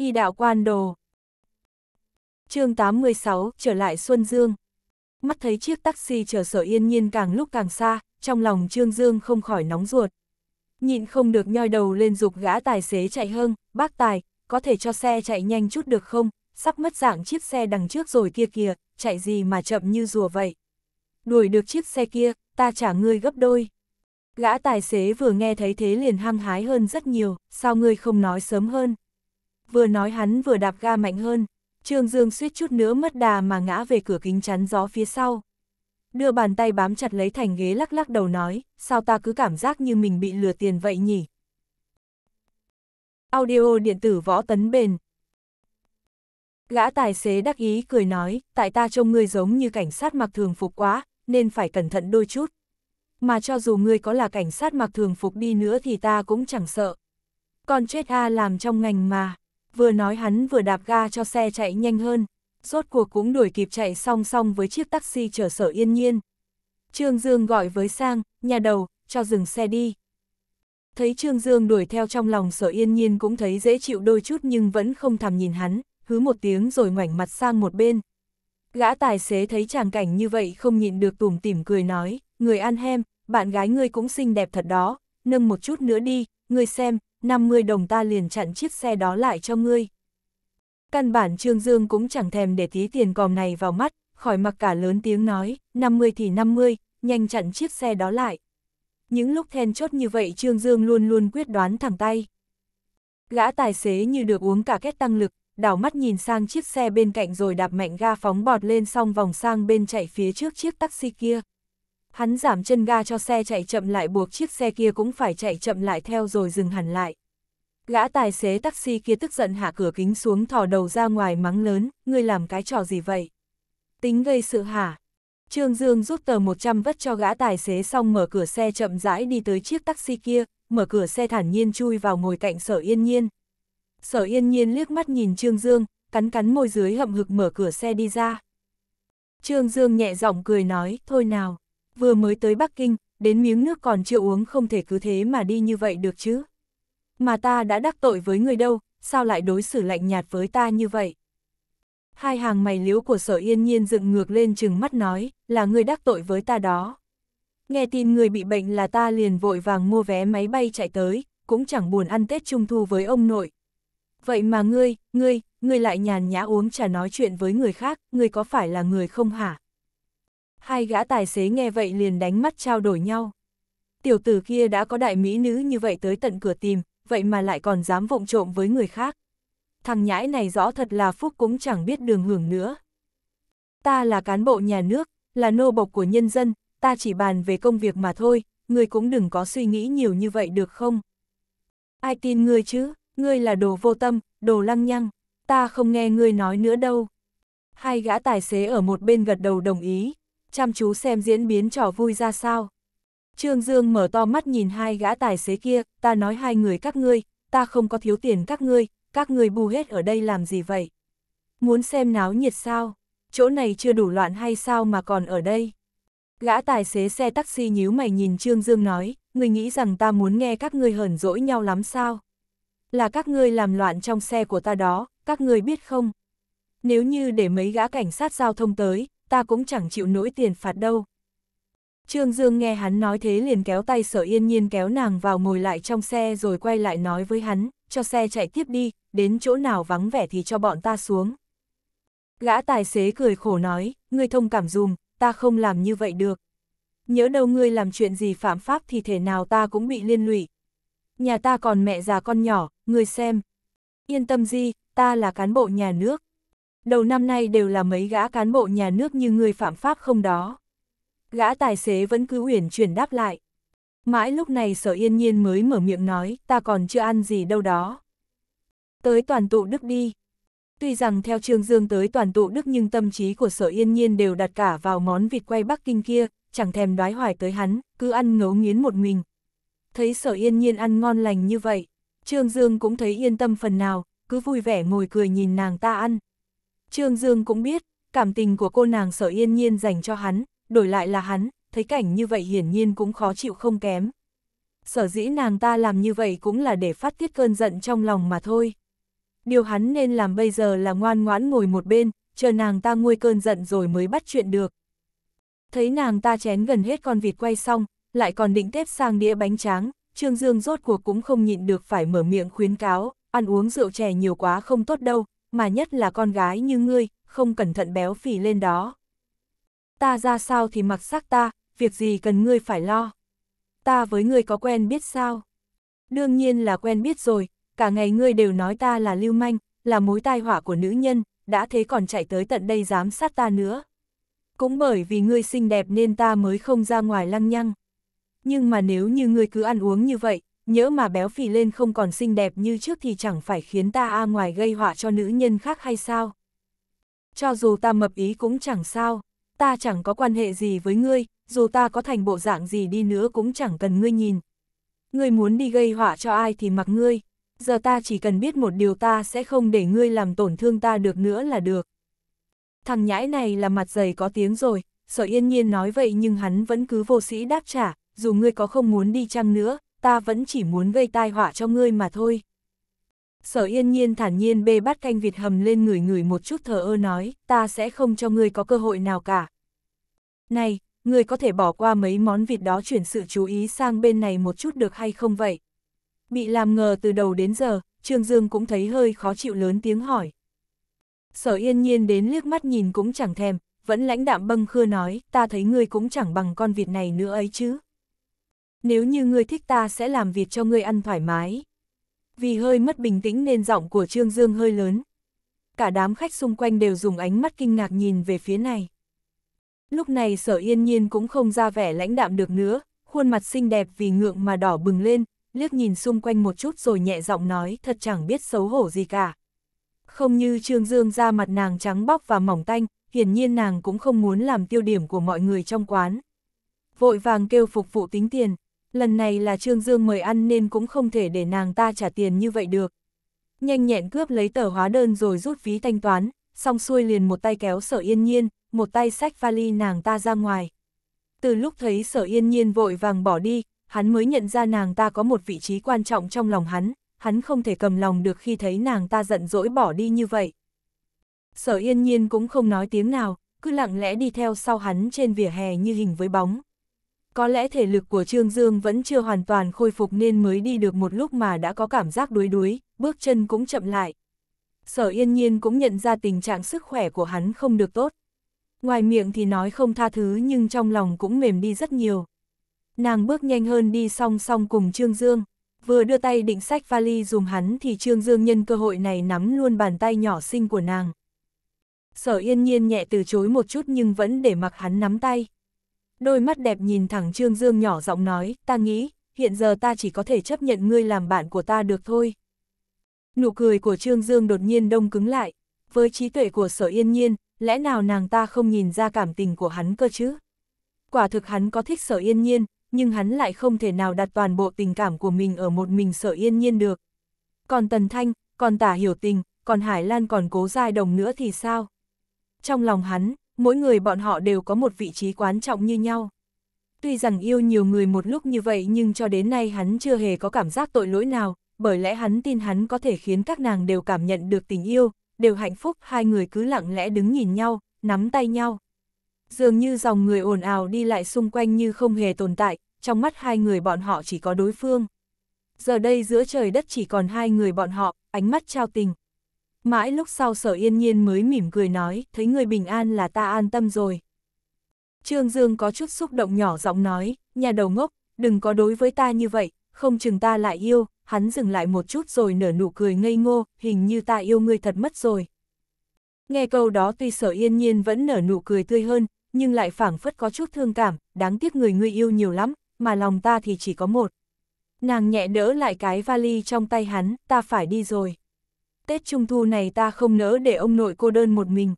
Y đạo quan đồ. chương 86, trở lại Xuân Dương. Mắt thấy chiếc taxi chở sở yên nhiên càng lúc càng xa, trong lòng Trương Dương không khỏi nóng ruột. Nhịn không được nhoi đầu lên dục gã tài xế chạy hơn bác tài, có thể cho xe chạy nhanh chút được không, sắp mất dạng chiếc xe đằng trước rồi kia kìa, chạy gì mà chậm như rùa vậy. Đuổi được chiếc xe kia, ta trả ngươi gấp đôi. Gã tài xế vừa nghe thấy thế liền hăng hái hơn rất nhiều, sao ngươi không nói sớm hơn vừa nói hắn vừa đạp ga mạnh hơn, Trương Dương suýt chút nữa mất đà mà ngã về cửa kính chắn gió phía sau. Đưa bàn tay bám chặt lấy thành ghế lắc lắc đầu nói, sao ta cứ cảm giác như mình bị lừa tiền vậy nhỉ? Audio điện tử võ tấn bền. Gã tài xế đắc ý cười nói, tại ta trông ngươi giống như cảnh sát mặc thường phục quá, nên phải cẩn thận đôi chút. Mà cho dù ngươi có là cảnh sát mặc thường phục đi nữa thì ta cũng chẳng sợ. Còn chết A làm trong ngành mà vừa nói hắn vừa đạp ga cho xe chạy nhanh hơn, rốt cuộc cũng đuổi kịp chạy song song với chiếc taxi chở sở yên nhiên. Trương Dương gọi với sang, nhà đầu, cho dừng xe đi. Thấy Trương Dương đuổi theo trong lòng sở yên nhiên cũng thấy dễ chịu đôi chút nhưng vẫn không thầm nhìn hắn, hứ một tiếng rồi ngoảnh mặt sang một bên. Gã tài xế thấy chàng cảnh như vậy không nhịn được tủm tỉm cười nói, người ăn hem, bạn gái ngươi cũng xinh đẹp thật đó, nâng một chút nữa đi, ngươi xem, 50 đồng ta liền chặn chiếc xe đó lại cho ngươi. Căn bản Trương Dương cũng chẳng thèm để tí tiền còm này vào mắt, khỏi mặc cả lớn tiếng nói, 50 thì 50, nhanh chặn chiếc xe đó lại. Những lúc then chốt như vậy Trương Dương luôn luôn quyết đoán thẳng tay. Gã tài xế như được uống cả két tăng lực, đảo mắt nhìn sang chiếc xe bên cạnh rồi đạp mạnh ga phóng bọt lên xong vòng sang bên chạy phía trước chiếc taxi kia. Hắn giảm chân ga cho xe chạy chậm lại buộc chiếc xe kia cũng phải chạy chậm lại theo rồi dừng hẳn lại. Gã tài xế taxi kia tức giận hạ cửa kính xuống thò đầu ra ngoài mắng lớn, ngươi làm cái trò gì vậy? Tính gây sự hả? Trương Dương rút tờ 100 vất cho gã tài xế xong mở cửa xe chậm rãi đi tới chiếc taxi kia, mở cửa xe thản nhiên chui vào ngồi cạnh sở yên nhiên. Sở yên nhiên liếc mắt nhìn Trương Dương, cắn cắn môi dưới hậm hực mở cửa xe đi ra. Trương Dương nhẹ giọng cười nói, thôi nào vừa mới tới Bắc Kinh, đến miếng nước còn chưa uống không thể cứ thế mà đi như vậy được chứ. Mà ta đã đắc tội với người đâu, sao lại đối xử lạnh nhạt với ta như vậy? Hai hàng mày liếu của sở yên nhiên dựng ngược lên chừng mắt nói, là người đắc tội với ta đó. Nghe tin người bị bệnh là ta liền vội vàng mua vé máy bay chạy tới, cũng chẳng buồn ăn Tết Trung Thu với ông nội. Vậy mà ngươi, ngươi, ngươi lại nhàn nhã uống trà nói chuyện với người khác, ngươi có phải là người không hả? Hai gã tài xế nghe vậy liền đánh mắt trao đổi nhau. Tiểu tử kia đã có đại mỹ nữ như vậy tới tận cửa tìm, vậy mà lại còn dám vụng trộm với người khác. Thằng nhãi này rõ thật là phúc cũng chẳng biết đường hưởng nữa. Ta là cán bộ nhà nước, là nô bộc của nhân dân, ta chỉ bàn về công việc mà thôi, ngươi cũng đừng có suy nghĩ nhiều như vậy được không? Ai tin ngươi chứ, ngươi là đồ vô tâm, đồ lăng nhăng, ta không nghe ngươi nói nữa đâu. Hai gã tài xế ở một bên gật đầu đồng ý, chăm chú xem diễn biến trò vui ra sao. Trương Dương mở to mắt nhìn hai gã tài xế kia, ta nói hai người các ngươi, ta không có thiếu tiền các ngươi, các ngươi bù hết ở đây làm gì vậy? Muốn xem náo nhiệt sao? Chỗ này chưa đủ loạn hay sao mà còn ở đây? Gã tài xế xe taxi nhíu mày nhìn Trương Dương nói, người nghĩ rằng ta muốn nghe các ngươi hờn dỗi nhau lắm sao? Là các ngươi làm loạn trong xe của ta đó, các ngươi biết không? Nếu như để mấy gã cảnh sát giao thông tới, ta cũng chẳng chịu nổi tiền phạt đâu. Trương Dương nghe hắn nói thế liền kéo tay sở yên nhiên kéo nàng vào ngồi lại trong xe rồi quay lại nói với hắn, cho xe chạy tiếp đi, đến chỗ nào vắng vẻ thì cho bọn ta xuống. Gã tài xế cười khổ nói, ngươi thông cảm dùm, ta không làm như vậy được. Nhớ đâu ngươi làm chuyện gì phạm pháp thì thể nào ta cũng bị liên lụy. Nhà ta còn mẹ già con nhỏ, ngươi xem. Yên tâm gì, ta là cán bộ nhà nước, Đầu năm nay đều là mấy gã cán bộ nhà nước như người phạm pháp không đó. Gã tài xế vẫn cứ uyển chuyển đáp lại. Mãi lúc này sở yên nhiên mới mở miệng nói, ta còn chưa ăn gì đâu đó. Tới toàn tụ đức đi. Tuy rằng theo Trương Dương tới toàn tụ đức nhưng tâm trí của sở yên nhiên đều đặt cả vào món vịt quay Bắc Kinh kia, chẳng thèm đoái hoài tới hắn, cứ ăn ngấu nghiến một mình. Thấy sở yên nhiên ăn ngon lành như vậy, Trương Dương cũng thấy yên tâm phần nào, cứ vui vẻ ngồi cười nhìn nàng ta ăn. Trương Dương cũng biết, cảm tình của cô nàng sở yên nhiên dành cho hắn, đổi lại là hắn, thấy cảnh như vậy hiển nhiên cũng khó chịu không kém. Sở dĩ nàng ta làm như vậy cũng là để phát tiết cơn giận trong lòng mà thôi. Điều hắn nên làm bây giờ là ngoan ngoãn ngồi một bên, chờ nàng ta nguôi cơn giận rồi mới bắt chuyện được. Thấy nàng ta chén gần hết con vịt quay xong, lại còn định tép sang đĩa bánh tráng, Trương Dương rốt cuộc cũng không nhịn được phải mở miệng khuyến cáo, ăn uống rượu chè nhiều quá không tốt đâu, mà nhất là con gái như ngươi, không cẩn thận béo phì lên đó. Ta ra sao thì mặc xác ta, việc gì cần ngươi phải lo. Ta với ngươi có quen biết sao? Đương nhiên là quen biết rồi, cả ngày ngươi đều nói ta là lưu manh, là mối tai họa của nữ nhân, đã thế còn chạy tới tận đây dám sát ta nữa. Cũng bởi vì ngươi xinh đẹp nên ta mới không ra ngoài lăng nhăng. Nhưng mà nếu như ngươi cứ ăn uống như vậy, nhỡ mà béo phì lên không còn xinh đẹp như trước thì chẳng phải khiến ta a ngoài gây họa cho nữ nhân khác hay sao? Cho dù ta mập ý cũng chẳng sao, ta chẳng có quan hệ gì với ngươi, dù ta có thành bộ dạng gì đi nữa cũng chẳng cần ngươi nhìn. Ngươi muốn đi gây họa cho ai thì mặc ngươi, giờ ta chỉ cần biết một điều ta sẽ không để ngươi làm tổn thương ta được nữa là được. Thằng nhãi này là mặt dày có tiếng rồi, sở yên nhiên nói vậy nhưng hắn vẫn cứ vô sĩ đáp trả, dù ngươi có không muốn đi chăng nữa, ta vẫn chỉ muốn gây tai họa cho ngươi mà thôi. Sở yên nhiên thản nhiên bê bát canh vịt hầm lên người người một chút thờ ơ nói, ta sẽ không cho ngươi có cơ hội nào cả. Này, ngươi có thể bỏ qua mấy món vịt đó chuyển sự chú ý sang bên này một chút được hay không vậy? Bị làm ngờ từ đầu đến giờ, Trương Dương cũng thấy hơi khó chịu lớn tiếng hỏi. Sở yên nhiên đến liếc mắt nhìn cũng chẳng thèm, vẫn lãnh đạm bâng khưa nói, ta thấy ngươi cũng chẳng bằng con vịt này nữa ấy chứ nếu như ngươi thích ta sẽ làm việc cho ngươi ăn thoải mái. Vì hơi mất bình tĩnh nên giọng của Trương Dương hơi lớn. Cả đám khách xung quanh đều dùng ánh mắt kinh ngạc nhìn về phía này. Lúc này sở yên nhiên cũng không ra vẻ lãnh đạm được nữa, khuôn mặt xinh đẹp vì ngượng mà đỏ bừng lên, liếc nhìn xung quanh một chút rồi nhẹ giọng nói thật chẳng biết xấu hổ gì cả. Không như Trương Dương ra mặt nàng trắng bóc và mỏng tanh, hiển nhiên nàng cũng không muốn làm tiêu điểm của mọi người trong quán. Vội vàng kêu phục vụ tính tiền. Lần này là Trương Dương mời ăn nên cũng không thể để nàng ta trả tiền như vậy được. Nhanh nhẹn cướp lấy tờ hóa đơn rồi rút ví thanh toán, xong xuôi liền một tay kéo sở yên nhiên, một tay sách vali nàng ta ra ngoài. Từ lúc thấy sở yên nhiên vội vàng bỏ đi, hắn mới nhận ra nàng ta có một vị trí quan trọng trong lòng hắn, hắn không thể cầm lòng được khi thấy nàng ta giận dỗi bỏ đi như vậy. Sở yên nhiên cũng không nói tiếng nào, cứ lặng lẽ đi theo sau hắn trên vỉa hè như hình với bóng. Có lẽ thể lực của Trương Dương vẫn chưa hoàn toàn khôi phục nên mới đi được một lúc mà đã có cảm giác đuối đuối, bước chân cũng chậm lại. Sở yên nhiên cũng nhận ra tình trạng sức khỏe của hắn không được tốt. Ngoài miệng thì nói không tha thứ nhưng trong lòng cũng mềm đi rất nhiều. Nàng bước nhanh hơn đi song song cùng Trương Dương. Vừa đưa tay định sách vali dùm hắn thì Trương Dương nhân cơ hội này nắm luôn bàn tay nhỏ xinh của nàng. Sở yên nhiên nhẹ từ chối một chút nhưng vẫn để mặc hắn nắm tay đôi mắt đẹp nhìn thẳng Trương Dương nhỏ giọng nói, ta nghĩ, hiện giờ ta chỉ có thể chấp nhận ngươi làm bạn của ta được thôi. Nụ cười của Trương Dương đột nhiên đông cứng lại, với trí tuệ của sở yên nhiên, lẽ nào nàng ta không nhìn ra cảm tình của hắn cơ chứ? Quả thực hắn có thích sở yên nhiên, nhưng hắn lại không thể nào đặt toàn bộ tình cảm của mình ở một mình sở yên nhiên được. Còn Tần Thanh, còn Tả Hiểu Tình, còn Hải Lan còn Cố Giai Đồng nữa thì sao? Trong lòng hắn, mỗi người bọn họ đều có một vị trí quan trọng như nhau. Tuy rằng yêu nhiều người một lúc như vậy nhưng cho đến nay hắn chưa hề có cảm giác tội lỗi nào, bởi lẽ hắn tin hắn có thể khiến các nàng đều cảm nhận được tình yêu, đều hạnh phúc, hai người cứ lặng lẽ đứng nhìn nhau, nắm tay nhau. Dường như dòng người ồn ào đi lại xung quanh như không hề tồn tại, trong mắt hai người bọn họ chỉ có đối phương. Giờ đây giữa trời đất chỉ còn hai người bọn họ, ánh mắt trao tình, Mãi lúc sau sở yên nhiên mới mỉm cười nói, thấy người bình an là ta an tâm rồi. Trương Dương có chút xúc động nhỏ giọng nói, nhà đầu ngốc, đừng có đối với ta như vậy, không chừng ta lại yêu, hắn dừng lại một chút rồi nở nụ cười ngây ngô, hình như ta yêu ngươi thật mất rồi. Nghe câu đó tuy sở yên nhiên vẫn nở nụ cười tươi hơn, nhưng lại phảng phất có chút thương cảm, đáng tiếc người ngươi yêu nhiều lắm, mà lòng ta thì chỉ có một. Nàng nhẹ đỡ lại cái vali trong tay hắn, ta phải đi rồi. Tết Trung Thu này ta không nỡ để ông nội cô đơn một mình.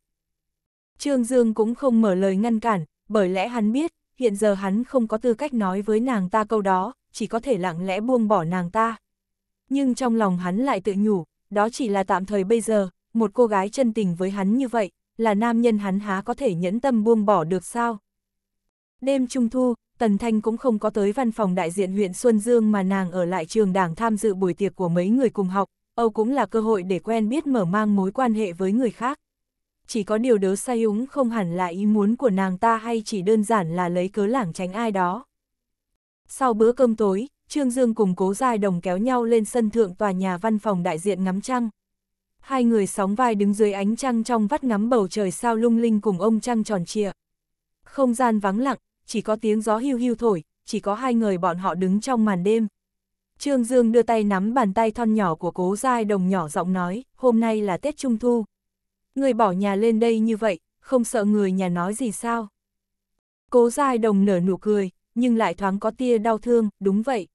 Trương Dương cũng không mở lời ngăn cản, bởi lẽ hắn biết, hiện giờ hắn không có tư cách nói với nàng ta câu đó, chỉ có thể lặng lẽ buông bỏ nàng ta. Nhưng trong lòng hắn lại tự nhủ, đó chỉ là tạm thời bây giờ, một cô gái chân tình với hắn như vậy, là nam nhân hắn há có thể nhẫn tâm buông bỏ được sao? Đêm Trung Thu, Tần Thanh cũng không có tới văn phòng đại diện huyện Xuân Dương mà nàng ở lại trường đảng tham dự buổi tiệc của mấy người cùng học, Âu cũng là cơ hội để quen biết mở mang mối quan hệ với người khác. Chỉ có điều đớ say úng không hẳn là ý muốn của nàng ta hay chỉ đơn giản là lấy cớ lảng tránh ai đó. Sau bữa cơm tối, Trương Dương cùng cố giai đồng kéo nhau lên sân thượng tòa nhà văn phòng đại diện ngắm trăng. Hai người sóng vai đứng dưới ánh trăng trong vắt ngắm bầu trời sao lung linh cùng ông trăng tròn trịa. Không gian vắng lặng, chỉ có tiếng gió hưu hưu thổi, chỉ có hai người bọn họ đứng trong màn đêm. Trương Dương đưa tay nắm bàn tay thon nhỏ của cố giai đồng nhỏ giọng nói, hôm nay là Tết Trung Thu. Người bỏ nhà lên đây như vậy, không sợ người nhà nói gì sao? Cố giai đồng nở nụ cười, nhưng lại thoáng có tia đau thương, đúng vậy.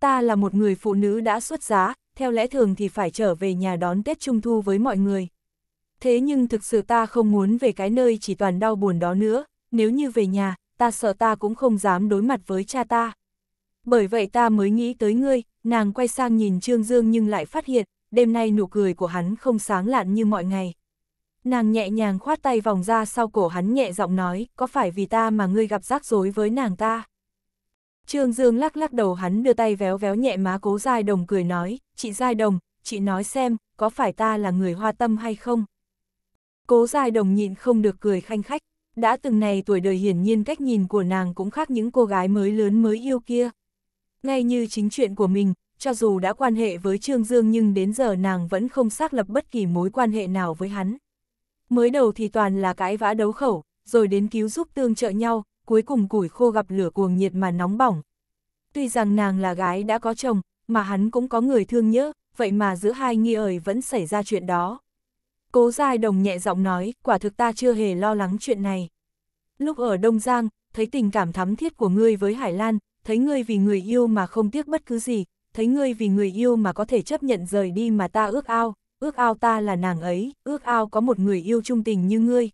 Ta là một người phụ nữ đã xuất giá, theo lẽ thường thì phải trở về nhà đón Tết Trung Thu với mọi người. Thế nhưng thực sự ta không muốn về cái nơi chỉ toàn đau buồn đó nữa, nếu như về nhà, ta sợ ta cũng không dám đối mặt với cha ta bởi vậy ta mới nghĩ tới ngươi, nàng quay sang nhìn Trương Dương nhưng lại phát hiện, đêm nay nụ cười của hắn không sáng lạn như mọi ngày. Nàng nhẹ nhàng khoát tay vòng ra sau cổ hắn nhẹ giọng nói, có phải vì ta mà ngươi gặp rắc rối với nàng ta? Trương Dương lắc lắc đầu hắn đưa tay véo véo nhẹ má cố Giai Đồng cười nói, chị Giai Đồng, chị nói xem, có phải ta là người hoa tâm hay không? Cố Giai Đồng nhịn không được cười khanh khách, đã từng này tuổi đời hiển nhiên cách nhìn của nàng cũng khác những cô gái mới lớn mới yêu kia ngay như chính chuyện của mình, cho dù đã quan hệ với Trương Dương nhưng đến giờ nàng vẫn không xác lập bất kỳ mối quan hệ nào với hắn. Mới đầu thì toàn là cãi vã đấu khẩu, rồi đến cứu giúp tương trợ nhau, cuối cùng củi khô gặp lửa cuồng nhiệt mà nóng bỏng. Tuy rằng nàng là gái đã có chồng, mà hắn cũng có người thương nhớ, vậy mà giữa hai nghi ời vẫn xảy ra chuyện đó. Cố Giai Đồng nhẹ giọng nói, quả thực ta chưa hề lo lắng chuyện này. Lúc ở Đông Giang, thấy tình cảm thắm thiết của ngươi với Hải Lan, thấy ngươi vì người yêu mà không tiếc bất cứ gì, thấy ngươi vì người yêu mà có thể chấp nhận rời đi mà ta ước ao, ước ao ta là nàng ấy, ước ao có một người yêu trung tình như ngươi.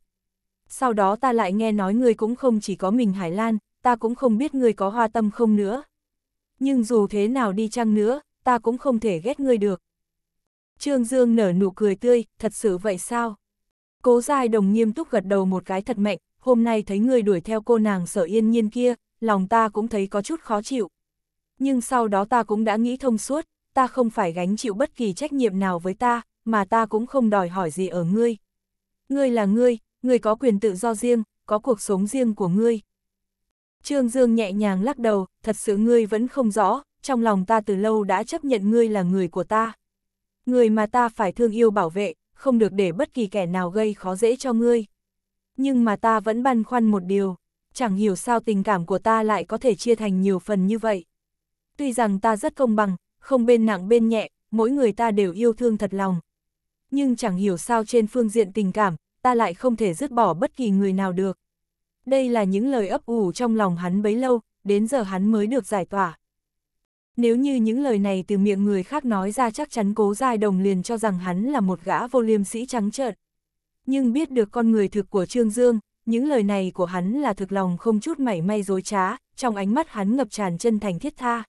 Sau đó ta lại nghe nói ngươi cũng không chỉ có mình Hải Lan, ta cũng không biết ngươi có hoa tâm không nữa. Nhưng dù thế nào đi chăng nữa, ta cũng không thể ghét ngươi được. Trương Dương nở nụ cười tươi, thật sự vậy sao? Cố Giai Đồng nghiêm túc gật đầu một cái thật mạnh, hôm nay thấy ngươi đuổi theo cô nàng sở yên nhiên kia, lòng ta cũng thấy có chút khó chịu. Nhưng sau đó ta cũng đã nghĩ thông suốt, ta không phải gánh chịu bất kỳ trách nhiệm nào với ta, mà ta cũng không đòi hỏi gì ở ngươi. Ngươi là ngươi, ngươi có quyền tự do riêng, có cuộc sống riêng của ngươi. Trương Dương nhẹ nhàng lắc đầu, thật sự ngươi vẫn không rõ, trong lòng ta từ lâu đã chấp nhận ngươi là người của ta. Người mà ta phải thương yêu bảo vệ, không được để bất kỳ kẻ nào gây khó dễ cho ngươi. Nhưng mà ta vẫn băn khoăn một điều chẳng hiểu sao tình cảm của ta lại có thể chia thành nhiều phần như vậy. Tuy rằng ta rất công bằng, không bên nặng bên nhẹ, mỗi người ta đều yêu thương thật lòng. Nhưng chẳng hiểu sao trên phương diện tình cảm, ta lại không thể dứt bỏ bất kỳ người nào được. Đây là những lời ấp ủ trong lòng hắn bấy lâu, đến giờ hắn mới được giải tỏa. Nếu như những lời này từ miệng người khác nói ra chắc chắn cố giai đồng liền cho rằng hắn là một gã vô liêm sĩ trắng trợn. Nhưng biết được con người thực của Trương Dương, những lời này của hắn là thực lòng không chút mảy may dối trá, trong ánh mắt hắn ngập tràn chân thành thiết tha.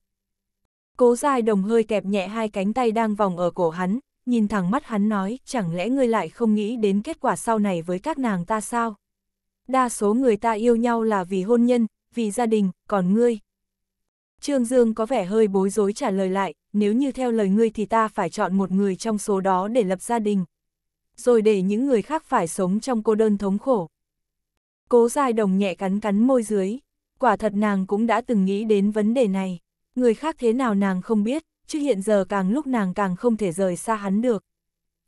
Cố dài đồng hơi kẹp nhẹ hai cánh tay đang vòng ở cổ hắn, nhìn thẳng mắt hắn nói, chẳng lẽ ngươi lại không nghĩ đến kết quả sau này với các nàng ta sao? Đa số người ta yêu nhau là vì hôn nhân, vì gia đình, còn ngươi. Trương Dương có vẻ hơi bối rối trả lời lại, nếu như theo lời ngươi thì ta phải chọn một người trong số đó để lập gia đình. Rồi để những người khác phải sống trong cô đơn thống khổ. Cố dài đồng nhẹ cắn cắn môi dưới, quả thật nàng cũng đã từng nghĩ đến vấn đề này. Người khác thế nào nàng không biết, chứ hiện giờ càng lúc nàng càng không thể rời xa hắn được.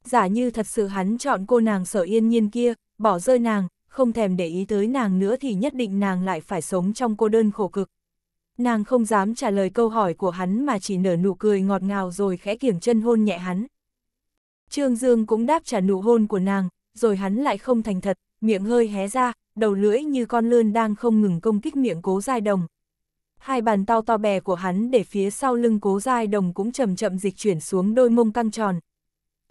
Giả như thật sự hắn chọn cô nàng sở yên nhiên kia, bỏ rơi nàng, không thèm để ý tới nàng nữa thì nhất định nàng lại phải sống trong cô đơn khổ cực. Nàng không dám trả lời câu hỏi của hắn mà chỉ nở nụ cười ngọt ngào rồi khẽ kiểng chân hôn nhẹ hắn. Trương Dương cũng đáp trả nụ hôn của nàng, rồi hắn lại không thành thật, miệng hơi hé ra, đầu lưỡi như con lươn đang không ngừng công kích miệng cố dai đồng. Hai bàn tao to bè của hắn để phía sau lưng cố dai đồng cũng chậm chậm dịch chuyển xuống đôi mông căng tròn.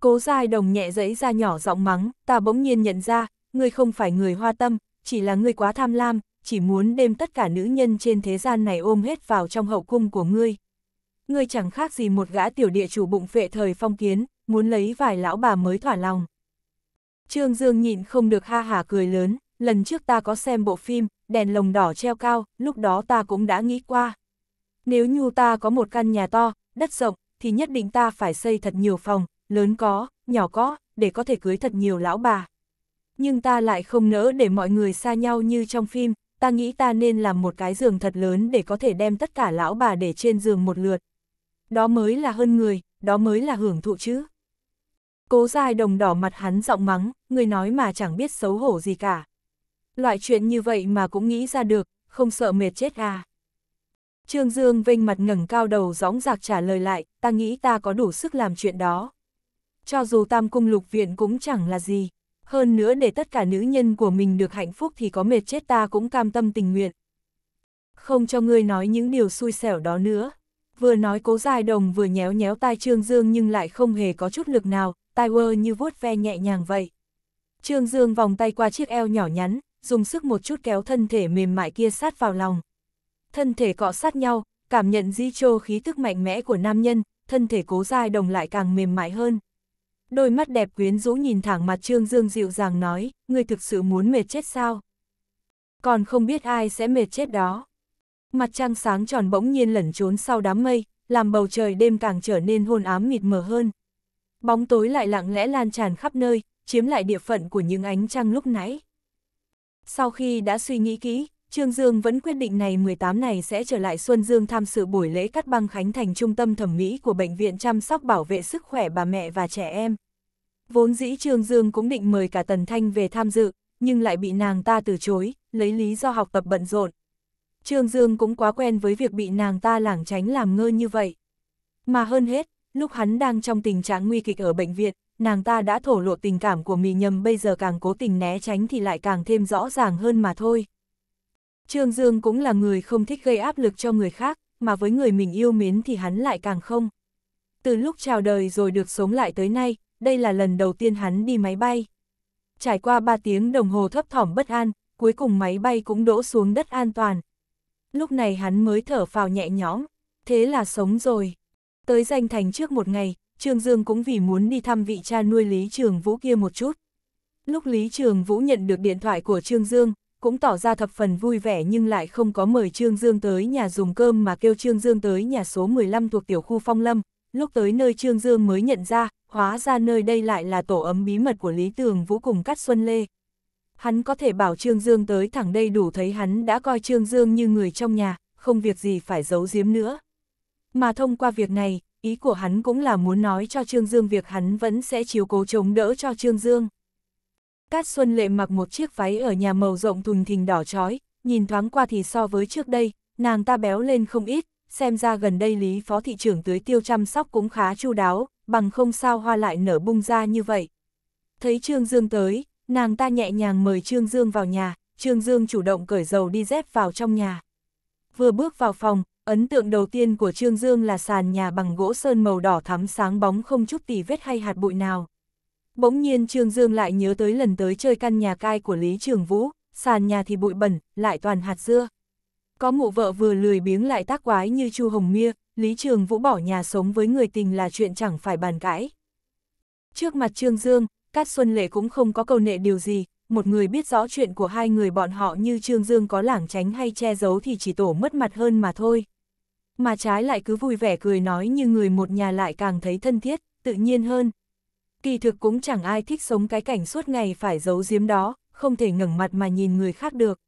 Cố dai đồng nhẹ dẫy ra nhỏ giọng mắng, ta bỗng nhiên nhận ra, ngươi không phải người hoa tâm, chỉ là ngươi quá tham lam, chỉ muốn đem tất cả nữ nhân trên thế gian này ôm hết vào trong hậu cung của ngươi. Ngươi chẳng khác gì một gã tiểu địa chủ bụng phệ thời phong kiến, muốn lấy vài lão bà mới thỏa lòng. Trương Dương nhịn không được ha hả cười lớn, lần trước ta có xem bộ phim, đèn lồng đỏ treo cao, lúc đó ta cũng đã nghĩ qua. Nếu như ta có một căn nhà to, đất rộng, thì nhất định ta phải xây thật nhiều phòng, lớn có, nhỏ có, để có thể cưới thật nhiều lão bà. Nhưng ta lại không nỡ để mọi người xa nhau như trong phim, ta nghĩ ta nên làm một cái giường thật lớn để có thể đem tất cả lão bà để trên giường một lượt. Đó mới là hơn người, đó mới là hưởng thụ chứ. Cố dài đồng đỏ mặt hắn giọng mắng, người nói mà chẳng biết xấu hổ gì cả loại chuyện như vậy mà cũng nghĩ ra được, không sợ mệt chết à. Trương Dương vinh mặt ngẩng cao đầu gióng giạc trả lời lại, ta nghĩ ta có đủ sức làm chuyện đó. Cho dù tam cung lục viện cũng chẳng là gì, hơn nữa để tất cả nữ nhân của mình được hạnh phúc thì có mệt chết ta cũng cam tâm tình nguyện. Không cho ngươi nói những điều xui xẻo đó nữa. Vừa nói cố dài đồng vừa nhéo nhéo tai Trương Dương nhưng lại không hề có chút lực nào, tai quơ như vuốt ve nhẹ nhàng vậy. Trương Dương vòng tay qua chiếc eo nhỏ nhắn, dùng sức một chút kéo thân thể mềm mại kia sát vào lòng. Thân thể cọ sát nhau, cảm nhận di trô khí tức mạnh mẽ của nam nhân, thân thể cố dai đồng lại càng mềm mại hơn. Đôi mắt đẹp quyến rũ nhìn thẳng mặt Trương Dương dịu dàng nói, người thực sự muốn mệt chết sao? Còn không biết ai sẽ mệt chết đó. Mặt trăng sáng tròn bỗng nhiên lẩn trốn sau đám mây, làm bầu trời đêm càng trở nên hôn ám mịt mờ hơn. Bóng tối lại lặng lẽ lan tràn khắp nơi, chiếm lại địa phận của những ánh trăng lúc nãy. Sau khi đã suy nghĩ kỹ, Trương Dương vẫn quyết định ngày 18 này sẽ trở lại Xuân Dương tham sự buổi lễ cắt băng khánh thành trung tâm thẩm mỹ của Bệnh viện chăm sóc bảo vệ sức khỏe bà mẹ và trẻ em. Vốn dĩ Trương Dương cũng định mời cả Tần Thanh về tham dự, nhưng lại bị nàng ta từ chối, lấy lý do học tập bận rộn. Trương Dương cũng quá quen với việc bị nàng ta lảng tránh làm ngơ như vậy. Mà hơn hết, lúc hắn đang trong tình trạng nguy kịch ở bệnh viện, nàng ta đã thổ lộ tình cảm của mì nhầm bây giờ càng cố tình né tránh thì lại càng thêm rõ ràng hơn mà thôi. Trương Dương cũng là người không thích gây áp lực cho người khác, mà với người mình yêu mến thì hắn lại càng không. Từ lúc chào đời rồi được sống lại tới nay, đây là lần đầu tiên hắn đi máy bay. Trải qua 3 tiếng đồng hồ thấp thỏm bất an, cuối cùng máy bay cũng đỗ xuống đất an toàn. Lúc này hắn mới thở phào nhẹ nhõm, thế là sống rồi. Tới danh thành trước một ngày, Trương Dương cũng vì muốn đi thăm vị cha nuôi Lý Trường Vũ kia một chút. Lúc Lý Trường Vũ nhận được điện thoại của Trương Dương, cũng tỏ ra thập phần vui vẻ nhưng lại không có mời Trương Dương tới nhà dùng cơm mà kêu Trương Dương tới nhà số 15 thuộc tiểu khu Phong Lâm. Lúc tới nơi Trương Dương mới nhận ra, hóa ra nơi đây lại là tổ ấm bí mật của Lý Tường Vũ cùng Cát Xuân Lê. Hắn có thể bảo Trương Dương tới thẳng đây đủ thấy hắn đã coi Trương Dương như người trong nhà, không việc gì phải giấu giếm nữa. Mà thông qua việc này, ý của hắn cũng là muốn nói cho Trương Dương việc hắn vẫn sẽ chiếu cố chống đỡ cho Trương Dương. Cát Xuân Lệ mặc một chiếc váy ở nhà màu rộng thùng thình đỏ chói, nhìn thoáng qua thì so với trước đây, nàng ta béo lên không ít, xem ra gần đây Lý Phó Thị trưởng tưới tiêu chăm sóc cũng khá chu đáo, bằng không sao hoa lại nở bung ra như vậy. Thấy Trương Dương tới, nàng ta nhẹ nhàng mời Trương Dương vào nhà, Trương Dương chủ động cởi dầu đi dép vào trong nhà. Vừa bước vào phòng, Ấn tượng đầu tiên của Trương Dương là sàn nhà bằng gỗ sơn màu đỏ thắm sáng bóng không chút tì vết hay hạt bụi nào. Bỗng nhiên Trương Dương lại nhớ tới lần tới chơi căn nhà cai của Lý Trường Vũ, sàn nhà thì bụi bẩn, lại toàn hạt dưa. Có mụ vợ vừa lười biếng lại tác quái như Chu Hồng Mia, Lý Trường Vũ bỏ nhà sống với người tình là chuyện chẳng phải bàn cãi. Trước mặt Trương Dương, Cát Xuân Lệ cũng không có câu nệ điều gì, một người biết rõ chuyện của hai người bọn họ như Trương Dương có lảng tránh hay che giấu thì chỉ tổ mất mặt hơn mà thôi. Mà trái lại cứ vui vẻ cười nói như người một nhà lại càng thấy thân thiết, tự nhiên hơn. Kỳ thực cũng chẳng ai thích sống cái cảnh suốt ngày phải giấu giếm đó, không thể ngẩng mặt mà nhìn người khác được.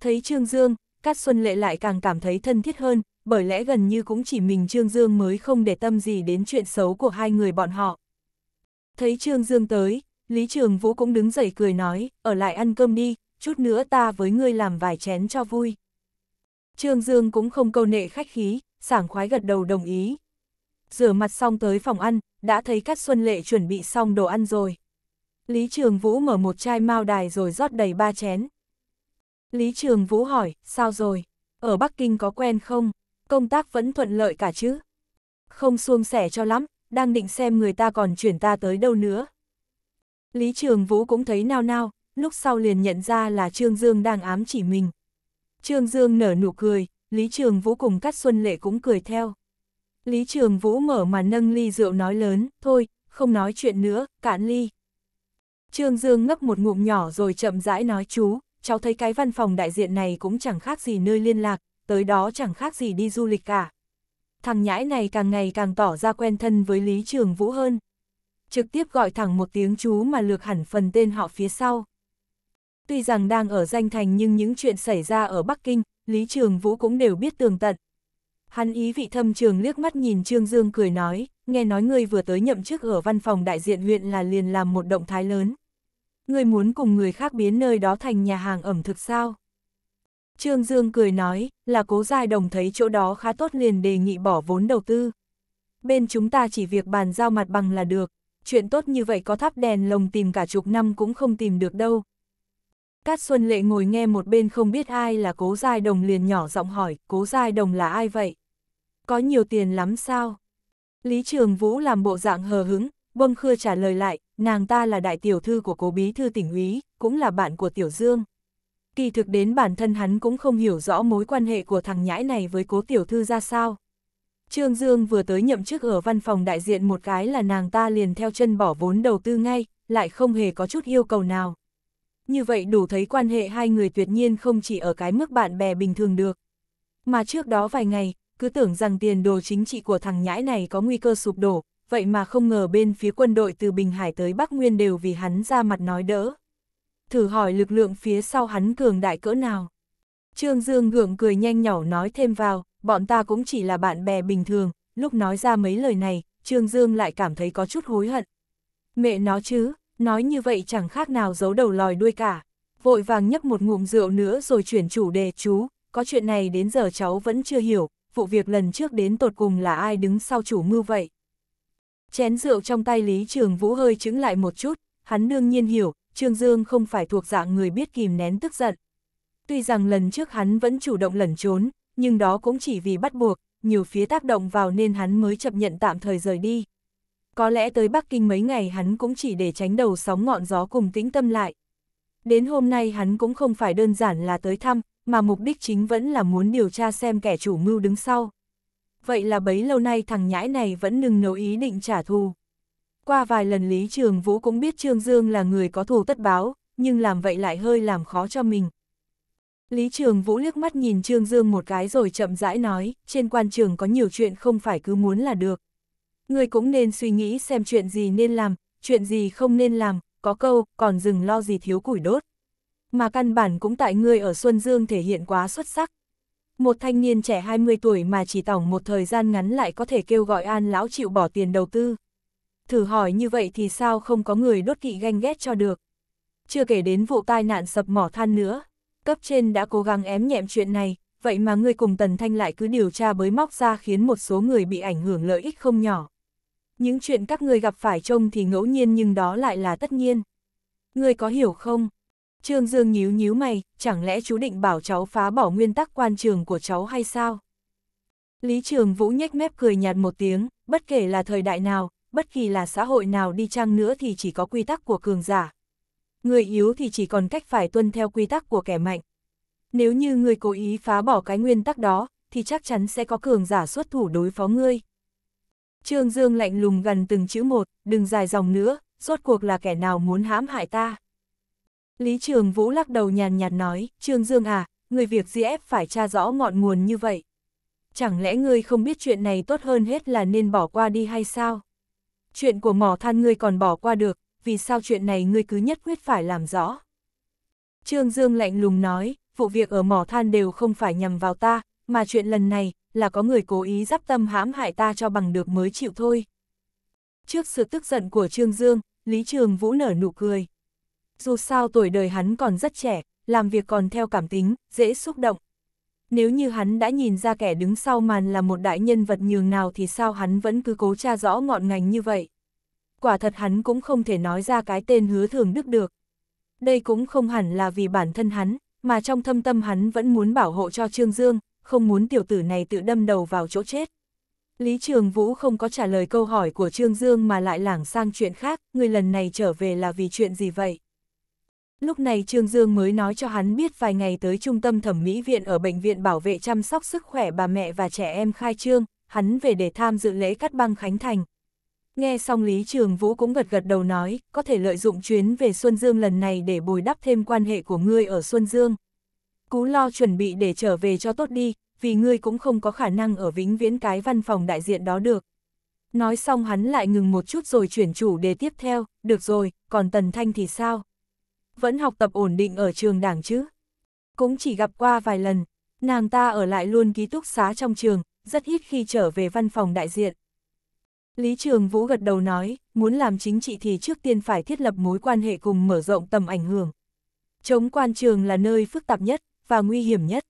Thấy Trương Dương, Cát Xuân Lệ lại càng cảm thấy thân thiết hơn, bởi lẽ gần như cũng chỉ mình Trương Dương mới không để tâm gì đến chuyện xấu của hai người bọn họ. Thấy Trương Dương tới, Lý Trường Vũ cũng đứng dậy cười nói, ở lại ăn cơm đi, chút nữa ta với ngươi làm vài chén cho vui. Trương Dương cũng không câu nệ khách khí, sảng khoái gật đầu đồng ý. Rửa mặt xong tới phòng ăn, đã thấy Cát Xuân Lệ chuẩn bị xong đồ ăn rồi. Lý Trường Vũ mở một chai mao đài rồi rót đầy ba chén. Lý Trường Vũ hỏi, sao rồi? Ở Bắc Kinh có quen không? Công tác vẫn thuận lợi cả chứ? Không xuông sẻ cho lắm, đang định xem người ta còn chuyển ta tới đâu nữa. Lý Trường Vũ cũng thấy nao nao, lúc sau liền nhận ra là Trương Dương đang ám chỉ mình. Trương Dương nở nụ cười, Lý Trường Vũ cùng Cát Xuân Lệ cũng cười theo. Lý Trường Vũ mở mà nâng ly rượu nói lớn, thôi, không nói chuyện nữa, cạn ly. Trương Dương ngấp một ngụm nhỏ rồi chậm rãi nói chú, cháu thấy cái văn phòng đại diện này cũng chẳng khác gì nơi liên lạc, tới đó chẳng khác gì đi du lịch cả. Thằng nhãi này càng ngày càng tỏ ra quen thân với Lý Trường Vũ hơn trực tiếp gọi thẳng một tiếng chú mà lược hẳn phần tên họ phía sau. Tuy rằng đang ở danh thành nhưng những chuyện xảy ra ở Bắc Kinh, Lý Trường Vũ cũng đều biết tường tận. Hắn ý vị thâm trường liếc mắt nhìn Trương Dương cười nói, nghe nói ngươi vừa tới nhậm chức ở văn phòng đại diện huyện là liền làm một động thái lớn. Ngươi muốn cùng người khác biến nơi đó thành nhà hàng ẩm thực sao? Trương Dương cười nói, là cố giai đồng thấy chỗ đó khá tốt liền đề nghị bỏ vốn đầu tư. Bên chúng ta chỉ việc bàn giao mặt bằng là được, chuyện tốt như vậy có thắp đèn lồng tìm cả chục năm cũng không tìm được đâu. Cát Xuân Lệ ngồi nghe một bên không biết ai là Cố Giai Đồng liền nhỏ giọng hỏi, Cố Giai Đồng là ai vậy? Có nhiều tiền lắm sao? Lý Trường Vũ làm bộ dạng hờ hứng, bâng khưa trả lời lại, nàng ta là đại tiểu thư của cố bí thư tỉnh úy, cũng là bạn của tiểu dương. Kỳ thực đến bản thân hắn cũng không hiểu rõ mối quan hệ của thằng nhãi này với cố tiểu thư ra sao. Trương Dương vừa tới nhậm chức ở văn phòng đại diện một cái là nàng ta liền theo chân bỏ vốn đầu tư ngay, lại không hề có chút yêu cầu nào. Như vậy đủ thấy quan hệ hai người tuyệt nhiên không chỉ ở cái mức bạn bè bình thường được. Mà trước đó vài ngày, cứ tưởng rằng tiền đồ chính trị của thằng nhãi này có nguy cơ sụp đổ, vậy mà không ngờ bên phía quân đội từ Bình Hải tới Bắc Nguyên đều vì hắn ra mặt nói đỡ. Thử hỏi lực lượng phía sau hắn cường đại cỡ nào. Trương Dương gượng cười nhanh nhỏ nói thêm vào, bọn ta cũng chỉ là bạn bè bình thường, lúc nói ra mấy lời này, Trương Dương lại cảm thấy có chút hối hận. Mẹ nó chứ, nói như vậy chẳng khác nào giấu đầu lòi đuôi cả. Vội vàng nhấp một ngụm rượu nữa rồi chuyển chủ đề chú, có chuyện này đến giờ cháu vẫn chưa hiểu, vụ việc lần trước đến tột cùng là ai đứng sau chủ mưu vậy. Chén rượu trong tay Lý Trường Vũ hơi chứng lại một chút, hắn đương nhiên hiểu, Trương Dương không phải thuộc dạng người biết kìm nén tức giận. Tuy rằng lần trước hắn vẫn chủ động lẩn trốn, nhưng đó cũng chỉ vì bắt buộc, nhiều phía tác động vào nên hắn mới chấp nhận tạm thời rời đi. Có lẽ tới Bắc Kinh mấy ngày hắn cũng chỉ để tránh đầu sóng ngọn gió cùng tĩnh tâm lại. Đến hôm nay hắn cũng không phải đơn giản là tới thăm, mà mục đích chính vẫn là muốn điều tra xem kẻ chủ mưu đứng sau. Vậy là bấy lâu nay thằng nhãi này vẫn nừng nấu ý định trả thù. Qua vài lần Lý Trường Vũ cũng biết Trương Dương là người có thù tất báo, nhưng làm vậy lại hơi làm khó cho mình, Lý Trường Vũ liếc mắt nhìn Trương Dương một cái rồi chậm rãi nói, trên quan trường có nhiều chuyện không phải cứ muốn là được. Người cũng nên suy nghĩ xem chuyện gì nên làm, chuyện gì không nên làm, có câu, còn dừng lo gì thiếu củi đốt. Mà căn bản cũng tại ngươi ở Xuân Dương thể hiện quá xuất sắc. Một thanh niên trẻ 20 tuổi mà chỉ tổng một thời gian ngắn lại có thể kêu gọi an lão chịu bỏ tiền đầu tư. Thử hỏi như vậy thì sao không có người đốt kỵ ganh ghét cho được. Chưa kể đến vụ tai nạn sập mỏ than nữa, cấp trên đã cố gắng ém nhẹm chuyện này, vậy mà ngươi cùng Tần Thanh lại cứ điều tra bới móc ra khiến một số người bị ảnh hưởng lợi ích không nhỏ. Những chuyện các ngươi gặp phải trông thì ngẫu nhiên nhưng đó lại là tất nhiên. Ngươi có hiểu không? Trương Dương nhíu nhíu mày, chẳng lẽ chú định bảo cháu phá bỏ nguyên tắc quan trường của cháu hay sao? Lý Trường Vũ nhếch mép cười nhạt một tiếng, bất kể là thời đại nào, bất kỳ là xã hội nào đi chăng nữa thì chỉ có quy tắc của cường giả, người yếu thì chỉ còn cách phải tuân theo quy tắc của kẻ mạnh. Nếu như người cố ý phá bỏ cái nguyên tắc đó, thì chắc chắn sẽ có cường giả xuất thủ đối phó ngươi. Trương Dương lạnh lùng gần từng chữ một, đừng dài dòng nữa, rốt cuộc là kẻ nào muốn hãm hại ta. Lý Trường Vũ lắc đầu nhàn nhạt nói, Trương Dương à, người việc gì ép phải tra rõ ngọn nguồn như vậy. Chẳng lẽ ngươi không biết chuyện này tốt hơn hết là nên bỏ qua đi hay sao? Chuyện của mỏ than ngươi còn bỏ qua được, vì sao chuyện này ngươi cứ nhất quyết phải làm rõ. Trương Dương lạnh lùng nói, vụ việc ở mỏ than đều không phải nhằm vào ta, mà chuyện lần này là có người cố ý giáp tâm hãm hại ta cho bằng được mới chịu thôi. Trước sự tức giận của Trương Dương, Lý Trường Vũ nở nụ cười. Dù sao tuổi đời hắn còn rất trẻ, làm việc còn theo cảm tính, dễ xúc động. Nếu như hắn đã nhìn ra kẻ đứng sau màn là một đại nhân vật nhường nào thì sao hắn vẫn cứ cố tra rõ ngọn ngành như vậy quả thật hắn cũng không thể nói ra cái tên hứa thường đức được. Đây cũng không hẳn là vì bản thân hắn, mà trong thâm tâm hắn vẫn muốn bảo hộ cho Trương Dương, không muốn tiểu tử này tự đâm đầu vào chỗ chết. Lý Trường Vũ không có trả lời câu hỏi của Trương Dương mà lại lảng sang chuyện khác, người lần này trở về là vì chuyện gì vậy? Lúc này Trương Dương mới nói cho hắn biết vài ngày tới trung tâm thẩm mỹ viện ở bệnh viện bảo vệ chăm sóc sức khỏe bà mẹ và trẻ em khai trương, hắn về để tham dự lễ cắt băng Khánh Thành, Nghe xong Lý Trường Vũ cũng gật gật đầu nói, có thể lợi dụng chuyến về Xuân Dương lần này để bồi đắp thêm quan hệ của ngươi ở Xuân Dương. Cú lo chuẩn bị để trở về cho tốt đi, vì ngươi cũng không có khả năng ở vĩnh viễn cái văn phòng đại diện đó được. Nói xong hắn lại ngừng một chút rồi chuyển chủ đề tiếp theo, được rồi, còn Tần Thanh thì sao? Vẫn học tập ổn định ở trường đảng chứ? Cũng chỉ gặp qua vài lần, nàng ta ở lại luôn ký túc xá trong trường, rất ít khi trở về văn phòng đại diện. Lý Trường Vũ gật đầu nói, muốn làm chính trị thì trước tiên phải thiết lập mối quan hệ cùng mở rộng tầm ảnh hưởng. Chống quan trường là nơi phức tạp nhất và nguy hiểm nhất.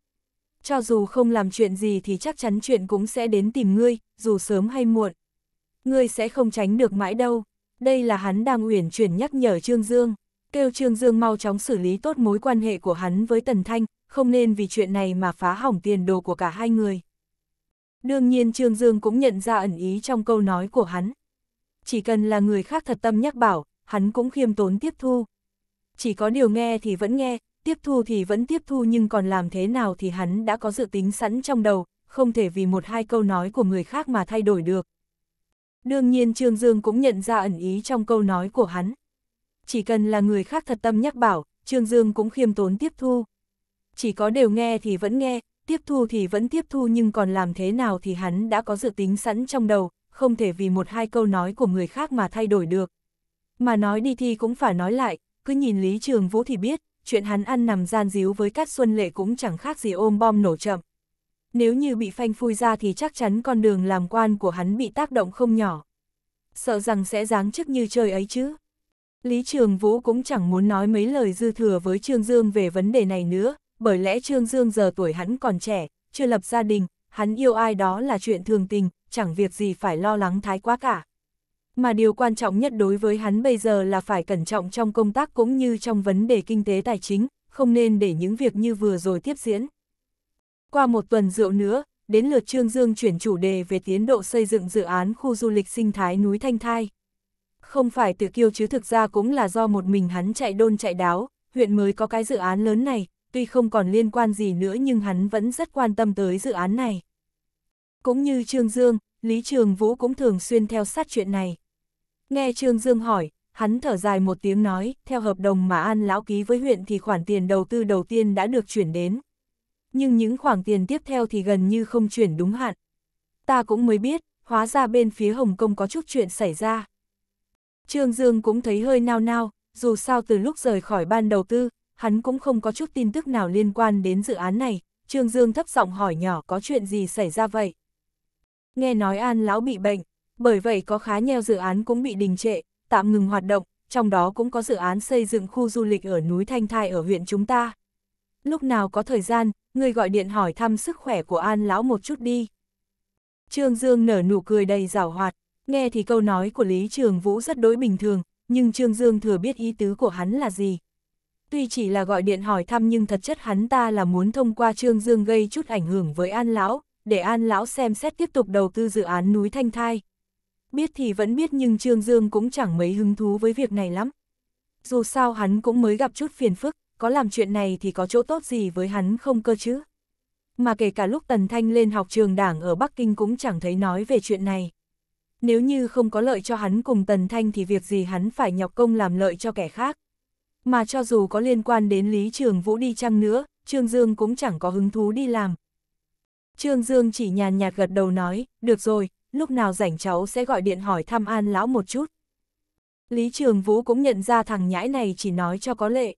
Cho dù không làm chuyện gì thì chắc chắn chuyện cũng sẽ đến tìm ngươi, dù sớm hay muộn. Ngươi sẽ không tránh được mãi đâu. Đây là hắn đang uyển chuyển nhắc nhở Trương Dương, kêu Trương Dương mau chóng xử lý tốt mối quan hệ của hắn với Tần Thanh, không nên vì chuyện này mà phá hỏng tiền đồ của cả hai người. Đương nhiên Trương Dương cũng nhận ra ẩn ý trong câu nói của hắn. Chỉ cần là người khác thật tâm nhắc bảo, hắn cũng khiêm tốn tiếp thu. Chỉ có điều nghe thì vẫn nghe, tiếp thu thì vẫn tiếp thu nhưng còn làm thế nào thì hắn đã có dự tính sẵn trong đầu, không thể vì một hai câu nói của người khác mà thay đổi được. Đương nhiên Trương Dương cũng nhận ra ẩn ý trong câu nói của hắn. Chỉ cần là người khác thật tâm nhắc bảo, Trương Dương cũng khiêm tốn tiếp thu. Chỉ có đều nghe thì vẫn nghe, tiếp thu thì vẫn tiếp thu nhưng còn làm thế nào thì hắn đã có dự tính sẵn trong đầu, không thể vì một hai câu nói của người khác mà thay đổi được. Mà nói đi thì cũng phải nói lại, cứ nhìn Lý Trường Vũ thì biết, chuyện hắn ăn nằm gian díu với Cát Xuân Lệ cũng chẳng khác gì ôm bom nổ chậm. Nếu như bị phanh phui ra thì chắc chắn con đường làm quan của hắn bị tác động không nhỏ. Sợ rằng sẽ giáng chức như chơi ấy chứ. Lý Trường Vũ cũng chẳng muốn nói mấy lời dư thừa với Trương Dương về vấn đề này nữa, bởi lẽ Trương Dương giờ tuổi hắn còn trẻ, chưa lập gia đình, hắn yêu ai đó là chuyện thường tình, chẳng việc gì phải lo lắng thái quá cả. Mà điều quan trọng nhất đối với hắn bây giờ là phải cẩn trọng trong công tác cũng như trong vấn đề kinh tế tài chính, không nên để những việc như vừa rồi tiếp diễn. Qua một tuần rượu nữa, đến lượt Trương Dương chuyển chủ đề về tiến độ xây dựng dự án khu du lịch sinh thái núi Thanh Thai. Không phải tự kiêu chứ thực ra cũng là do một mình hắn chạy đôn chạy đáo, huyện mới có cái dự án lớn này, tuy không còn liên quan gì nữa nhưng hắn vẫn rất quan tâm tới dự án này. Cũng như Trương Dương, Lý Trường Vũ cũng thường xuyên theo sát chuyện này. Nghe Trương Dương hỏi, hắn thở dài một tiếng nói, theo hợp đồng mà An Lão ký với huyện thì khoản tiền đầu tư đầu tiên đã được chuyển đến. Nhưng những khoản tiền tiếp theo thì gần như không chuyển đúng hạn. Ta cũng mới biết, hóa ra bên phía Hồng Kông có chút chuyện xảy ra. Trương Dương cũng thấy hơi nao nao, dù sao từ lúc rời khỏi ban đầu tư, hắn cũng không có chút tin tức nào liên quan đến dự án này, Trương Dương thấp giọng hỏi nhỏ có chuyện gì xảy ra vậy. Nghe nói An Lão bị bệnh, bởi vậy có khá nhiều dự án cũng bị đình trệ, tạm ngừng hoạt động, trong đó cũng có dự án xây dựng khu du lịch ở núi Thanh Thai ở huyện chúng ta. Lúc nào có thời gian, người gọi điện hỏi thăm sức khỏe của An Lão một chút đi. Trương Dương nở nụ cười đầy rào hoạt, nghe thì câu nói của Lý Trường Vũ rất đối bình thường, nhưng Trương Dương thừa biết ý tứ của hắn là gì, tuy chỉ là gọi điện hỏi thăm nhưng thật chất hắn ta là muốn thông qua Trương Dương gây chút ảnh hưởng với An Lão, để An Lão xem xét tiếp tục đầu tư dự án núi Thanh Thai. Biết thì vẫn biết nhưng Trương Dương cũng chẳng mấy hứng thú với việc này lắm. Dù sao hắn cũng mới gặp chút phiền phức, có làm chuyện này thì có chỗ tốt gì với hắn không cơ chứ. Mà kể cả lúc Tần Thanh lên học trường đảng ở Bắc Kinh cũng chẳng thấy nói về chuyện này. Nếu như không có lợi cho hắn cùng Tần Thanh thì việc gì hắn phải nhọc công làm lợi cho kẻ khác mà cho dù có liên quan đến Lý Trường Vũ đi chăng nữa, Trương Dương cũng chẳng có hứng thú đi làm. Trương Dương chỉ nhàn nhạt gật đầu nói, được rồi, lúc nào rảnh cháu sẽ gọi điện hỏi thăm an lão một chút. Lý Trường Vũ cũng nhận ra thằng nhãi này chỉ nói cho có lệ.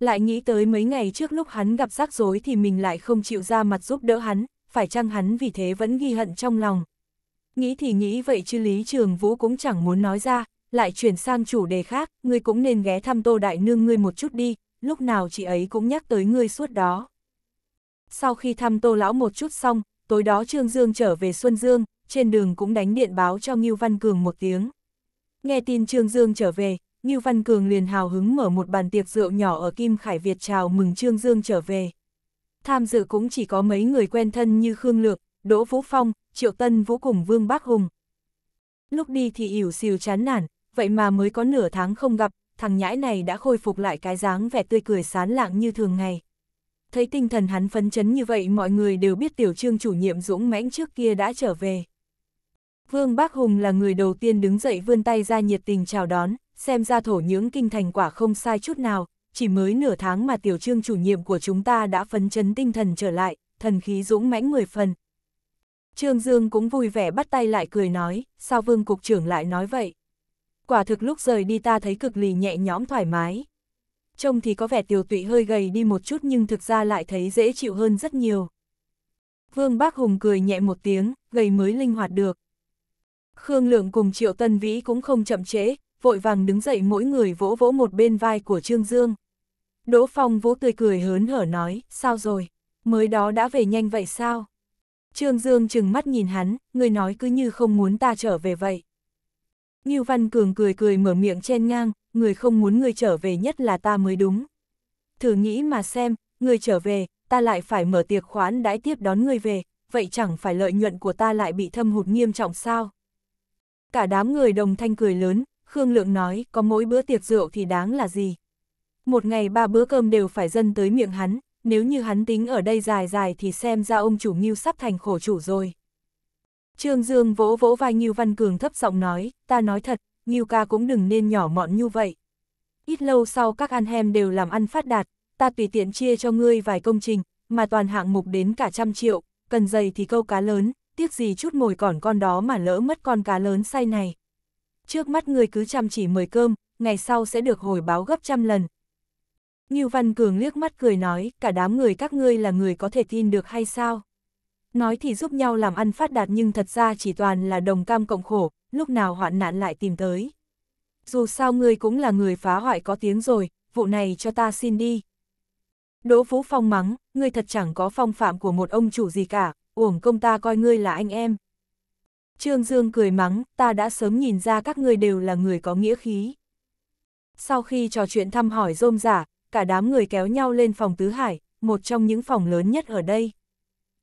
Lại nghĩ tới mấy ngày trước lúc hắn gặp rắc rối thì mình lại không chịu ra mặt giúp đỡ hắn, phải chăng hắn vì thế vẫn ghi hận trong lòng. Nghĩ thì nghĩ vậy chứ Lý Trường Vũ cũng chẳng muốn nói ra, lại chuyển sang chủ đề khác, ngươi cũng nên ghé thăm Tô Đại Nương ngươi một chút đi, lúc nào chị ấy cũng nhắc tới ngươi suốt đó. Sau khi thăm Tô Lão một chút xong, tối đó Trương Dương trở về Xuân Dương, trên đường cũng đánh điện báo cho Ngưu Văn Cường một tiếng. Nghe tin Trương Dương trở về, Ngưu Văn Cường liền hào hứng mở một bàn tiệc rượu nhỏ ở Kim Khải Việt chào mừng Trương Dương trở về. Tham dự cũng chỉ có mấy người quen thân như Khương Lược, Đỗ Vũ Phong, Triệu Tân Vũ cùng Vương Bác Hùng. Lúc đi thì ỉu xìu chán nản, vậy mà mới có nửa tháng không gặp, thằng nhãi này đã khôi phục lại cái dáng vẻ tươi cười sán lạng như thường ngày. Thấy tinh thần hắn phấn chấn như vậy mọi người đều biết tiểu trương chủ nhiệm dũng mãnh trước kia đã trở về. Vương Bác Hùng là người đầu tiên đứng dậy vươn tay ra nhiệt tình chào đón, xem ra thổ nhưỡng kinh thành quả không sai chút nào, chỉ mới nửa tháng mà tiểu trương chủ nhiệm của chúng ta đã phấn chấn tinh thần trở lại, thần khí dũng mãnh mười phần. Trương Dương cũng vui vẻ bắt tay lại cười nói, sao Vương Cục trưởng lại nói vậy? quả thực lúc rời đi ta thấy cực lì nhẹ nhõm thoải mái. Trông thì có vẻ tiểu tụy hơi gầy đi một chút nhưng thực ra lại thấy dễ chịu hơn rất nhiều. Vương Bác Hùng cười nhẹ một tiếng, gầy mới linh hoạt được. Khương Lượng cùng Triệu Tân Vĩ cũng không chậm chế vội vàng đứng dậy mỗi người vỗ vỗ một bên vai của Trương Dương. Đỗ Phong vỗ tươi cười hớn hở nói, sao rồi, mới đó đã về nhanh vậy sao? Trương Dương chừng mắt nhìn hắn, người nói cứ như không muốn ta trở về vậy. Ngưu Văn Cường cười cười mở miệng chen ngang, người không muốn người trở về nhất là ta mới đúng. Thử nghĩ mà xem, người trở về, ta lại phải mở tiệc khoán đãi tiếp đón người về, vậy chẳng phải lợi nhuận của ta lại bị thâm hụt nghiêm trọng sao? Cả đám người đồng thanh cười lớn, Khương Lượng nói có mỗi bữa tiệc rượu thì đáng là gì? Một ngày ba bữa cơm đều phải dân tới miệng hắn, nếu như hắn tính ở đây dài dài thì xem ra ông chủ Ngưu sắp thành khổ chủ rồi. Trương Dương vỗ vỗ vai Ngưu Văn Cường thấp giọng nói, ta nói thật, Ngưu ca cũng đừng nên nhỏ mọn như vậy. Ít lâu sau các anh em đều làm ăn phát đạt, ta tùy tiện chia cho ngươi vài công trình, mà toàn hạng mục đến cả trăm triệu, cần giày thì câu cá lớn, tiếc gì chút mồi còn con đó mà lỡ mất con cá lớn say này. Trước mắt ngươi cứ chăm chỉ mời cơm, ngày sau sẽ được hồi báo gấp trăm lần. Ngưu Văn Cường liếc mắt cười nói, cả đám người các ngươi là người có thể tin được hay sao? Nói thì giúp nhau làm ăn phát đạt nhưng thật ra chỉ toàn là đồng cam cộng khổ, lúc nào hoạn nạn lại tìm tới. Dù sao ngươi cũng là người phá hoại có tiếng rồi, vụ này cho ta xin đi. Đỗ Vũ Phong mắng, ngươi thật chẳng có phong phạm của một ông chủ gì cả, uổng công ta coi ngươi là anh em. Trương Dương cười mắng, ta đã sớm nhìn ra các ngươi đều là người có nghĩa khí. Sau khi trò chuyện thăm hỏi rôm giả, cả đám người kéo nhau lên phòng tứ hải, một trong những phòng lớn nhất ở đây.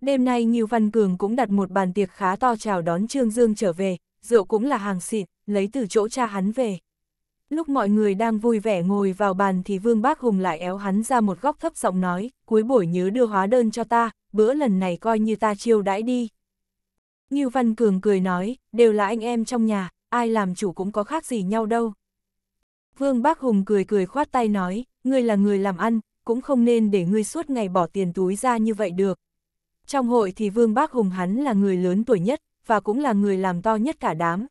Đêm nay Ngưu Văn Cường cũng đặt một bàn tiệc khá to chào đón Trương Dương trở về, rượu cũng là hàng xịn, lấy từ chỗ cha hắn về. Lúc mọi người đang vui vẻ ngồi vào bàn thì Vương Bác Hùng lại éo hắn ra một góc thấp giọng nói, cuối buổi nhớ đưa hóa đơn cho ta, bữa lần này coi như ta chiêu đãi đi. Ngưu Văn Cường cười nói, đều là anh em trong nhà, ai làm chủ cũng có khác gì nhau đâu. Vương Bác Hùng cười cười khoát tay nói, ngươi là người làm ăn, cũng không nên để ngươi suốt ngày bỏ tiền túi ra như vậy được, trong hội thì Vương Bác Hùng hắn là người lớn tuổi nhất, và cũng là người làm to nhất cả đám.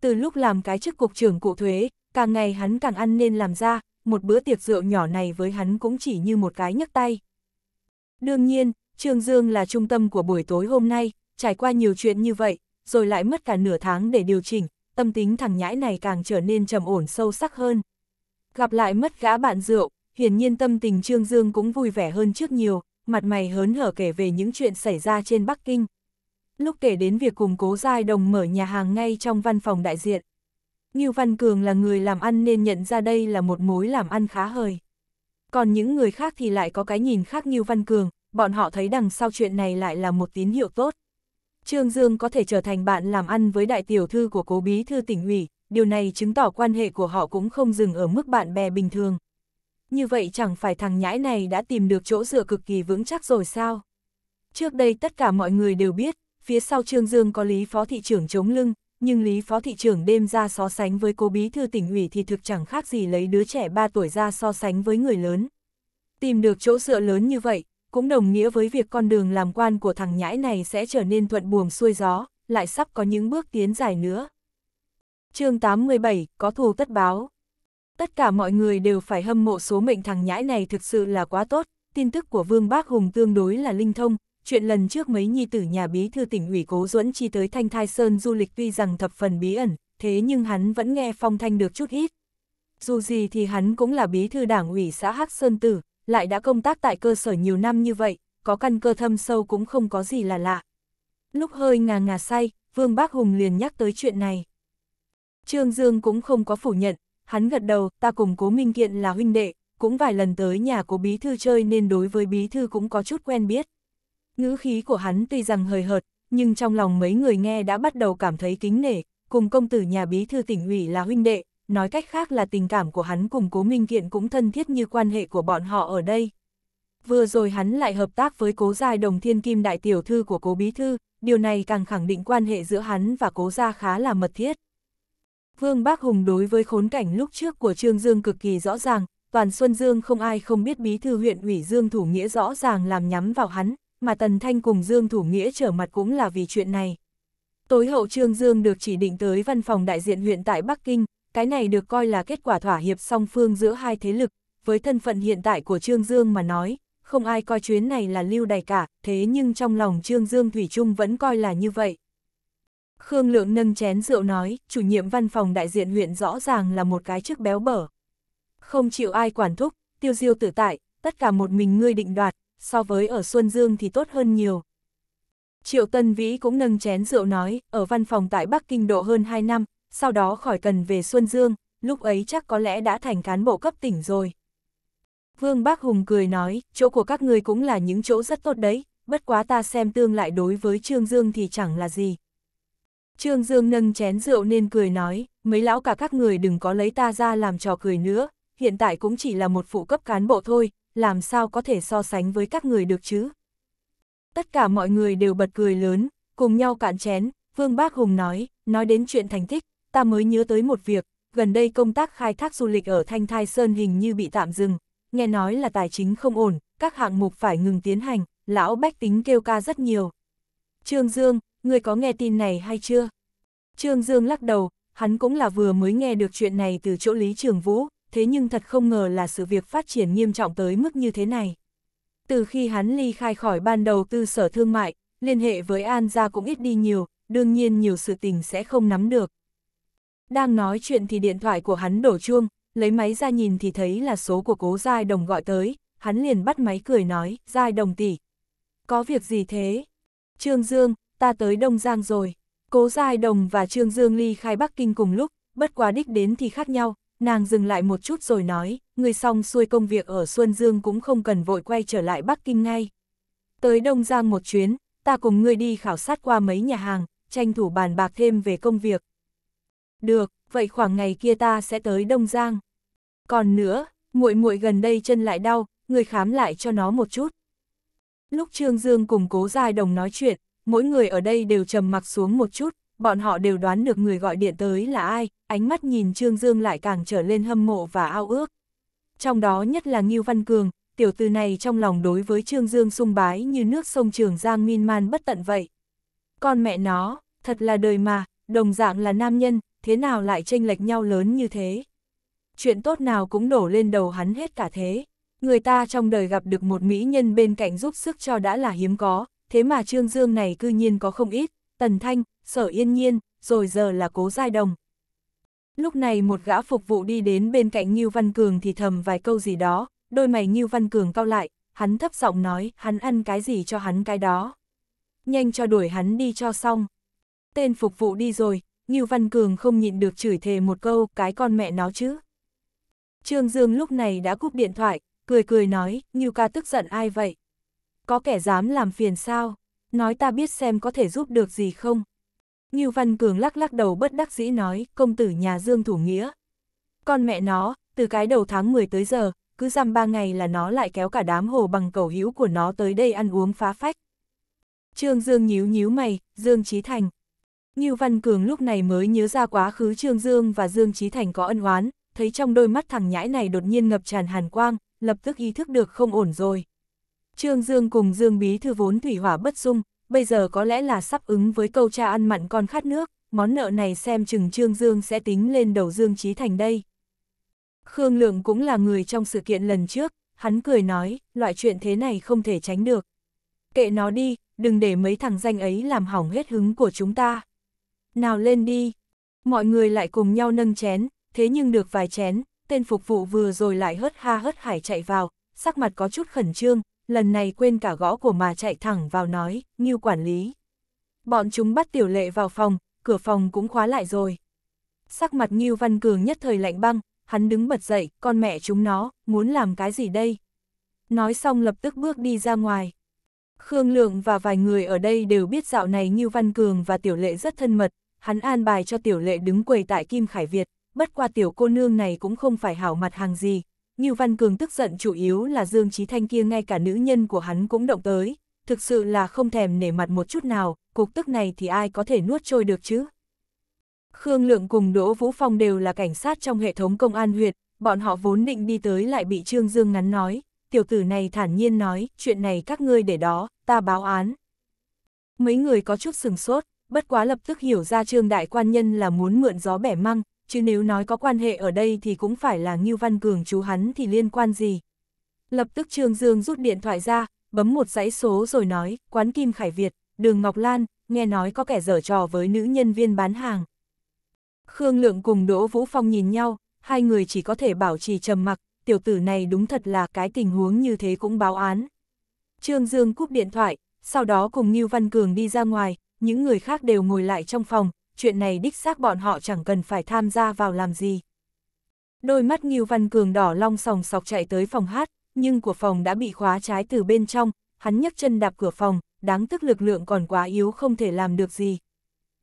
Từ lúc làm cái chức cục trưởng cụ thuế, càng ngày hắn càng ăn nên làm ra, một bữa tiệc rượu nhỏ này với hắn cũng chỉ như một cái nhấc tay. Đương nhiên, Trương Dương là trung tâm của buổi tối hôm nay, trải qua nhiều chuyện như vậy, rồi lại mất cả nửa tháng để điều chỉnh, tâm tính thằng nhãi này càng trở nên trầm ổn sâu sắc hơn. Gặp lại mất gã bạn rượu, hiển nhiên tâm tình Trương Dương cũng vui vẻ hơn trước nhiều, mặt mày hớn hở kể về những chuyện xảy ra trên Bắc Kinh. Lúc kể đến việc cùng cố giai đồng mở nhà hàng ngay trong văn phòng đại diện. Ngưu Văn Cường là người làm ăn nên nhận ra đây là một mối làm ăn khá hời. Còn những người khác thì lại có cái nhìn khác Ngưu Văn Cường, bọn họ thấy đằng sau chuyện này lại là một tín hiệu tốt. Trương Dương có thể trở thành bạn làm ăn với đại tiểu thư của cố bí thư tỉnh ủy, điều này chứng tỏ quan hệ của họ cũng không dừng ở mức bạn bè bình thường như vậy chẳng phải thằng nhãi này đã tìm được chỗ dựa cực kỳ vững chắc rồi sao? Trước đây tất cả mọi người đều biết, phía sau Trương Dương có Lý Phó Thị trưởng chống lưng, nhưng Lý Phó Thị trưởng đêm ra so sánh với cô bí thư tỉnh ủy thì thực chẳng khác gì lấy đứa trẻ 3 tuổi ra so sánh với người lớn. Tìm được chỗ dựa lớn như vậy, cũng đồng nghĩa với việc con đường làm quan của thằng nhãi này sẽ trở nên thuận buồm xuôi gió, lại sắp có những bước tiến dài nữa. chương 87, có thù tất báo. Tất cả mọi người đều phải hâm mộ số mệnh thằng nhãi này thực sự là quá tốt, tin tức của Vương Bác Hùng tương đối là linh thông, chuyện lần trước mấy nhi tử nhà bí thư tỉnh ủy cố duẫn chi tới Thanh Thai Sơn du lịch tuy rằng thập phần bí ẩn, thế nhưng hắn vẫn nghe phong thanh được chút ít. Dù gì thì hắn cũng là bí thư đảng ủy xã Hắc Sơn Tử, lại đã công tác tại cơ sở nhiều năm như vậy, có căn cơ thâm sâu cũng không có gì là lạ. Lúc hơi ngà ngà say, Vương Bác Hùng liền nhắc tới chuyện này. Trương Dương cũng không có phủ nhận, hắn gật đầu, ta cùng cố minh kiện là huynh đệ, cũng vài lần tới nhà của bí thư chơi nên đối với bí thư cũng có chút quen biết. Ngữ khí của hắn tuy rằng hời hợt, nhưng trong lòng mấy người nghe đã bắt đầu cảm thấy kính nể, cùng công tử nhà bí thư tỉnh ủy là huynh đệ, nói cách khác là tình cảm của hắn cùng cố minh kiện cũng thân thiết như quan hệ của bọn họ ở đây. Vừa rồi hắn lại hợp tác với cố giai đồng thiên kim đại tiểu thư của cố bí thư, điều này càng khẳng định quan hệ giữa hắn và cố gia khá là mật thiết. Vương Bác Hùng đối với khốn cảnh lúc trước của Trương Dương cực kỳ rõ ràng, toàn Xuân Dương không ai không biết bí thư huyện ủy Dương Thủ Nghĩa rõ ràng làm nhắm vào hắn, mà Tần Thanh cùng Dương Thủ Nghĩa trở mặt cũng là vì chuyện này. Tối hậu Trương Dương được chỉ định tới văn phòng đại diện huyện tại Bắc Kinh, cái này được coi là kết quả thỏa hiệp song phương giữa hai thế lực, với thân phận hiện tại của Trương Dương mà nói, không ai coi chuyến này là lưu đày cả, thế nhưng trong lòng Trương Dương Thủy Trung vẫn coi là như vậy. Khương Lượng nâng chén rượu nói, chủ nhiệm văn phòng đại diện huyện rõ ràng là một cái chức béo bở. Không chịu ai quản thúc, tiêu diêu tự tại, tất cả một mình ngươi định đoạt, so với ở Xuân Dương thì tốt hơn nhiều. Triệu Tân Vĩ cũng nâng chén rượu nói, ở văn phòng tại Bắc Kinh độ hơn 2 năm, sau đó khỏi cần về Xuân Dương, lúc ấy chắc có lẽ đã thành cán bộ cấp tỉnh rồi. Vương Bác Hùng cười nói, chỗ của các ngươi cũng là những chỗ rất tốt đấy, bất quá ta xem tương lại đối với Trương Dương thì chẳng là gì. Trương Dương nâng chén rượu nên cười nói, mấy lão cả các người đừng có lấy ta ra làm trò cười nữa, hiện tại cũng chỉ là một phụ cấp cán bộ thôi, làm sao có thể so sánh với các người được chứ. Tất cả mọi người đều bật cười lớn, cùng nhau cạn chén, Vương Bác Hùng nói, nói đến chuyện thành tích, ta mới nhớ tới một việc, gần đây công tác khai thác du lịch ở Thanh Thai Sơn hình như bị tạm dừng, nghe nói là tài chính không ổn, các hạng mục phải ngừng tiến hành, lão bách tính kêu ca rất nhiều. Trương Dương, ngươi có nghe tin này hay chưa? Trương Dương lắc đầu, hắn cũng là vừa mới nghe được chuyện này từ chỗ Lý Trường Vũ, thế nhưng thật không ngờ là sự việc phát triển nghiêm trọng tới mức như thế này. Từ khi hắn ly khai khỏi ban đầu tư sở thương mại, liên hệ với An gia cũng ít đi nhiều, đương nhiên nhiều sự tình sẽ không nắm được. Đang nói chuyện thì điện thoại của hắn đổ chuông, lấy máy ra nhìn thì thấy là số của cố Giai Đồng gọi tới, hắn liền bắt máy cười nói, Giai Đồng tỷ. Có việc gì thế? Trương Dương, ta tới Đông Giang rồi. Cố Giai Đồng và Trương Dương Ly khai Bắc Kinh cùng lúc, bất quá đích đến thì khác nhau, nàng dừng lại một chút rồi nói, người xong xuôi công việc ở Xuân Dương cũng không cần vội quay trở lại Bắc Kinh ngay. Tới Đông Giang một chuyến, ta cùng ngươi đi khảo sát qua mấy nhà hàng, tranh thủ bàn bạc thêm về công việc. Được, vậy khoảng ngày kia ta sẽ tới Đông Giang. Còn nữa, muội muội gần đây chân lại đau, người khám lại cho nó một chút. Lúc Trương Dương cùng Cố Giai Đồng nói chuyện, mỗi người ở đây đều trầm mặc xuống một chút, bọn họ đều đoán được người gọi điện tới là ai, ánh mắt nhìn Trương Dương lại càng trở lên hâm mộ và ao ước. Trong đó nhất là Ngưu Văn Cường, tiểu tư này trong lòng đối với Trương Dương sung bái như nước sông Trường Giang min man bất tận vậy. Con mẹ nó, thật là đời mà, đồng dạng là nam nhân, thế nào lại chênh lệch nhau lớn như thế. Chuyện tốt nào cũng đổ lên đầu hắn hết cả thế. Người ta trong đời gặp được một mỹ nhân bên cạnh giúp sức cho đã là hiếm có, thế mà Trương Dương này cư nhiên có không ít, Tần Thanh, Sở Yên Nhiên, rồi giờ là Cố Giai Đồng. Lúc này một gã phục vụ đi đến bên cạnh Ngưu Văn Cường thì thầm vài câu gì đó, đôi mày Ngưu Văn Cường cau lại, hắn thấp giọng nói, hắn ăn cái gì cho hắn cái đó. Nhanh cho đuổi hắn đi cho xong. Tên phục vụ đi rồi, Ngưu Văn Cường không nhịn được chửi thề một câu, cái con mẹ nó chứ. Trương Dương lúc này đã cúp điện thoại, cười cười nói, Ngưu ca tức giận ai vậy? có kẻ dám làm phiền sao, nói ta biết xem có thể giúp được gì không. Ngưu Văn Cường lắc lắc đầu bất đắc dĩ nói, công tử nhà Dương Thủ Nghĩa. Con mẹ nó, từ cái đầu tháng 10 tới giờ, cứ dăm ba ngày là nó lại kéo cả đám hồ bằng cầu hữu của nó tới đây ăn uống phá phách. Trương Dương nhíu nhíu mày, Dương Trí Thành. Ngưu Văn Cường lúc này mới nhớ ra quá khứ Trương Dương và Dương Trí Thành có ân oán, thấy trong đôi mắt thằng nhãi này đột nhiên ngập tràn hàn quang, lập tức ý thức được không ổn rồi. Trương Dương cùng Dương Bí Thư vốn thủy hỏa bất dung, bây giờ có lẽ là sắp ứng với câu cha ăn mặn con khát nước, món nợ này xem chừng Trương Dương sẽ tính lên đầu Dương Trí Thành đây. Khương Lượng cũng là người trong sự kiện lần trước, hắn cười nói, loại chuyện thế này không thể tránh được. Kệ nó đi, đừng để mấy thằng danh ấy làm hỏng hết hứng của chúng ta. Nào lên đi. Mọi người lại cùng nhau nâng chén, thế nhưng được vài chén, tên phục vụ vừa rồi lại hớt ha hớt hải chạy vào, sắc mặt có chút khẩn trương, lần này quên cả gõ của mà chạy thẳng vào nói, như quản lý. Bọn chúng bắt tiểu lệ vào phòng, cửa phòng cũng khóa lại rồi. Sắc mặt nghiêu văn cường nhất thời lạnh băng, hắn đứng bật dậy, con mẹ chúng nó, muốn làm cái gì đây? Nói xong lập tức bước đi ra ngoài. Khương Lượng và vài người ở đây đều biết dạo này Ngưu Văn Cường và Tiểu Lệ rất thân mật, hắn an bài cho Tiểu Lệ đứng quầy tại Kim Khải Việt, bất qua Tiểu cô nương này cũng không phải hảo mặt hàng gì, như Văn Cường tức giận chủ yếu là Dương Trí Thanh kia ngay cả nữ nhân của hắn cũng động tới, thực sự là không thèm nể mặt một chút nào, cục tức này thì ai có thể nuốt trôi được chứ. Khương Lượng cùng Đỗ Vũ Phong đều là cảnh sát trong hệ thống công an huyệt, bọn họ vốn định đi tới lại bị Trương Dương ngắn nói, tiểu tử này thản nhiên nói, chuyện này các ngươi để đó, ta báo án. Mấy người có chút sừng sốt, bất quá lập tức hiểu ra Trương Đại Quan Nhân là muốn mượn gió bẻ măng, chứ nếu nói có quan hệ ở đây thì cũng phải là Ngưu Văn Cường chú hắn thì liên quan gì. Lập tức Trương Dương rút điện thoại ra, bấm một dãy số rồi nói, quán Kim Khải Việt, đường Ngọc Lan, nghe nói có kẻ dở trò với nữ nhân viên bán hàng. Khương Lượng cùng Đỗ Vũ Phong nhìn nhau, hai người chỉ có thể bảo trì trầm mặc, tiểu tử này đúng thật là cái tình huống như thế cũng báo án. Trương Dương cúp điện thoại, sau đó cùng Ngưu Văn Cường đi ra ngoài, những người khác đều ngồi lại trong phòng, chuyện này đích xác bọn họ chẳng cần phải tham gia vào làm gì. Đôi mắt Ngưu Văn Cường đỏ long sòng sọc chạy tới phòng hát, nhưng của phòng đã bị khóa trái từ bên trong, hắn nhấc chân đạp cửa phòng, đáng tức lực lượng còn quá yếu không thể làm được gì.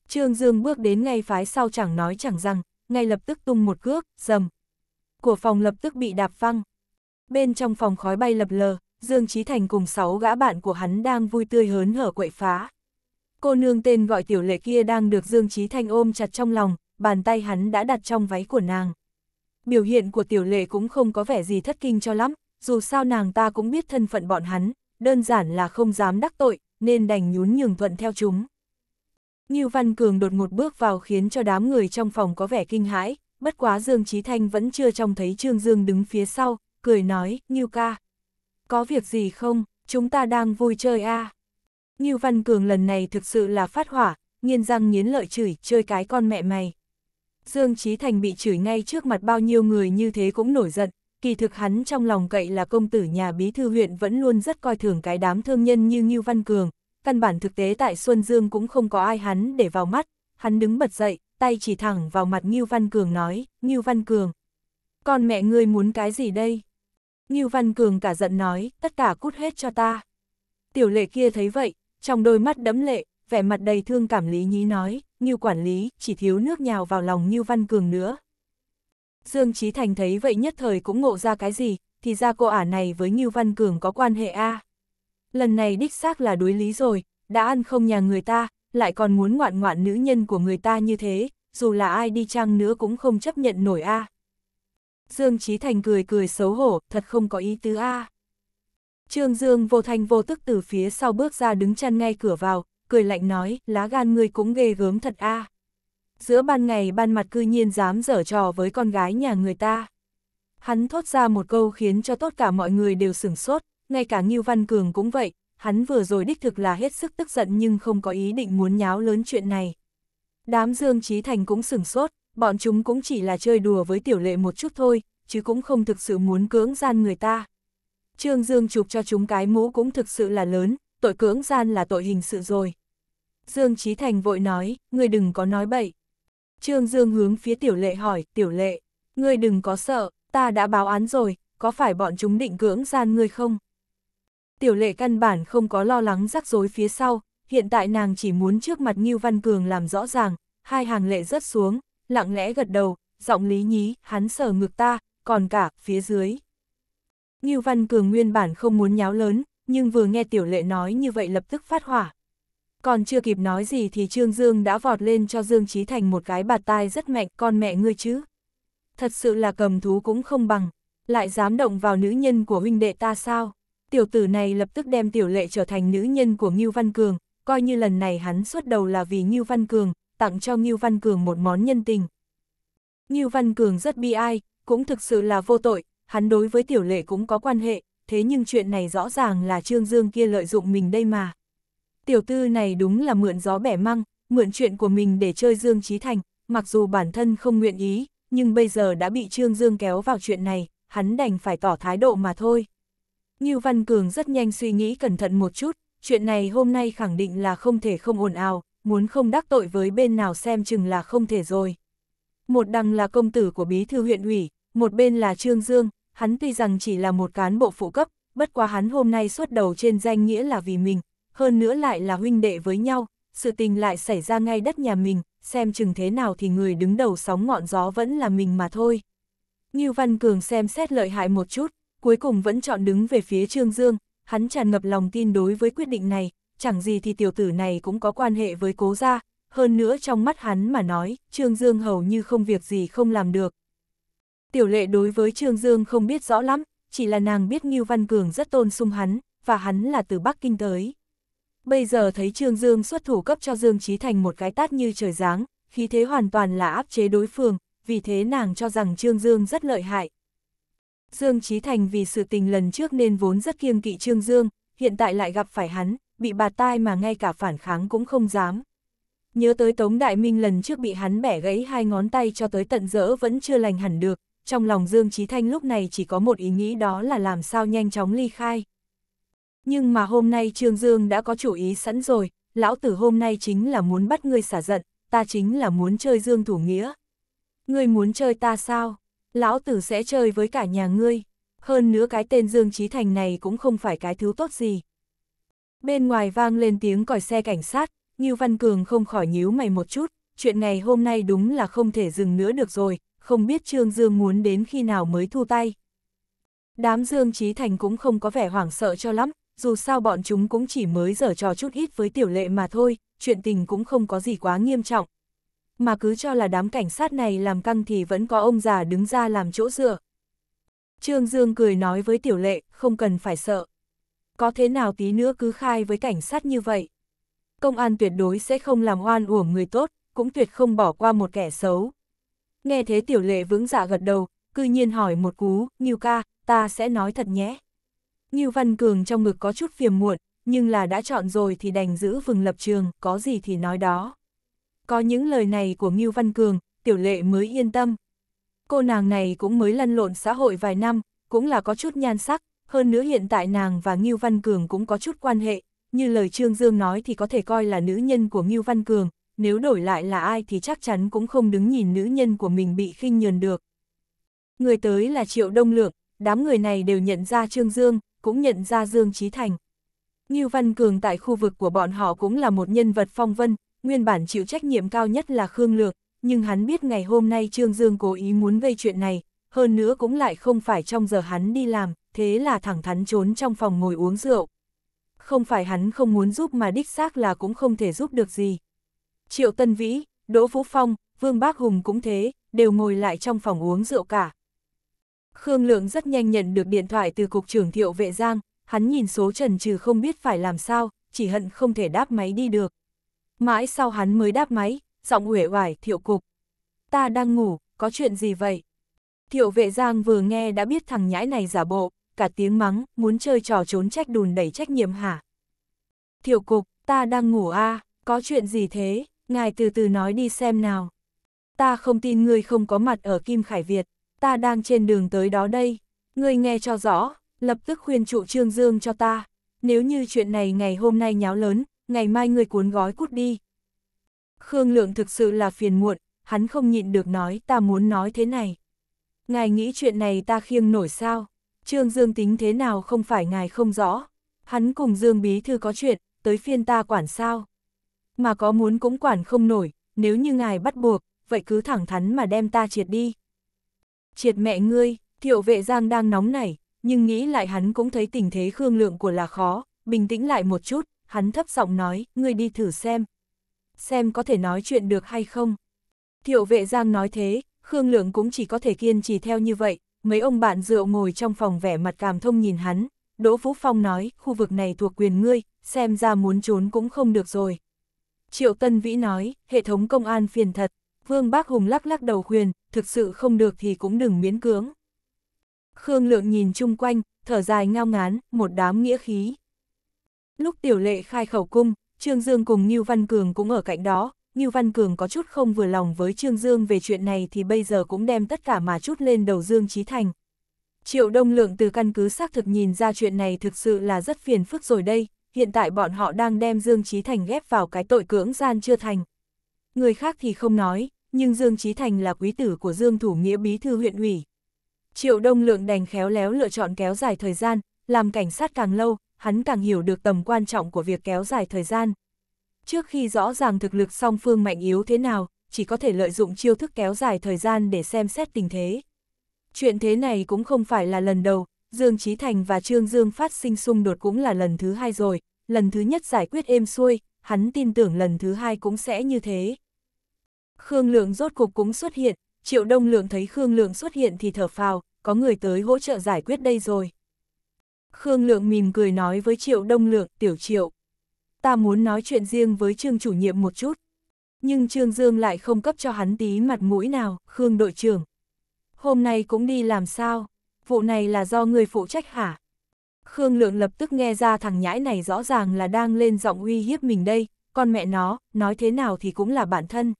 Trương Dương bước đến ngay phái sau chẳng nói chẳng rằng, ngay lập tức tung một cước, dầm. Của phòng lập tức bị đạp văng. Bên trong phòng khói bay lập lờ, Dương Trí Thành cùng 6 gã bạn của hắn đang vui tươi hớn hở quậy phá, Cô nương tên gọi tiểu lệ kia đang được Dương Trí Thanh ôm chặt trong lòng, bàn tay hắn đã đặt trong váy của nàng. Biểu hiện của tiểu lệ cũng không có vẻ gì thất kinh cho lắm, dù sao nàng ta cũng biết thân phận bọn hắn, đơn giản là không dám đắc tội, nên đành nhún nhường thuận theo chúng. Như Văn Cường đột ngột bước vào khiến cho đám người trong phòng có vẻ kinh hãi, bất quá Dương Trí Thanh vẫn chưa trông thấy Trương Dương đứng phía sau, cười nói, Như ca. Có việc gì không, chúng ta đang vui chơi a à? Ngưu Văn Cường lần này thực sự là phát hỏa, nghiên răng nghiến lợi chửi, chơi cái con mẹ mày. Dương Chí Thành bị chửi ngay trước mặt bao nhiêu người như thế cũng nổi giận, kỳ thực hắn trong lòng cậy là công tử nhà bí thư huyện vẫn luôn rất coi thường cái đám thương nhân như Ngưu Văn Cường, căn bản thực tế tại Xuân Dương cũng không có ai hắn để vào mắt, hắn đứng bật dậy, tay chỉ thẳng vào mặt Ngưu Văn Cường nói, Ngưu Văn Cường, con mẹ ngươi muốn cái gì đây? Ngưu Văn Cường cả giận nói, tất cả cút hết cho ta. Tiểu lệ kia thấy vậy, trong đôi mắt đẫm lệ, vẻ mặt đầy thương cảm Lý Nhí nói, như quản lý, chỉ thiếu nước nhào vào lòng như Văn Cường nữa. Dương Trí Thành thấy vậy nhất thời cũng ngộ ra cái gì, thì ra cô ả này với như Văn Cường có quan hệ a. Lần này đích xác là đối lý rồi, đã ăn không nhà người ta, lại còn muốn ngoạn ngoạn nữ nhân của người ta như thế, dù là ai đi chăng nữa cũng không chấp nhận nổi a. Dương Trí Thành cười cười xấu hổ, thật không có ý tứ a. À. Trương Dương vô thanh vô tức từ phía sau bước ra đứng chăn ngay cửa vào, cười lạnh nói, lá gan ngươi cũng ghê gớm thật a. Giữa ban ngày ban mặt cư nhiên dám dở trò với con gái nhà người ta. Hắn thốt ra một câu khiến cho tất cả mọi người đều sửng sốt, ngay cả Ngưu Văn Cường cũng vậy, hắn vừa rồi đích thực là hết sức tức giận nhưng không có ý định muốn nháo lớn chuyện này. Đám Dương Trí Thành cũng sửng sốt, bọn chúng cũng chỉ là chơi đùa với tiểu lệ một chút thôi, chứ cũng không thực sự muốn cưỡng gian người ta. Trương Dương chụp cho chúng cái mũ cũng thực sự là lớn, tội cưỡng gian là tội hình sự rồi. Dương Trí Thành vội nói, ngươi đừng có nói bậy. Trương Dương hướng phía tiểu lệ hỏi, tiểu lệ, ngươi đừng có sợ, ta đã báo án rồi, có phải bọn chúng định cưỡng gian ngươi không? Tiểu lệ căn bản không có lo lắng rắc rối phía sau, hiện tại nàng chỉ muốn trước mặt Ngưu Văn Cường làm rõ ràng, hai hàng lệ rớt xuống, lặng lẽ gật đầu, giọng lý nhí, hắn sờ ngực ta, còn cả, phía dưới, Ngưu Văn Cường nguyên bản không muốn nháo lớn, nhưng vừa nghe Tiểu Lệ nói như vậy lập tức phát hỏa. Còn chưa kịp nói gì thì Trương Dương đã vọt lên cho Dương Chí Thành một cái bạt tai rất mạnh, con mẹ ngươi chứ. Thật sự là cầm thú cũng không bằng, lại dám động vào nữ nhân của huynh đệ ta sao. Tiểu tử này lập tức đem Tiểu Lệ trở thành nữ nhân của Ngưu Văn Cường, coi như lần này hắn xuất đầu là vì Ngưu Văn Cường, tặng cho Ngưu Văn Cường một món nhân tình. Ngưu Văn Cường rất bi ai, cũng thực sự là vô tội, hắn đối với tiểu lệ cũng có quan hệ, thế nhưng chuyện này rõ ràng là Trương Dương kia lợi dụng mình đây mà. Tiểu tư này đúng là mượn gió bẻ măng, mượn chuyện của mình để chơi Dương Trí Thành, mặc dù bản thân không nguyện ý, nhưng bây giờ đã bị Trương Dương kéo vào chuyện này, hắn đành phải tỏ thái độ mà thôi. Như Văn Cường rất nhanh suy nghĩ cẩn thận một chút, chuyện này hôm nay khẳng định là không thể không ồn ào, muốn không đắc tội với bên nào xem chừng là không thể rồi. Một đằng là công tử của bí thư huyện ủy, một bên là Trương Dương, hắn tuy rằng chỉ là một cán bộ phụ cấp, bất quá hắn hôm nay xuất đầu trên danh nghĩa là vì mình, hơn nữa lại là huynh đệ với nhau, sự tình lại xảy ra ngay đất nhà mình, xem chừng thế nào thì người đứng đầu sóng ngọn gió vẫn là mình mà thôi. như Văn Cường xem xét lợi hại một chút, cuối cùng vẫn chọn đứng về phía Trương Dương, hắn tràn ngập lòng tin đối với quyết định này, chẳng gì thì tiểu tử này cũng có quan hệ với cố gia, hơn nữa trong mắt hắn mà nói, Trương Dương hầu như không việc gì không làm được, Tiểu lệ đối với Trương Dương không biết rõ lắm, chỉ là nàng biết Ngưu Văn Cường rất tôn sung hắn, và hắn là từ Bắc Kinh tới. Bây giờ thấy Trương Dương xuất thủ cấp cho Dương Trí Thành một cái tát như trời giáng, khí thế hoàn toàn là áp chế đối phương, vì thế nàng cho rằng Trương Dương rất lợi hại. Dương Trí Thành vì sự tình lần trước nên vốn rất kiêng kỵ Trương Dương, hiện tại lại gặp phải hắn, bị bạt tai mà ngay cả phản kháng cũng không dám. Nhớ tới Tống Đại Minh lần trước bị hắn bẻ gãy hai ngón tay cho tới tận dỡ vẫn chưa lành hẳn được, trong lòng Dương Trí Thanh lúc này chỉ có một ý nghĩ đó là làm sao nhanh chóng ly khai. Nhưng mà hôm nay Trương Dương đã có chủ ý sẵn rồi, lão tử hôm nay chính là muốn bắt ngươi xả giận, ta chính là muốn chơi Dương Thủ Nghĩa. Ngươi muốn chơi ta sao? Lão tử sẽ chơi với cả nhà ngươi. Hơn nữa cái tên Dương Trí Thành này cũng không phải cái thứ tốt gì. Bên ngoài vang lên tiếng còi xe cảnh sát, Ngưu Văn Cường không khỏi nhíu mày một chút, chuyện này hôm nay đúng là không thể dừng nữa được rồi, không biết Trương Dương muốn đến khi nào mới thu tay. Đám Dương Trí Thành cũng không có vẻ hoảng sợ cho lắm, dù sao bọn chúng cũng chỉ mới dở trò chút ít với tiểu lệ mà thôi, chuyện tình cũng không có gì quá nghiêm trọng. Mà cứ cho là đám cảnh sát này làm căng thì vẫn có ông già đứng ra làm chỗ dựa. Trương Dương cười nói với tiểu lệ, không cần phải sợ. Có thế nào tí nữa cứ khai với cảnh sát như vậy. Công an tuyệt đối sẽ không làm oan uổng người tốt, cũng tuyệt không bỏ qua một kẻ xấu nghe thế tiểu lệ vững dạ gật đầu, cư nhiên hỏi một cú, nhiêu ca, ta sẽ nói thật nhé. nhiêu Văn Cường trong ngực có chút phiền muộn, nhưng là đã chọn rồi thì đành giữ vừng lập trường, có gì thì nói đó. Có những lời này của nhiêu Văn Cường, tiểu lệ mới yên tâm. Cô nàng này cũng mới lăn lộn xã hội vài năm, cũng là có chút nhan sắc, hơn nữa hiện tại nàng và nhiêu Văn Cường cũng có chút quan hệ, như lời Trương Dương nói thì có thể coi là nữ nhân của Ngưu Văn Cường, nếu đổi lại là ai thì chắc chắn cũng không đứng nhìn nữ nhân của mình bị khinh nhường được. Người tới là Triệu Đông Lượng, đám người này đều nhận ra Trương Dương, cũng nhận ra Dương Trí Thành. Ngưu Văn Cường tại khu vực của bọn họ cũng là một nhân vật phong vân, nguyên bản chịu trách nhiệm cao nhất là Khương Lược, nhưng hắn biết ngày hôm nay Trương Dương cố ý muốn gây chuyện này, hơn nữa cũng lại không phải trong giờ hắn đi làm, thế là thẳng thắn trốn trong phòng ngồi uống rượu. Không phải hắn không muốn giúp mà đích xác là cũng không thể giúp được gì. Triệu Tân Vĩ, Đỗ Vũ Phong, Vương Bác Hùng cũng thế, đều ngồi lại trong phòng uống rượu cả. Khương Lượng rất nhanh nhận được điện thoại từ Cục trưởng Thiệu Vệ Giang, hắn nhìn số trần trừ không biết phải làm sao, chỉ hận không thể đáp máy đi được. Mãi sau hắn mới đáp máy, giọng uể oải Thiệu Cục. Ta đang ngủ, có chuyện gì vậy? Thiệu Vệ Giang vừa nghe đã biết thằng nhãi này giả bộ, cả tiếng mắng, muốn chơi trò trốn trách đùn đẩy trách nhiệm hả? Thiệu Cục, ta đang ngủ a có chuyện gì thế? ngài từ từ nói đi xem nào. Ta không tin ngươi không có mặt ở Kim Khải Việt, ta đang trên đường tới đó đây, ngươi nghe cho rõ, lập tức khuyên trụ Trương Dương cho ta, nếu như chuyện này ngày hôm nay nháo lớn, ngày mai ngươi cuốn gói cút đi. Khương Lượng thực sự là phiền muộn, hắn không nhịn được nói ta muốn nói thế này. Ngài nghĩ chuyện này ta khiêng nổi sao, Trương Dương tính thế nào không phải ngài không rõ, hắn cùng Dương Bí Thư có chuyện, tới phiên ta quản sao mà có muốn cũng quản không nổi, nếu như ngài bắt buộc, vậy cứ thẳng thắn mà đem ta triệt đi. Triệt mẹ ngươi, thiệu vệ giang đang nóng nảy, nhưng nghĩ lại hắn cũng thấy tình thế khương lượng của là khó, bình tĩnh lại một chút, hắn thấp giọng nói, ngươi đi thử xem. Xem có thể nói chuyện được hay không. Thiệu vệ giang nói thế, khương lượng cũng chỉ có thể kiên trì theo như vậy, mấy ông bạn rượu ngồi trong phòng vẻ mặt cảm thông nhìn hắn, Đỗ Vũ Phong nói, khu vực này thuộc quyền ngươi, xem ra muốn trốn cũng không được rồi, Triệu Tân Vĩ nói, hệ thống công an phiền thật, Vương Bác Hùng lắc lắc đầu khuyên, thực sự không được thì cũng đừng miễn cưỡng. Khương Lượng nhìn chung quanh, thở dài ngao ngán, một đám nghĩa khí. Lúc tiểu lệ khai khẩu cung, Trương Dương cùng Ngưu Văn Cường cũng ở cạnh đó, Ngưu Văn Cường có chút không vừa lòng với Trương Dương về chuyện này thì bây giờ cũng đem tất cả mà chút lên đầu Dương Chí Thành. Triệu Đông Lượng từ căn cứ xác thực nhìn ra chuyện này thực sự là rất phiền phức rồi đây, hiện tại bọn họ đang đem Dương Trí Thành ghép vào cái tội cưỡng gian chưa thành. Người khác thì không nói, nhưng Dương Trí Thành là quý tử của Dương Thủ Nghĩa bí thư huyện ủy. Triệu Đông Lượng đành khéo léo lựa chọn kéo dài thời gian, làm cảnh sát càng lâu, hắn càng hiểu được tầm quan trọng của việc kéo dài thời gian. Trước khi rõ ràng thực lực song phương mạnh yếu thế nào, chỉ có thể lợi dụng chiêu thức kéo dài thời gian để xem xét tình thế. Chuyện thế này cũng không phải là lần đầu, Dương Trí Thành và Trương Dương phát sinh xung đột cũng là lần thứ hai rồi, lần thứ nhất giải quyết êm xuôi, hắn tin tưởng lần thứ hai cũng sẽ như thế. Khương Lượng rốt cục cũng xuất hiện, Triệu Đông Lượng thấy Khương Lượng xuất hiện thì thở phào, có người tới hỗ trợ giải quyết đây rồi. Khương Lượng mỉm cười nói với Triệu Đông Lượng, tiểu Triệu. Ta muốn nói chuyện riêng với Trương chủ nhiệm một chút. Nhưng Trương Dương lại không cấp cho hắn tí mặt mũi nào, Khương đội trưởng. Hôm nay cũng đi làm sao? vụ này là do người phụ trách hả? Khương Lượng lập tức nghe ra thằng nhãi này rõ ràng là đang lên giọng uy hiếp mình đây, con mẹ nó, nói thế nào thì cũng là bản thân.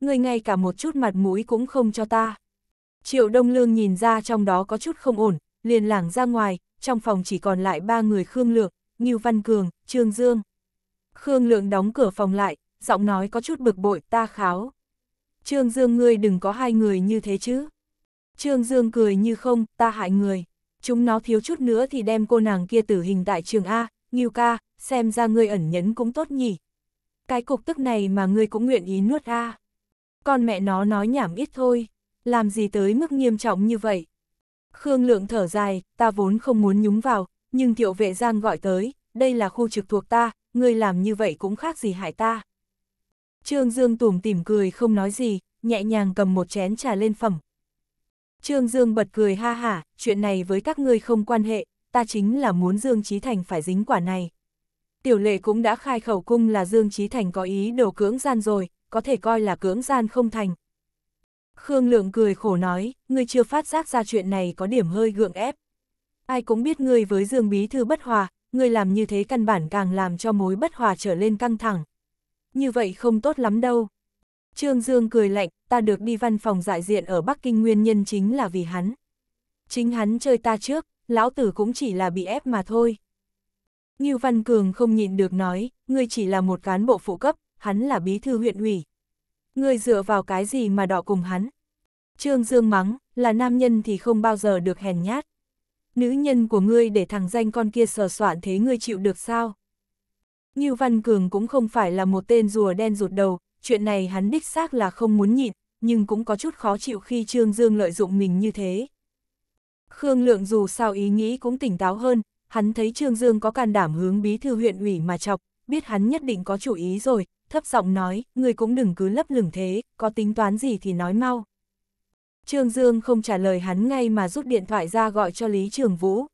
Người ngay cả một chút mặt mũi cũng không cho ta. Triệu Đông Lương nhìn ra trong đó có chút không ổn, liền lảng ra ngoài, trong phòng chỉ còn lại ba người Khương Lượng, Ngưu Văn Cường, Trương Dương. Khương Lượng đóng cửa phòng lại, giọng nói có chút bực bội, ta kháo. Trương Dương ngươi đừng có hai người như thế chứ. Trương Dương cười như không, ta hại người. Chúng nó thiếu chút nữa thì đem cô nàng kia tử hình tại trường A, Nghiêu ca, xem ra ngươi ẩn nhẫn cũng tốt nhỉ. Cái cục tức này mà ngươi cũng nguyện ý nuốt A. Con mẹ nó nói nhảm ít thôi, làm gì tới mức nghiêm trọng như vậy. Khương Lượng thở dài, ta vốn không muốn nhúng vào, nhưng thiệu vệ giang gọi tới, đây là khu trực thuộc ta, ngươi làm như vậy cũng khác gì hại ta. Trương Dương tủm tỉm cười không nói gì, nhẹ nhàng cầm một chén trà lên phẩm, Trương Dương bật cười ha hả, chuyện này với các ngươi không quan hệ, ta chính là muốn Dương Chí Thành phải dính quả này. Tiểu lệ cũng đã khai khẩu cung là Dương Chí Thành có ý đồ cưỡng gian rồi, có thể coi là cưỡng gian không thành. Khương Lượng cười khổ nói, ngươi chưa phát giác ra chuyện này có điểm hơi gượng ép. Ai cũng biết ngươi với Dương Bí Thư bất hòa, ngươi làm như thế căn bản càng làm cho mối bất hòa trở lên căng thẳng. Như vậy không tốt lắm đâu. Trương Dương cười lạnh, ta được đi văn phòng giải diện ở Bắc Kinh nguyên nhân chính là vì hắn. Chính hắn chơi ta trước, lão tử cũng chỉ là bị ép mà thôi. Ngưu Văn Cường không nhịn được nói, ngươi chỉ là một cán bộ phụ cấp, hắn là bí thư huyện ủy. Ngươi dựa vào cái gì mà đọ cùng hắn? Trương Dương mắng, là nam nhân thì không bao giờ được hèn nhát. Nữ nhân của ngươi để thằng danh con kia sờ soạn thế ngươi chịu được sao? Ngưu Văn Cường cũng không phải là một tên rùa đen rụt đầu, chuyện này hắn đích xác là không muốn nhịn, nhưng cũng có chút khó chịu khi Trương Dương lợi dụng mình như thế. Khương Lượng dù sao ý nghĩ cũng tỉnh táo hơn, hắn thấy Trương Dương có can đảm hướng bí thư huyện ủy mà chọc, biết hắn nhất định có chủ ý rồi, thấp giọng nói, người cũng đừng cứ lấp lửng thế, có tính toán gì thì nói mau. Trương Dương không trả lời hắn ngay mà rút điện thoại ra gọi cho Lý Trường Vũ.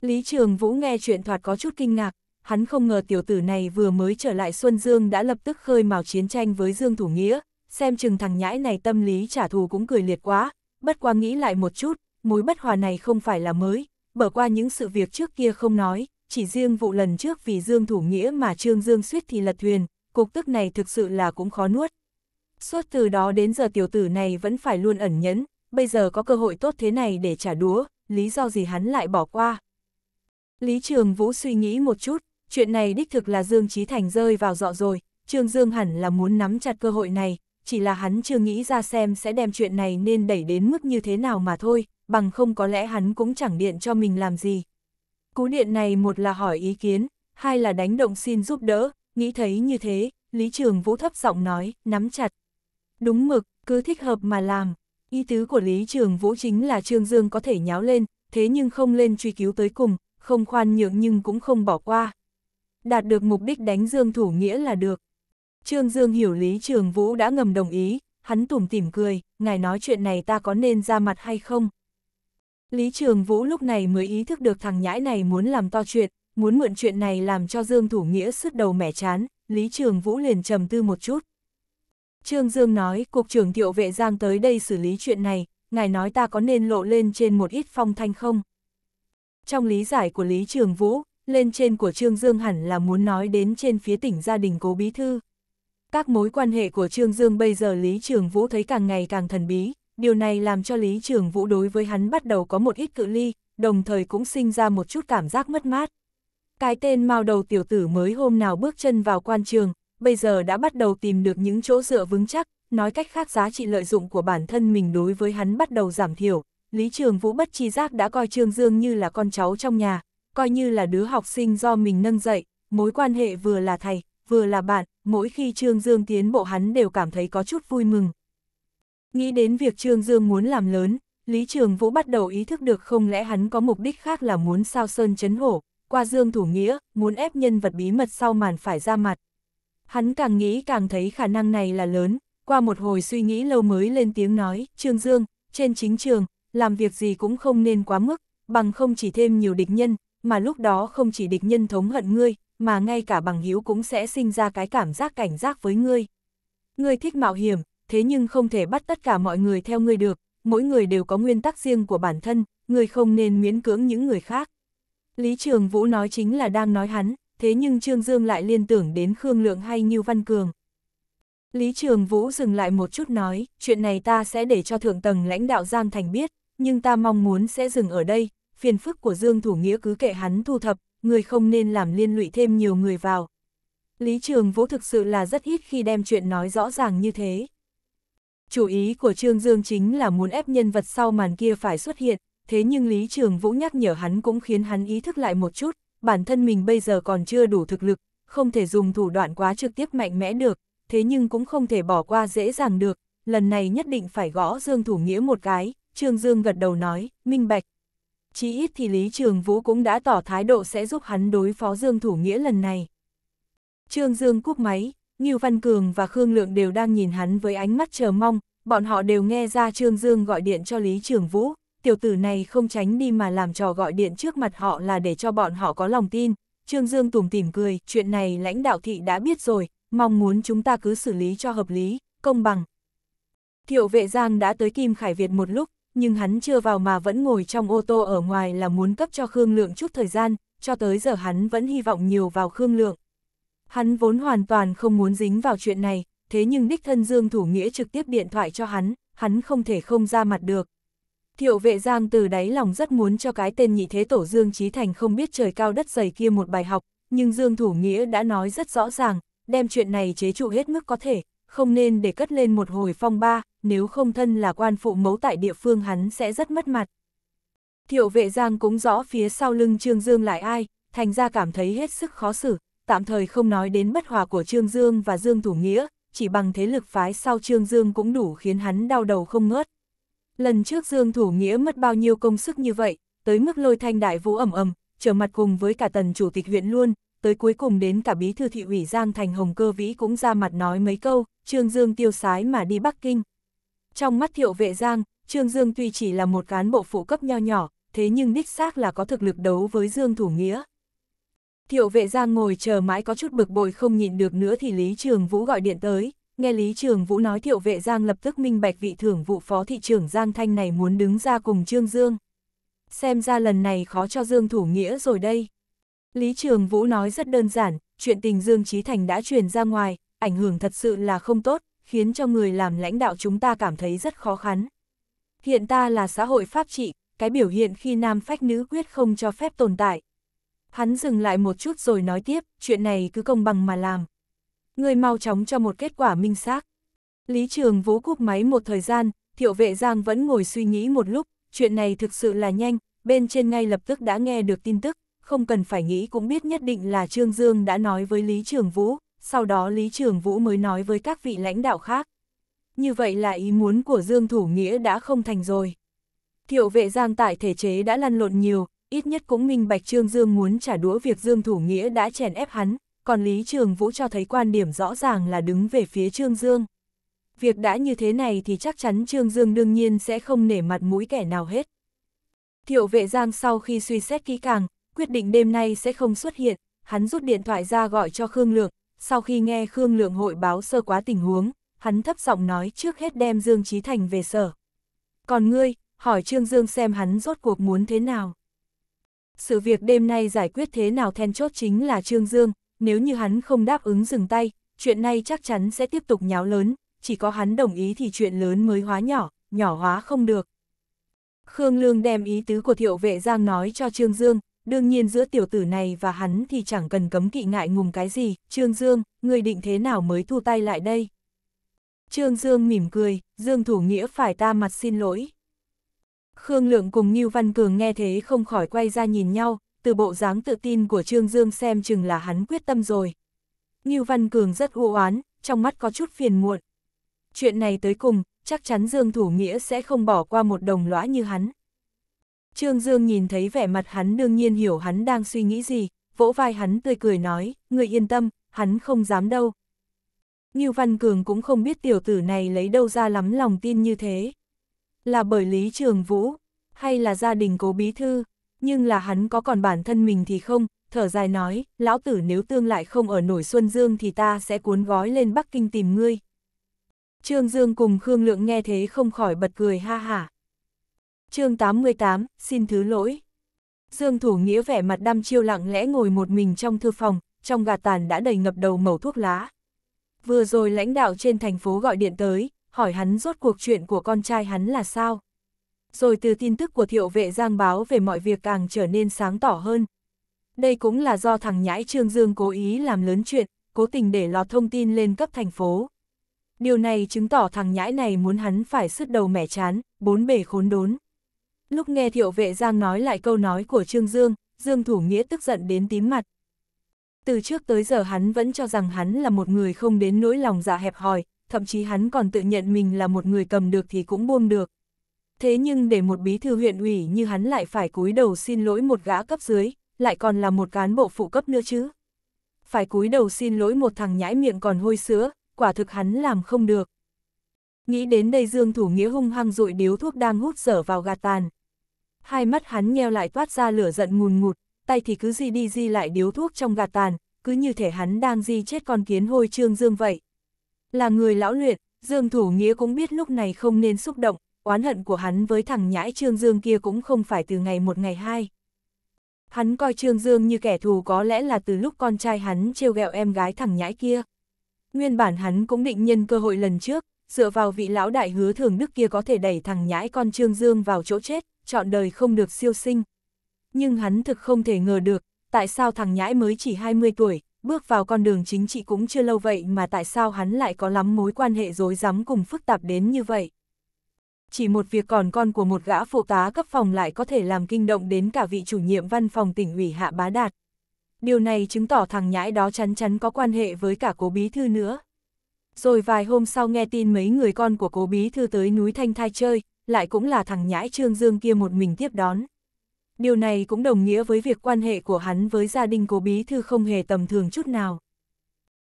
Lý Trường Vũ nghe chuyện thoạt có chút kinh ngạc, hắn không ngờ tiểu tử này vừa mới trở lại Xuân Dương đã lập tức khơi mào chiến tranh với Dương Thủ Nghĩa, xem chừng thằng nhãi này tâm lý trả thù cũng cười liệt quá, bất qua nghĩ lại một chút, mối bất hòa này không phải là mới, bỏ qua những sự việc trước kia không nói, chỉ riêng vụ lần trước vì Dương Thủ Nghĩa mà Trương Dương suýt thì lật thuyền, cục tức này thực sự là cũng khó nuốt. Suốt từ đó đến giờ tiểu tử này vẫn phải luôn ẩn nhẫn, bây giờ có cơ hội tốt thế này để trả đúa, lý do gì hắn lại bỏ qua. Lý Trường Vũ suy nghĩ một chút, chuyện này đích thực là Dương Trí Thành rơi vào dọ rồi, Trương Dương hẳn là muốn nắm chặt cơ hội này, chỉ là hắn chưa nghĩ ra xem sẽ đem chuyện này nên đẩy đến mức như thế nào mà thôi, bằng không có lẽ hắn cũng chẳng điện cho mình làm gì. Cú điện này một là hỏi ý kiến, hai là đánh động xin giúp đỡ, nghĩ thấy như thế, Lý Trường Vũ thấp giọng nói, nắm chặt. Đúng mực, cứ thích hợp mà làm. Ý tứ của Lý Trường Vũ chính là Trương Dương có thể nháo lên, thế nhưng không lên truy cứu tới cùng, không khoan nhượng nhưng cũng không bỏ qua, đạt được mục đích đánh Dương Thủ Nghĩa là được. Trương Dương hiểu Lý Trường Vũ đã ngầm đồng ý, hắn tủm tỉm cười, ngài nói chuyện này ta có nên ra mặt hay không? Lý Trường Vũ lúc này mới ý thức được thằng nhãi này muốn làm to chuyện, muốn mượn chuyện này làm cho Dương Thủ Nghĩa sứt đầu mẻ chán, Lý Trường Vũ liền trầm tư một chút. Trương Dương nói, Cục trưởng Thiệu Vệ Giang tới đây xử lý chuyện này, ngài nói ta có nên lộ lên trên một ít phong thanh không? Trong lý giải của Lý Trường Vũ, lên trên của Trương Dương hẳn là muốn nói đến trên phía tỉnh gia đình cố bí thư. Các mối quan hệ của Trương Dương bây giờ Lý Trường Vũ thấy càng ngày càng thần bí, điều này làm cho Lý Trường Vũ đối với hắn bắt đầu có một ít cự ly, đồng thời cũng sinh ra một chút cảm giác mất mát. Cái tên mao đầu tiểu tử mới hôm nào bước chân vào quan trường, bây giờ đã bắt đầu tìm được những chỗ dựa vững chắc, nói cách khác giá trị lợi dụng của bản thân mình đối với hắn bắt đầu giảm thiểu. Lý Trường Vũ bất chi giác đã coi Trương Dương như là con cháu trong nhà, coi như là đứa học sinh do mình nâng dậy, mối quan hệ vừa là thầy, vừa là bạn, mỗi khi Trương Dương tiến bộ hắn đều cảm thấy có chút vui mừng. Nghĩ đến việc Trương Dương muốn làm lớn, Lý Trường Vũ bắt đầu ý thức được không lẽ hắn có mục đích khác là muốn sao sơn chấn hổ, qua Dương thủ nghĩa, muốn ép nhân vật bí mật sau màn phải ra mặt. Hắn càng nghĩ càng thấy khả năng này là lớn, qua một hồi suy nghĩ lâu mới lên tiếng nói, Trương Dương, trên chính trường, làm việc gì cũng không nên quá mức, bằng không chỉ thêm nhiều địch nhân, mà lúc đó không chỉ địch nhân thống hận ngươi, mà ngay cả bằng hữu cũng sẽ sinh ra cái cảm giác cảnh giác với ngươi. Ngươi thích mạo hiểm, thế nhưng không thể bắt tất cả mọi người theo ngươi được, mỗi người đều có nguyên tắc riêng của bản thân, ngươi không nên miễn cưỡng những người khác. Lý Trường Vũ nói chính là đang nói hắn, thế nhưng Trương Dương lại liên tưởng đến Khương Lượng hay Như Văn Cường. Lý Trường Vũ dừng lại một chút nói, chuyện này ta sẽ để cho thượng tầng lãnh đạo Giang Thành biết, nhưng ta mong muốn sẽ dừng ở đây, phiền phức của Dương Thủ Nghĩa cứ kệ hắn thu thập, người không nên làm liên lụy thêm nhiều người vào. Lý Trường Vũ thực sự là rất ít khi đem chuyện nói rõ ràng như thế. Chủ ý của Trương Dương chính là muốn ép nhân vật sau màn kia phải xuất hiện, thế nhưng Lý Trường Vũ nhắc nhở hắn cũng khiến hắn ý thức lại một chút, bản thân mình bây giờ còn chưa đủ thực lực, không thể dùng thủ đoạn quá trực tiếp mạnh mẽ được, thế nhưng cũng không thể bỏ qua dễ dàng được, lần này nhất định phải gõ Dương Thủ Nghĩa một cái, Trương Dương gật đầu nói, minh bạch, chí ít thì Lý Trường Vũ cũng đã tỏ thái độ sẽ giúp hắn đối phó Dương Thủ Nghĩa lần này. Trương Dương cúp máy, Ngưu Văn Cường và Khương Lượng đều đang nhìn hắn với ánh mắt chờ mong, bọn họ đều nghe ra Trương Dương gọi điện cho Lý Trường Vũ, tiểu tử này không tránh đi mà làm trò gọi điện trước mặt họ là để cho bọn họ có lòng tin. Trương Dương tủm tỉm cười, chuyện này lãnh đạo thị đã biết rồi, mong muốn chúng ta cứ xử lý cho hợp lý, công bằng. Thiệu vệ Giang đã tới Kim Khải Việt một lúc, nhưng hắn chưa vào mà vẫn ngồi trong ô tô ở ngoài là muốn cấp cho Khương Lượng chút thời gian, cho tới giờ hắn vẫn hy vọng nhiều vào Khương Lượng. Hắn vốn hoàn toàn không muốn dính vào chuyện này, thế nhưng đích thân Dương Thủ Nghĩa trực tiếp điện thoại cho hắn, hắn không thể không ra mặt được. Thiệu vệ giang từ đáy lòng rất muốn cho cái tên nhị thế tổ Dương Trí Thành không biết trời cao đất dày kia một bài học, nhưng Dương Thủ Nghĩa đã nói rất rõ ràng, đem chuyện này chế trụ hết mức có thể, không nên để cất lên một hồi phong ba, nếu không thân là quan phụ mấu tại địa phương hắn sẽ rất mất mặt. Thiệu vệ giang cũng rõ phía sau lưng Trương Dương lại ai, thành ra cảm thấy hết sức khó xử, tạm thời không nói đến bất hòa của Trương Dương và Dương Thủ Nghĩa, chỉ bằng thế lực phái sau Trương Dương cũng đủ khiến hắn đau đầu không ngớt. Lần trước Dương Thủ Nghĩa mất bao nhiêu công sức như vậy, tới mức lôi thanh đại vũ ẩm ẩm, trở mặt cùng với cả tần chủ tịch huyện luôn, tới cuối cùng đến cả bí thư thị ủy Giang Thành Hồng Cơ Vĩ cũng ra mặt nói mấy câu, Trương Dương tiêu sái mà đi Bắc Kinh, trong mắt thiệu vệ giang, Trương Dương tuy chỉ là một cán bộ phụ cấp nho nhỏ, thế nhưng đích xác là có thực lực đấu với Dương Thủ Nghĩa. Thiệu vệ giang ngồi chờ mãi có chút bực bội không nhịn được nữa thì Lý Trường Vũ gọi điện tới, nghe Lý Trường Vũ nói thiệu vệ giang lập tức minh bạch vị thưởng vụ phó thị trưởng Giang Thanh này muốn đứng ra cùng Trương Dương. Xem ra lần này khó cho Dương Thủ Nghĩa rồi đây. Lý Trường Vũ nói rất đơn giản, chuyện tình Dương Trí Thành đã truyền ra ngoài, ảnh hưởng thật sự là không tốt, khiến cho người làm lãnh đạo chúng ta cảm thấy rất khó khăn. Hiện ta là xã hội pháp trị, cái biểu hiện khi nam phách nữ quyết không cho phép tồn tại. Hắn dừng lại một chút rồi nói tiếp, chuyện này cứ công bằng mà làm. Người mau chóng cho một kết quả minh xác. Lý Trường Vũ cúp máy một thời gian, thiệu vệ Giang vẫn ngồi suy nghĩ một lúc, chuyện này thực sự là nhanh, bên trên ngay lập tức đã nghe được tin tức, không cần phải nghĩ cũng biết nhất định là Trương Dương đã nói với Lý Trường Vũ, sau đó Lý Trường Vũ mới nói với các vị lãnh đạo khác. Như vậy là ý muốn của Dương Thủ Nghĩa đã không thành rồi. Thiệu vệ giang tại thể chế đã lăn lộn nhiều, ít nhất cũng minh bạch Trương Dương muốn trả đũa việc Dương Thủ Nghĩa đã chèn ép hắn, còn Lý Trường Vũ cho thấy quan điểm rõ ràng là đứng về phía Trương Dương. Việc đã như thế này thì chắc chắn Trương Dương đương nhiên sẽ không nể mặt mũi kẻ nào hết. Thiệu vệ giang sau khi suy xét kỹ càng, quyết định đêm nay sẽ không xuất hiện, hắn rút điện thoại ra gọi cho Khương Lượng, sau khi nghe Khương Lượng hội báo sơ quá tình huống, hắn thấp giọng nói trước hết đem Dương Trí Thành về sở. Còn ngươi, hỏi Trương Dương xem hắn rốt cuộc muốn thế nào. Sự việc đêm nay giải quyết thế nào then chốt chính là Trương Dương, nếu như hắn không đáp ứng dừng tay, chuyện này chắc chắn sẽ tiếp tục nháo lớn, chỉ có hắn đồng ý thì chuyện lớn mới hóa nhỏ, nhỏ hóa không được. Khương Lương đem ý tứ của thiệu vệ Giang nói cho Trương Dương, Đương nhiên giữa tiểu tử này và hắn thì chẳng cần cấm kỵ ngại ngùng cái gì, Trương Dương, người định thế nào mới thu tay lại đây? Trương Dương mỉm cười, Dương Thủ Nghĩa phải ta mặt xin lỗi. Khương Lượng cùng Ngưu Văn Cường nghe thế không khỏi quay ra nhìn nhau, từ bộ dáng tự tin của Trương Dương xem chừng là hắn quyết tâm rồi. Ngưu Văn Cường rất u oán, trong mắt có chút phiền muộn. Chuyện này tới cùng, chắc chắn Dương Thủ Nghĩa sẽ không bỏ qua một đồng lõa như hắn. Trương Dương nhìn thấy vẻ mặt hắn đương nhiên hiểu hắn đang suy nghĩ gì, vỗ vai hắn tươi cười nói, người yên tâm, hắn không dám đâu. Ngưu Văn Cường cũng không biết tiểu tử này lấy đâu ra lắm lòng tin như thế. Là bởi Lý Trường Vũ, hay là gia đình cố bí thư, nhưng là hắn có còn bản thân mình thì không, thở dài nói, lão tử nếu tương lại không ở nổi Xuân Dương thì ta sẽ cuốn gói lên Bắc Kinh tìm ngươi. Trương Dương cùng Khương Lượng nghe thế không khỏi bật cười ha hả chương 88, xin thứ lỗi. Dương Thủ Nghĩa vẻ mặt đăm chiêu lặng lẽ ngồi một mình trong thư phòng, trong gạt tàn đã đầy ngập đầu màu thuốc lá. Vừa rồi lãnh đạo trên thành phố gọi điện tới, hỏi hắn rốt cuộc chuyện của con trai hắn là sao. Rồi từ tin tức của thiệu vệ giang báo về mọi việc càng trở nên sáng tỏ hơn. Đây cũng là do thằng nhãi Trương Dương cố ý làm lớn chuyện, cố tình để lọt thông tin lên cấp thành phố. Điều này chứng tỏ thằng nhãi này muốn hắn phải sứt đầu mẻ chán, bốn bề khốn đốn. Lúc nghe thiệu vệ giang nói lại câu nói của Trương Dương, Dương Thủ Nghĩa tức giận đến tím mặt. Từ trước tới giờ hắn vẫn cho rằng hắn là một người không đến nỗi lòng dạ hẹp hòi, thậm chí hắn còn tự nhận mình là một người cầm được thì cũng buông được. Thế nhưng để một bí thư huyện ủy như hắn lại phải cúi đầu xin lỗi một gã cấp dưới, lại còn là một cán bộ phụ cấp nữa chứ. Phải cúi đầu xin lỗi một thằng nhãi miệng còn hôi sữa, quả thực hắn làm không được. Nghĩ đến đây Dương Thủ Nghĩa hung hăng rụi điếu thuốc đang hút dở vào gạt tàn hai mắt hắn nheo lại toát ra lửa giận ngùn ngụt, tay thì cứ di đi di lại điếu thuốc trong gạt tàn, cứ như thể hắn đang di chết con kiến hôi trương dương vậy. Là người lão luyện, Dương Thủ Nghĩa cũng biết lúc này không nên xúc động, oán hận của hắn với thằng nhãi Trương Dương kia cũng không phải từ ngày một ngày hai. Hắn coi Trương Dương như kẻ thù có lẽ là từ lúc con trai hắn trêu ghẹo em gái thằng nhãi kia. Nguyên bản hắn cũng định nhân cơ hội lần trước, dựa vào vị lão đại hứa thường đức kia có thể đẩy thằng nhãi con Trương Dương vào chỗ chết, chọn đời không được siêu sinh. Nhưng hắn thực không thể ngờ được, tại sao thằng nhãi mới chỉ 20 tuổi, bước vào con đường chính trị cũng chưa lâu vậy mà tại sao hắn lại có lắm mối quan hệ rối rắm cùng phức tạp đến như vậy. Chỉ một việc còn con của một gã phụ tá cấp phòng lại có thể làm kinh động đến cả vị chủ nhiệm văn phòng tỉnh ủy Hạ Bá Đạt. Điều này chứng tỏ thằng nhãi đó chắn chắn có quan hệ với cả cố bí thư nữa. Rồi vài hôm sau nghe tin mấy người con của cố bí thư tới núi Thanh Thai chơi, lại cũng là thằng nhãi Trương Dương kia một mình tiếp đón. Điều này cũng đồng nghĩa với việc quan hệ của hắn với gia đình cố bí thư không hề tầm thường chút nào.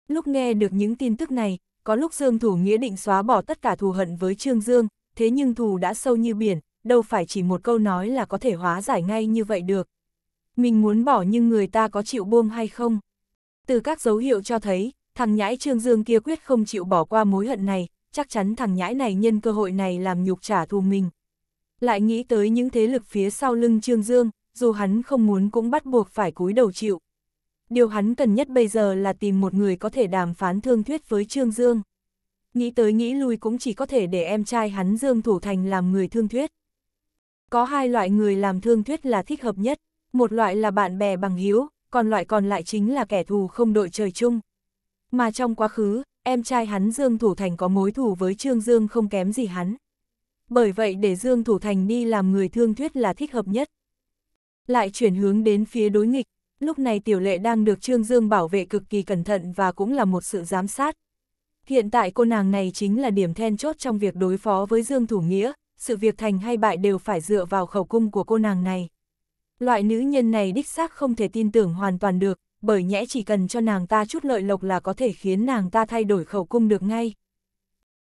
Lúc nghe được những tin tức này, có lúc Dương Thủ Nghĩa định xóa bỏ tất cả thù hận với Trương Dương, thế nhưng thù đã sâu như biển, đâu phải chỉ một câu nói là có thể hóa giải ngay như vậy được. Mình muốn bỏ nhưng người ta có chịu buông hay không? Từ các dấu hiệu cho thấy, thằng nhãi Trương Dương kia quyết không chịu bỏ qua mối hận này, chắc chắn thằng nhãi này nhân cơ hội này làm nhục trả thù mình. Lại nghĩ tới những thế lực phía sau lưng Trương Dương, dù hắn không muốn cũng bắt buộc phải cúi đầu chịu. Điều hắn cần nhất bây giờ là tìm một người có thể đàm phán thương thuyết với Trương Dương. Nghĩ tới nghĩ lui cũng chỉ có thể để em trai hắn Dương Thủ Thành làm người thương thuyết. Có hai loại người làm thương thuyết là thích hợp nhất, một loại là bạn bè bằng hiếu, còn loại còn lại chính là kẻ thù không đội trời chung. Mà trong quá khứ, em trai hắn Dương Thủ Thành có mối thù với Trương Dương không kém gì hắn. Bởi vậy để Dương Thủ Thành đi làm người thương thuyết là thích hợp nhất. Lại chuyển hướng đến phía đối nghịch, lúc này Tiểu Lệ đang được Trương Dương bảo vệ cực kỳ cẩn thận và cũng là một sự giám sát. Hiện tại cô nàng này chính là điểm then chốt trong việc đối phó với Dương Thủ Nghĩa, sự việc thành hay bại đều phải dựa vào khẩu cung của cô nàng này. Loại nữ nhân này đích xác không thể tin tưởng hoàn toàn được, bởi nhẽ chỉ cần cho nàng ta chút lợi lộc là có thể khiến nàng ta thay đổi khẩu cung được ngay.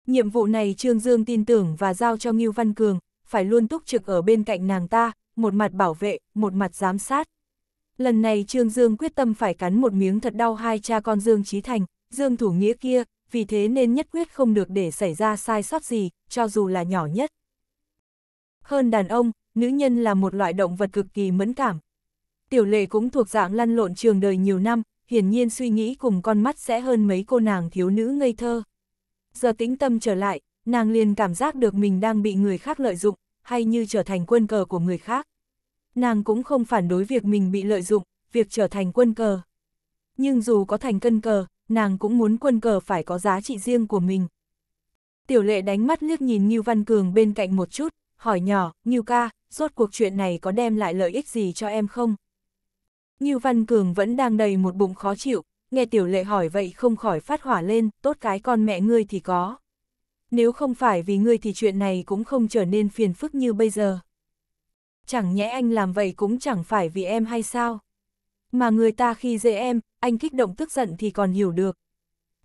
Nhiệm vụ này Trương Dương tin tưởng và giao cho Ngưu Văn Cường, phải luôn túc trực ở bên cạnh nàng ta, một mặt bảo vệ, một mặt giám sát. Lần này Trương Dương quyết tâm phải cắn một miếng thật đau hai cha con Dương Trí Thành, Dương Thủ Nghĩa kia, vì thế nên nhất quyết không được để xảy ra sai sót gì, cho dù là nhỏ nhất. Hơn đàn ông, nữ nhân là một loại động vật cực kỳ mẫn cảm, tiểu lệ cũng thuộc dạng lăn lộn trường đời nhiều năm, hiển nhiên suy nghĩ cùng con mắt sẽ hơn mấy cô nàng thiếu nữ ngây thơ. Giờ tĩnh tâm trở lại, nàng liền cảm giác được mình đang bị người khác lợi dụng, hay như trở thành quân cờ của người khác. Nàng cũng không phản đối việc mình bị lợi dụng, việc trở thành quân cờ. Nhưng dù có thành cân cờ, nàng cũng muốn quân cờ phải có giá trị riêng của mình. Tiểu lệ đánh mắt liếc nhìn Ngưu Văn Cường bên cạnh một chút, hỏi nhỏ, Ngưu ca, rốt cuộc chuyện này có đem lại lợi ích gì cho em không? Ngưu Văn Cường vẫn đang đầy một bụng khó chịu, nghe tiểu lệ hỏi vậy không khỏi phát hỏa lên, tốt cái con mẹ ngươi thì có. Nếu không phải vì ngươi thì chuyện này cũng không trở nên phiền phức như bây giờ. Chẳng nhẽ anh làm vậy cũng chẳng phải vì em hay sao? Mà người ta khi dễ em, anh kích động tức giận thì còn hiểu được.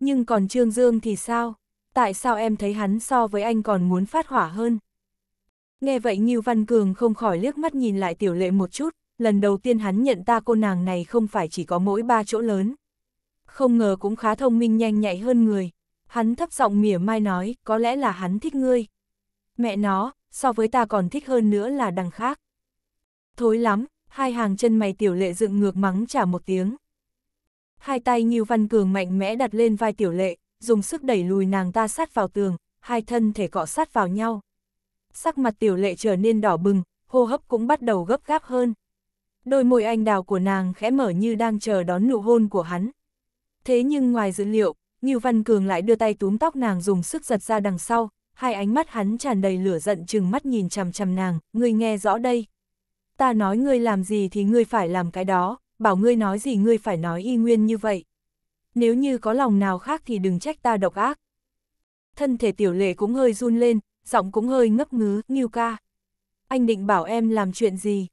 Nhưng còn Trương Dương thì sao? Tại sao em thấy hắn so với anh còn muốn phát hỏa hơn? Nghe vậy Nhiêu Văn Cường không khỏi liếc mắt nhìn lại tiểu lệ một chút, lần đầu tiên hắn nhận ta cô nàng này không phải chỉ có mỗi ba chỗ lớn. Không ngờ cũng khá thông minh nhanh nhạy hơn người. Hắn thấp giọng mỉa mai nói, có lẽ là hắn thích ngươi. Mẹ nó, so với ta còn thích hơn nữa là đằng khác. Thối lắm, hai hàng chân mày tiểu lệ dựng ngược mắng trả một tiếng. Hai tay như Văn Cường mạnh mẽ đặt lên vai tiểu lệ, dùng sức đẩy lùi nàng ta sát vào tường, hai thân thể cọ sát vào nhau. Sắc mặt tiểu lệ trở nên đỏ bừng, hô hấp cũng bắt đầu gấp gáp hơn đôi môi anh đào của nàng khẽ mở như đang chờ đón nụ hôn của hắn. Thế nhưng ngoài dữ liệu, Ngưu Văn Cường lại đưa tay túm tóc nàng dùng sức giật ra đằng sau, hai ánh mắt hắn tràn đầy lửa giận chừng mắt nhìn chằm chằm nàng, ngươi nghe rõ đây. Ta nói ngươi làm gì thì ngươi phải làm cái đó, bảo ngươi nói gì ngươi phải nói y nguyên như vậy. Nếu như có lòng nào khác thì đừng trách ta độc ác. Thân thể tiểu lệ cũng hơi run lên, giọng cũng hơi ngấp ngứ, Ngưu ca. Anh định bảo em làm chuyện gì?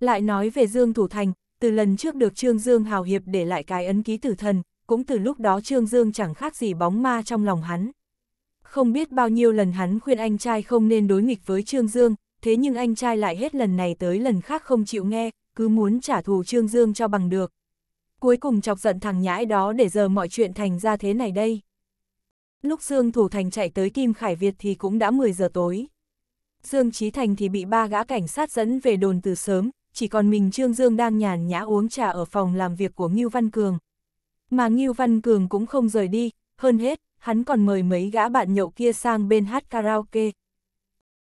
Lại nói về Dương Thủ Thành, từ lần trước được Trương Dương hào hiệp để lại cái ấn ký tử thần, cũng từ lúc đó Trương Dương chẳng khác gì bóng ma trong lòng hắn. Không biết bao nhiêu lần hắn khuyên anh trai không nên đối nghịch với Trương Dương, thế nhưng anh trai lại hết lần này tới lần khác không chịu nghe, cứ muốn trả thù Trương Dương cho bằng được. Cuối cùng chọc giận thằng nhãi đó để giờ mọi chuyện thành ra thế này đây. Lúc Dương Thủ Thành chạy tới Kim Khải Việt thì cũng đã 10 giờ tối. Dương Trí Thành thì bị ba gã cảnh sát dẫn về đồn từ sớm, chỉ còn mình Trương Dương đang nhàn nhã uống trà ở phòng làm việc của Ngưu Văn Cường. Mà Ngưu Văn Cường cũng không rời đi, hơn hết, hắn còn mời mấy gã bạn nhậu kia sang bên hát karaoke.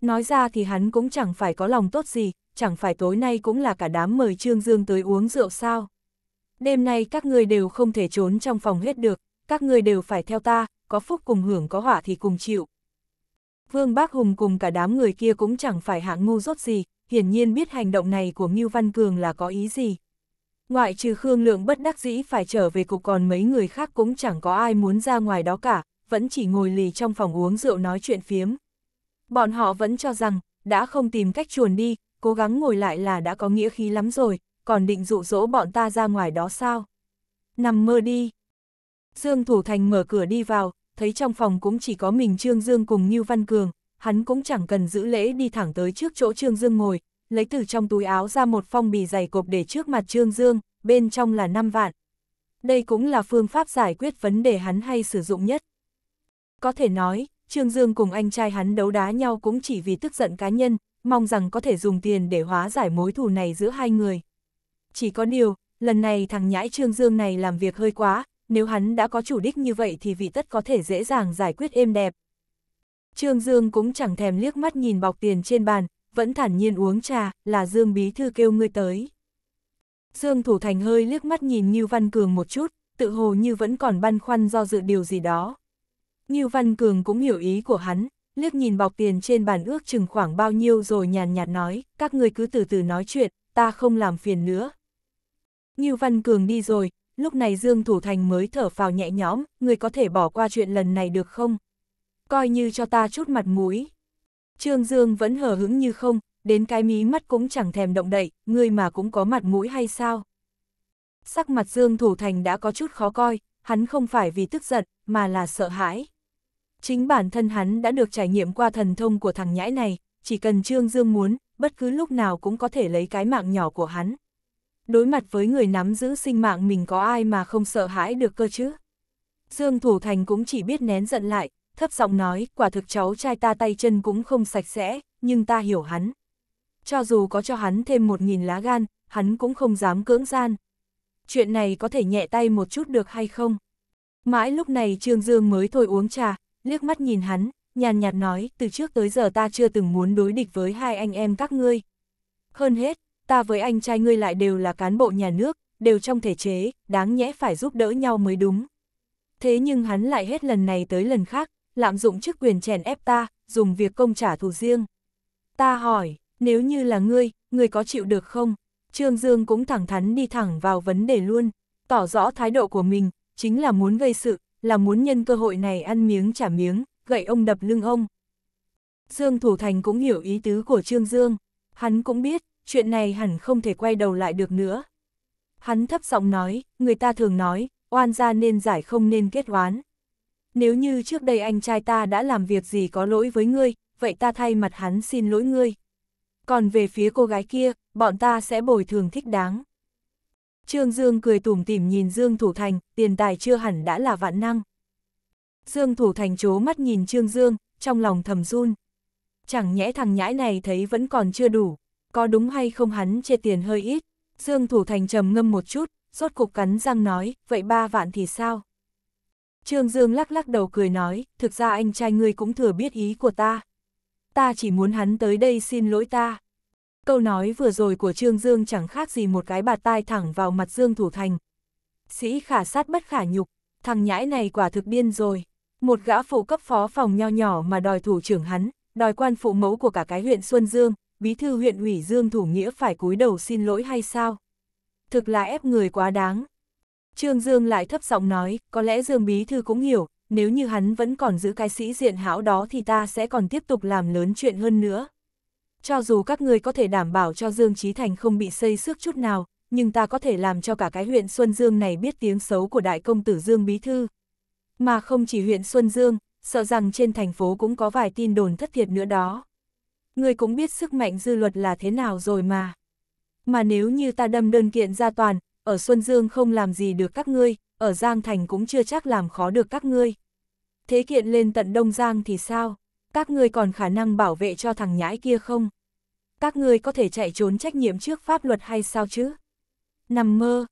Nói ra thì hắn cũng chẳng phải có lòng tốt gì, chẳng phải tối nay cũng là cả đám mời Trương Dương tới uống rượu sao. Đêm nay các người đều không thể trốn trong phòng hết được, các người đều phải theo ta, có phúc cùng hưởng có hỏa thì cùng chịu. Vương Bác Hùng cùng cả đám người kia cũng chẳng phải hạng ngu rốt gì, hiển nhiên biết hành động này của Ngưu Văn Cường là có ý gì. Ngoại trừ Khương Lượng bất đắc dĩ phải trở về cục còn mấy người khác cũng chẳng có ai muốn ra ngoài đó cả, vẫn chỉ ngồi lì trong phòng uống rượu nói chuyện phiếm. Bọn họ vẫn cho rằng, đã không tìm cách chuồn đi, cố gắng ngồi lại là đã có nghĩa khí lắm rồi, còn định dụ dỗ bọn ta ra ngoài đó sao? Nằm mơ đi. Dương Thủ Thành mở cửa đi vào, thấy trong phòng cũng chỉ có mình Trương Dương cùng Ngưu Văn Cường, hắn cũng chẳng cần giữ lễ đi thẳng tới trước chỗ Trương Dương ngồi, lấy từ trong túi áo ra một phong bì dày cộp để trước mặt Trương Dương, bên trong là 5 vạn. Đây cũng là phương pháp giải quyết vấn đề hắn hay sử dụng nhất. Có thể nói, Trương Dương cùng anh trai hắn đấu đá nhau cũng chỉ vì tức giận cá nhân, mong rằng có thể dùng tiền để hóa giải mối thù này giữa hai người. Chỉ có điều, lần này thằng nhãi Trương Dương này làm việc hơi quá, nếu hắn đã có chủ đích như vậy thì vị tất có thể dễ dàng giải quyết êm đẹp, Trương Dương cũng chẳng thèm liếc mắt nhìn bọc tiền trên bàn, vẫn thản nhiên uống trà, là Dương Bí Thư kêu ngươi tới. Dương Thủ Thành hơi liếc mắt nhìn Như Văn Cường một chút, tự hồ như vẫn còn băn khoăn do dự điều gì đó. Như Văn Cường cũng hiểu ý của hắn, liếc nhìn bọc tiền trên bàn ước chừng khoảng bao nhiêu rồi nhàn nhạt nói, các người cứ từ từ nói chuyện, ta không làm phiền nữa. Như Văn Cường đi rồi, lúc này Dương Thủ Thành mới thở phào nhẹ nhõm, người có thể bỏ qua chuyện lần này được không? coi như cho ta chút mặt mũi. Trương Dương vẫn hờ hững như không, đến cái mí mắt cũng chẳng thèm động đậy, ngươi mà cũng có mặt mũi hay sao? Sắc mặt Dương Thủ Thành đã có chút khó coi, hắn không phải vì tức giận, mà là sợ hãi. Chính bản thân hắn đã được trải nghiệm qua thần thông của thằng nhãi này, chỉ cần Trương Dương muốn, bất cứ lúc nào cũng có thể lấy cái mạng nhỏ của hắn. Đối mặt với người nắm giữ sinh mạng mình có ai mà không sợ hãi được cơ chứ? Dương Thủ Thành cũng chỉ biết nén giận lại, thấp giọng nói, quả thực cháu trai ta tay chân cũng không sạch sẽ, nhưng ta hiểu hắn. Cho dù có cho hắn thêm một nghìn lá gan, hắn cũng không dám cưỡng gian. Chuyện này có thể nhẹ tay một chút được hay không? Mãi lúc này Trương Dương mới thôi uống trà, liếc mắt nhìn hắn, nhàn nhạt nói, từ trước tới giờ ta chưa từng muốn đối địch với hai anh em các ngươi. Hơn hết, ta với anh trai ngươi lại đều là cán bộ nhà nước, đều trong thể chế, đáng nhẽ phải giúp đỡ nhau mới đúng. Thế nhưng hắn lại hết lần này tới lần khác, lạm dụng chức quyền chèn ép ta, dùng việc công trả thù riêng. Ta hỏi, nếu như là ngươi, ngươi có chịu được không? Trương Dương cũng thẳng thắn đi thẳng vào vấn đề luôn, tỏ rõ thái độ của mình, chính là muốn gây sự, là muốn nhân cơ hội này ăn miếng trả miếng, gậy ông đập lưng ông. Dương Thủ Thành cũng hiểu ý tứ của Trương Dương, hắn cũng biết, chuyện này hẳn không thể quay đầu lại được nữa. Hắn thấp giọng nói, người ta thường nói, oan ra nên giải không nên kết oán nếu như trước đây anh trai ta đã làm việc gì có lỗi với ngươi, vậy ta thay mặt hắn xin lỗi ngươi. Còn về phía cô gái kia, bọn ta sẽ bồi thường thích đáng. Trương Dương cười tủm tỉm nhìn Dương Thủ Thành, tiền tài chưa hẳn đã là vạn năng. Dương Thủ Thành chố mắt nhìn Trương Dương, trong lòng thầm run. Chẳng nhẽ thằng nhãi này thấy vẫn còn chưa đủ, có đúng hay không hắn chê tiền hơi ít. Dương Thủ Thành trầm ngâm một chút, rốt cục cắn răng nói, vậy ba vạn thì sao? Trương Dương lắc lắc đầu cười nói, thực ra anh trai ngươi cũng thừa biết ý của ta. Ta chỉ muốn hắn tới đây xin lỗi ta. Câu nói vừa rồi của Trương Dương chẳng khác gì một cái bạt tai thẳng vào mặt Dương Thủ Thành. Sĩ khả sát bất khả nhục, thằng nhãi này quả thực điên rồi. Một gã phụ cấp phó phòng nho nhỏ mà đòi thủ trưởng hắn, đòi quan phụ mẫu của cả cái huyện Xuân Dương, bí thư huyện ủy Dương Thủ Nghĩa phải cúi đầu xin lỗi hay sao? Thực là ép người quá đáng. Trương Dương lại thấp giọng nói, có lẽ Dương Bí Thư cũng hiểu, nếu như hắn vẫn còn giữ cái sĩ diện hảo đó thì ta sẽ còn tiếp tục làm lớn chuyện hơn nữa. Cho dù các người có thể đảm bảo cho Dương Trí Thành không bị xây xước chút nào, nhưng ta có thể làm cho cả cái huyện Xuân Dương này biết tiếng xấu của đại công tử Dương Bí Thư. Mà không chỉ huyện Xuân Dương, sợ rằng trên thành phố cũng có vài tin đồn thất thiệt nữa đó. Người cũng biết sức mạnh dư luật là thế nào rồi mà. Mà nếu như ta đâm đơn kiện ra toàn, ở Xuân Dương không làm gì được các ngươi, ở Giang Thành cũng chưa chắc làm khó được các ngươi. Thế kiện lên tận Đông Giang thì sao? Các ngươi còn khả năng bảo vệ cho thằng nhãi kia không? Các ngươi có thể chạy trốn trách nhiệm trước pháp luật hay sao chứ? Nằm mơ.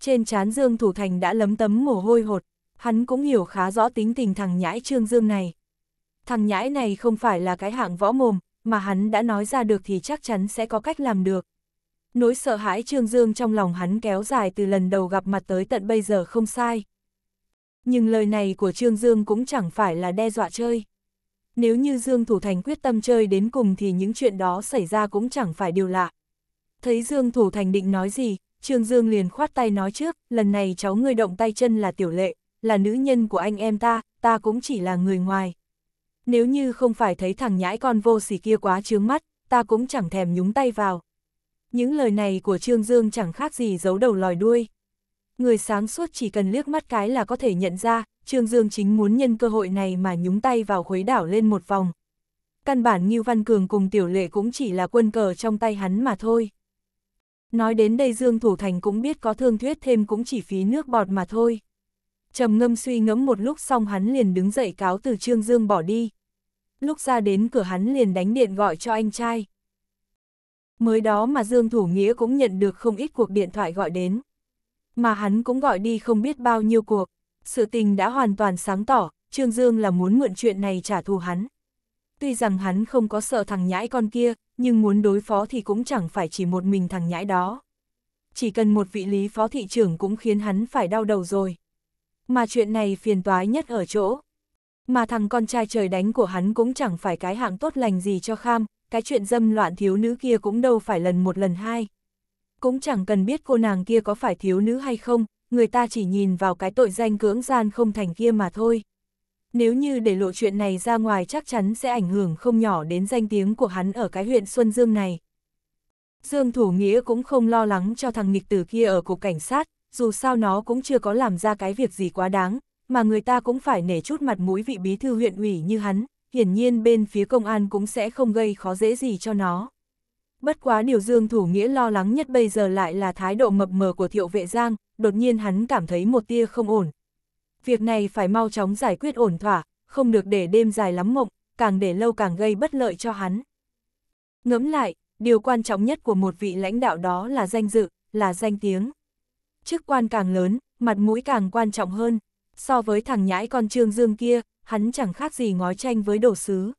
Trên trán Dương Thủ Thành đã lấm tấm mồ hôi hột, hắn cũng hiểu khá rõ tính tình thằng nhãi Trương Dương này. Thằng nhãi này không phải là cái hạng võ mồm, mà hắn đã nói ra được thì chắc chắn sẽ có cách làm được nỗi sợ hãi Trương Dương trong lòng hắn kéo dài từ lần đầu gặp mặt tới tận bây giờ không sai. Nhưng lời này của Trương Dương cũng chẳng phải là đe dọa chơi. Nếu như Dương Thủ Thành quyết tâm chơi đến cùng thì những chuyện đó xảy ra cũng chẳng phải điều lạ. Thấy Dương Thủ Thành định nói gì, Trương Dương liền khoát tay nói trước, lần này cháu ngươi động tay chân là tiểu lệ, là nữ nhân của anh em ta, ta cũng chỉ là người ngoài. Nếu như không phải thấy thằng nhãi con vô sỉ kia quá chướng mắt, ta cũng chẳng thèm nhúng tay vào, những lời này của Trương Dương chẳng khác gì giấu đầu lòi đuôi. Người sáng suốt chỉ cần liếc mắt cái là có thể nhận ra, Trương Dương chính muốn nhân cơ hội này mà nhúng tay vào khuấy đảo lên một vòng. Căn bản Ngưu Văn Cường cùng Tiểu Lệ cũng chỉ là quân cờ trong tay hắn mà thôi. Nói đến đây Dương Thủ Thành cũng biết có thương thuyết thêm cũng chỉ phí nước bọt mà thôi. trầm ngâm suy ngẫm một lúc xong hắn liền đứng dậy cáo từ Trương Dương bỏ đi. Lúc ra đến cửa hắn liền đánh điện gọi cho anh trai mới đó mà Dương Thủ Nghĩa cũng nhận được không ít cuộc điện thoại gọi đến. Mà hắn cũng gọi đi không biết bao nhiêu cuộc, sự tình đã hoàn toàn sáng tỏ, Trương Dương là muốn mượn chuyện này trả thù hắn. Tuy rằng hắn không có sợ thằng nhãi con kia, nhưng muốn đối phó thì cũng chẳng phải chỉ một mình thằng nhãi đó. Chỉ cần một vị lý phó thị trưởng cũng khiến hắn phải đau đầu rồi. Mà chuyện này phiền toái nhất ở chỗ. Mà thằng con trai trời đánh của hắn cũng chẳng phải cái hạng tốt lành gì cho kham, cái chuyện dâm loạn thiếu nữ kia cũng đâu phải lần một lần hai. Cũng chẳng cần biết cô nàng kia có phải thiếu nữ hay không, người ta chỉ nhìn vào cái tội danh cưỡng gian không thành kia mà thôi. Nếu như để lộ chuyện này ra ngoài chắc chắn sẽ ảnh hưởng không nhỏ đến danh tiếng của hắn ở cái huyện Xuân Dương này. Dương Thủ Nghĩa cũng không lo lắng cho thằng nghịch tử kia ở cục cảnh sát, dù sao nó cũng chưa có làm ra cái việc gì quá đáng, mà người ta cũng phải nể chút mặt mũi vị bí thư huyện ủy như hắn, hiển nhiên bên phía công an cũng sẽ không gây khó dễ gì cho nó. Bất quá điều Dương Thủ Nghĩa lo lắng nhất bây giờ lại là thái độ mập mờ của Thiệu Vệ Giang, đột nhiên hắn cảm thấy một tia không ổn. Việc này phải mau chóng giải quyết ổn thỏa, không được để đêm dài lắm mộng, càng để lâu càng gây bất lợi cho hắn. Ngẫm lại, điều quan trọng nhất của một vị lãnh đạo đó là danh dự, là danh tiếng. Chức quan càng lớn, mặt mũi càng quan trọng hơn, so với thằng nhãi con Trương Dương kia, hắn chẳng khác gì ngói tranh với đổ sứ.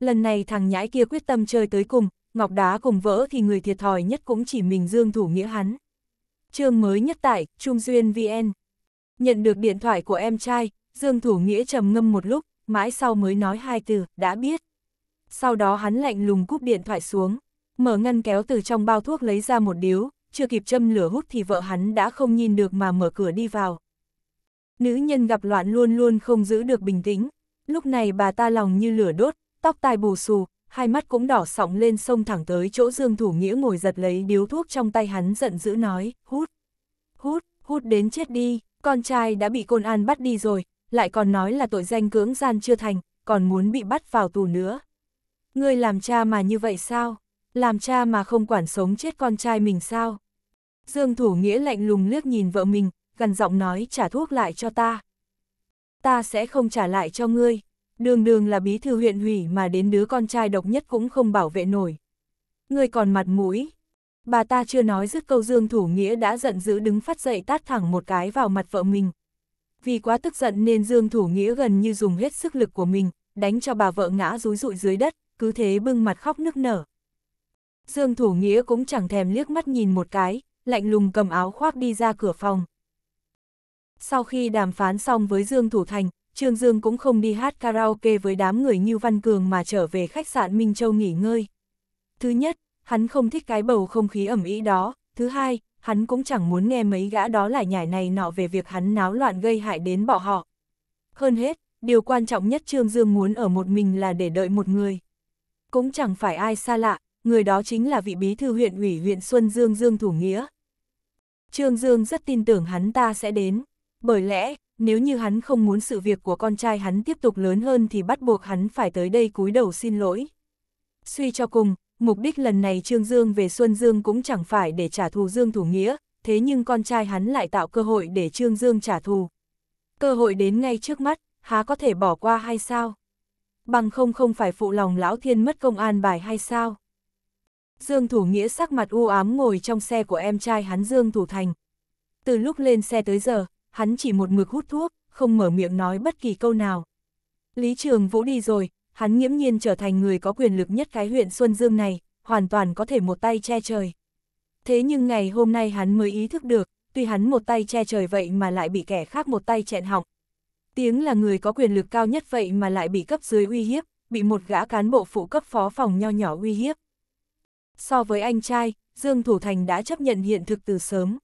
Lần này thằng nhãi kia quyết tâm chơi tới cùng, ngọc đá cùng vỡ thì người thiệt thòi nhất cũng chỉ mình Dương Thủ Nghĩa hắn. chương mới nhất tại, Trung Duyên VN. Nhận được điện thoại của em trai, Dương Thủ Nghĩa trầm ngâm một lúc, mãi sau mới nói hai từ, đã biết. Sau đó hắn lạnh lùng cúp điện thoại xuống, mở ngăn kéo từ trong bao thuốc lấy ra một điếu, chưa kịp châm lửa hút thì vợ hắn đã không nhìn được mà mở cửa đi vào. Nữ nhân gặp loạn luôn luôn không giữ được bình tĩnh, lúc này bà ta lòng như lửa đốt, tóc tai bù xù, hai mắt cũng đỏ sọng lên sông thẳng tới chỗ Dương Thủ Nghĩa ngồi giật lấy điếu thuốc trong tay hắn giận dữ nói, hút, hút, hút đến chết đi, con trai đã bị Côn An bắt đi rồi, lại còn nói là tội danh cưỡng gian chưa thành, còn muốn bị bắt vào tù nữa. Ngươi làm cha mà như vậy sao? Làm cha mà không quản sống chết con trai mình sao? Dương Thủ Nghĩa lạnh lùng liếc nhìn vợ mình, gần giọng nói trả thuốc lại cho ta. Ta sẽ không trả lại cho ngươi. Đường đường là bí thư huyện hủy mà đến đứa con trai độc nhất cũng không bảo vệ nổi. Ngươi còn mặt mũi. Bà ta chưa nói dứt câu Dương Thủ Nghĩa đã giận dữ đứng phát dậy tát thẳng một cái vào mặt vợ mình. Vì quá tức giận nên Dương Thủ Nghĩa gần như dùng hết sức lực của mình, đánh cho bà vợ ngã rúi rụi dưới đất, cứ thế bưng mặt khóc nức nở. Dương Thủ Nghĩa cũng chẳng thèm liếc mắt nhìn một cái, lạnh lùng cầm áo khoác đi ra cửa phòng. Sau khi đàm phán xong với Dương Thủ Thành, Trương Dương cũng không đi hát karaoke với đám người như Văn Cường mà trở về khách sạn Minh Châu nghỉ ngơi. Thứ nhất, hắn không thích cái bầu không khí ẩm ý đó. Thứ hai, hắn cũng chẳng muốn nghe mấy gã đó lại nhảy này nọ về việc hắn náo loạn gây hại đến bọn họ. Hơn hết, điều quan trọng nhất Trương Dương muốn ở một mình là để đợi một người. Cũng chẳng phải ai xa lạ, người đó chính là vị bí thư huyện ủy huyện Xuân Dương Dương Thủ Nghĩa. Trương Dương rất tin tưởng hắn ta sẽ đến bởi lẽ, nếu như hắn không muốn sự việc của con trai hắn tiếp tục lớn hơn thì bắt buộc hắn phải tới đây cúi đầu xin lỗi. Suy cho cùng, mục đích lần này Trương Dương về Xuân Dương cũng chẳng phải để trả thù Dương Thủ Nghĩa, thế nhưng con trai hắn lại tạo cơ hội để Trương Dương trả thù. Cơ hội đến ngay trước mắt, há có thể bỏ qua hay sao? Bằng không không phải phụ lòng Lão Thiên mất công an bài hay sao? Dương Thủ Nghĩa sắc mặt u ám ngồi trong xe của em trai hắn Dương Thủ Thành. Từ lúc lên xe tới giờ, hắn chỉ một mực hút thuốc, không mở miệng nói bất kỳ câu nào. Lý Trường Vũ đi rồi, hắn nghiễm nhiên trở thành người có quyền lực nhất cái huyện Xuân Dương này, hoàn toàn có thể một tay che trời. Thế nhưng ngày hôm nay hắn mới ý thức được, tuy hắn một tay che trời vậy mà lại bị kẻ khác một tay chẹn họng. Tiếng là người có quyền lực cao nhất vậy mà lại bị cấp dưới uy hiếp, bị một gã cán bộ phụ cấp phó phòng nho nhỏ uy hiếp. So với anh trai, Dương Thủ Thành đã chấp nhận hiện thực từ sớm.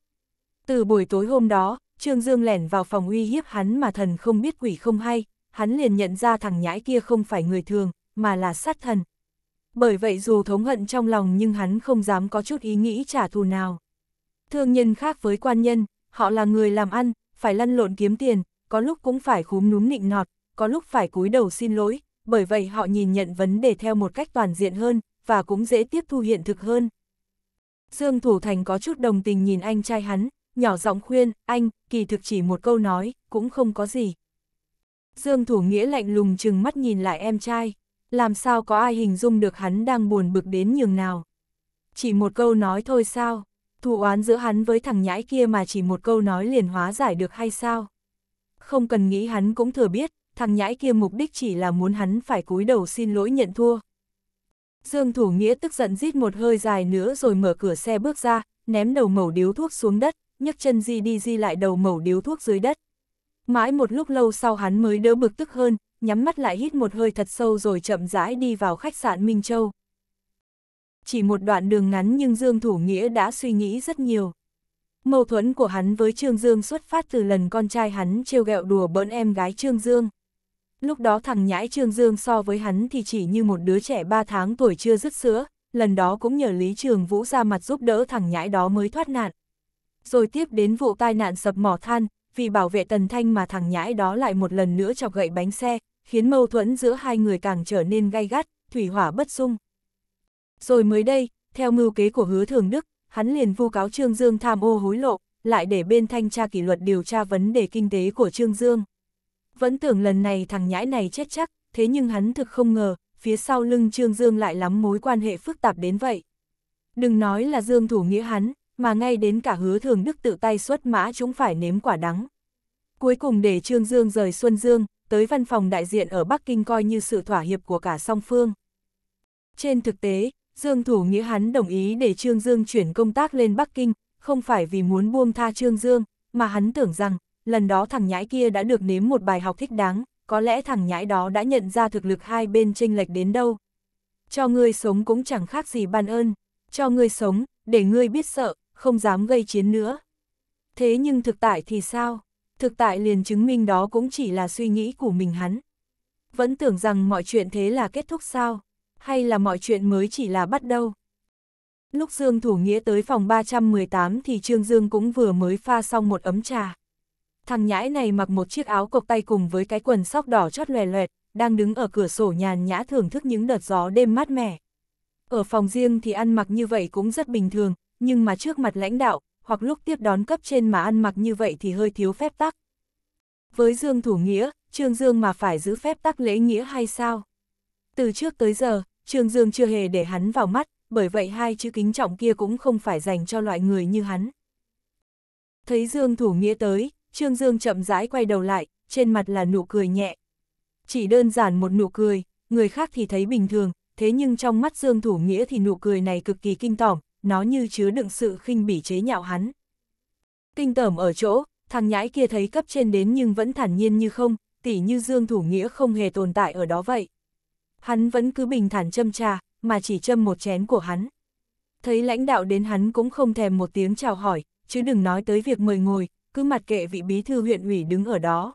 Từ buổi tối hôm đó, Trương Dương lẻn vào phòng uy hiếp hắn mà thần không biết quỷ không hay, hắn liền nhận ra thằng nhãi kia không phải người thường, mà là sát thần. Bởi vậy dù thống hận trong lòng nhưng hắn không dám có chút ý nghĩ trả thù nào. Thương nhân khác với quan nhân, họ là người làm ăn, phải lăn lộn kiếm tiền, có lúc cũng phải khúm núm nịnh nọt, có lúc phải cúi đầu xin lỗi, bởi vậy họ nhìn nhận vấn đề theo một cách toàn diện hơn, và cũng dễ tiếp thu hiện thực hơn. Dương Thủ Thành có chút đồng tình nhìn anh trai hắn, nhỏ giọng khuyên, anh, kỳ thực chỉ một câu nói, cũng không có gì. Dương Thủ Nghĩa lạnh lùng chừng mắt nhìn lại em trai, làm sao có ai hình dung được hắn đang buồn bực đến nhường nào. Chỉ một câu nói thôi sao, thủ oán giữa hắn với thằng nhãi kia mà chỉ một câu nói liền hóa giải được hay sao. Không cần nghĩ hắn cũng thừa biết, thằng nhãi kia mục đích chỉ là muốn hắn phải cúi đầu xin lỗi nhận thua. Dương Thủ Nghĩa tức giận rít một hơi dài nữa rồi mở cửa xe bước ra, ném đầu mẩu điếu thuốc xuống đất, nhấc chân di đi di lại đầu mẩu điếu thuốc dưới đất. Mãi một lúc lâu sau hắn mới đỡ bực tức hơn, nhắm mắt lại hít một hơi thật sâu rồi chậm rãi đi vào khách sạn Minh Châu. Chỉ một đoạn đường ngắn nhưng Dương Thủ Nghĩa đã suy nghĩ rất nhiều. Mâu thuẫn của hắn với Trương Dương xuất phát từ lần con trai hắn trêu ghẹo đùa bỡn em gái Trương Dương. Lúc đó thằng nhãi Trương Dương so với hắn thì chỉ như một đứa trẻ 3 tháng tuổi chưa dứt sữa, lần đó cũng nhờ Lý Trường Vũ ra mặt giúp đỡ thằng nhãi đó mới thoát nạn rồi tiếp đến vụ tai nạn sập mỏ than, vì bảo vệ Tần Thanh mà thằng nhãi đó lại một lần nữa chọc gậy bánh xe, khiến mâu thuẫn giữa hai người càng trở nên gay gắt, thủy hỏa bất dung. Rồi mới đây, theo mưu kế của hứa thường Đức, hắn liền vu cáo Trương Dương tham ô hối lộ, lại để bên thanh tra kỷ luật điều tra vấn đề kinh tế của Trương Dương. Vẫn tưởng lần này thằng nhãi này chết chắc, thế nhưng hắn thực không ngờ, phía sau lưng Trương Dương lại lắm mối quan hệ phức tạp đến vậy. Đừng nói là Dương thủ nghĩa hắn, mà ngay đến cả hứa thường đức tự tay xuất mã chúng phải nếm quả đắng. Cuối cùng để Trương Dương rời Xuân Dương, tới văn phòng đại diện ở Bắc Kinh coi như sự thỏa hiệp của cả song phương. Trên thực tế, Dương Thủ Nghĩa hắn đồng ý để Trương Dương chuyển công tác lên Bắc Kinh, không phải vì muốn buông tha Trương Dương, mà hắn tưởng rằng, lần đó thằng nhãi kia đã được nếm một bài học thích đáng, có lẽ thằng nhãi đó đã nhận ra thực lực hai bên chênh lệch đến đâu. Cho ngươi sống cũng chẳng khác gì ban ơn, cho ngươi sống, để ngươi biết sợ, không dám gây chiến nữa. Thế nhưng thực tại thì sao? Thực tại liền chứng minh đó cũng chỉ là suy nghĩ của mình hắn. Vẫn tưởng rằng mọi chuyện thế là kết thúc sao? Hay là mọi chuyện mới chỉ là bắt đầu? Lúc Dương Thủ Nghĩa tới phòng 318 thì Trương Dương cũng vừa mới pha xong một ấm trà. Thằng nhãi này mặc một chiếc áo cộc tay cùng với cái quần sóc đỏ chót lòe loẹt, đang đứng ở cửa sổ nhàn nhã thưởng thức những đợt gió đêm mát mẻ. Ở phòng riêng thì ăn mặc như vậy cũng rất bình thường, nhưng mà trước mặt lãnh đạo, hoặc lúc tiếp đón cấp trên mà ăn mặc như vậy thì hơi thiếu phép tắc. Với Dương Thủ Nghĩa, Trương Dương mà phải giữ phép tắc lễ nghĩa hay sao? Từ trước tới giờ, Trương Dương chưa hề để hắn vào mắt, bởi vậy hai chữ kính trọng kia cũng không phải dành cho loại người như hắn. Thấy Dương Thủ Nghĩa tới, Trương Dương chậm rãi quay đầu lại, trên mặt là nụ cười nhẹ. Chỉ đơn giản một nụ cười, người khác thì thấy bình thường, thế nhưng trong mắt Dương Thủ Nghĩa thì nụ cười này cực kỳ kinh tỏm, nó như chứa đựng sự khinh bỉ chế nhạo hắn. Kinh tởm ở chỗ, thằng nhãi kia thấy cấp trên đến nhưng vẫn thản nhiên như không, tỉ như Dương Thủ Nghĩa không hề tồn tại ở đó vậy. Hắn vẫn cứ bình thản châm trà, mà chỉ châm một chén của hắn. Thấy lãnh đạo đến hắn cũng không thèm một tiếng chào hỏi, chứ đừng nói tới việc mời ngồi, cứ mặt kệ vị bí thư huyện ủy đứng ở đó.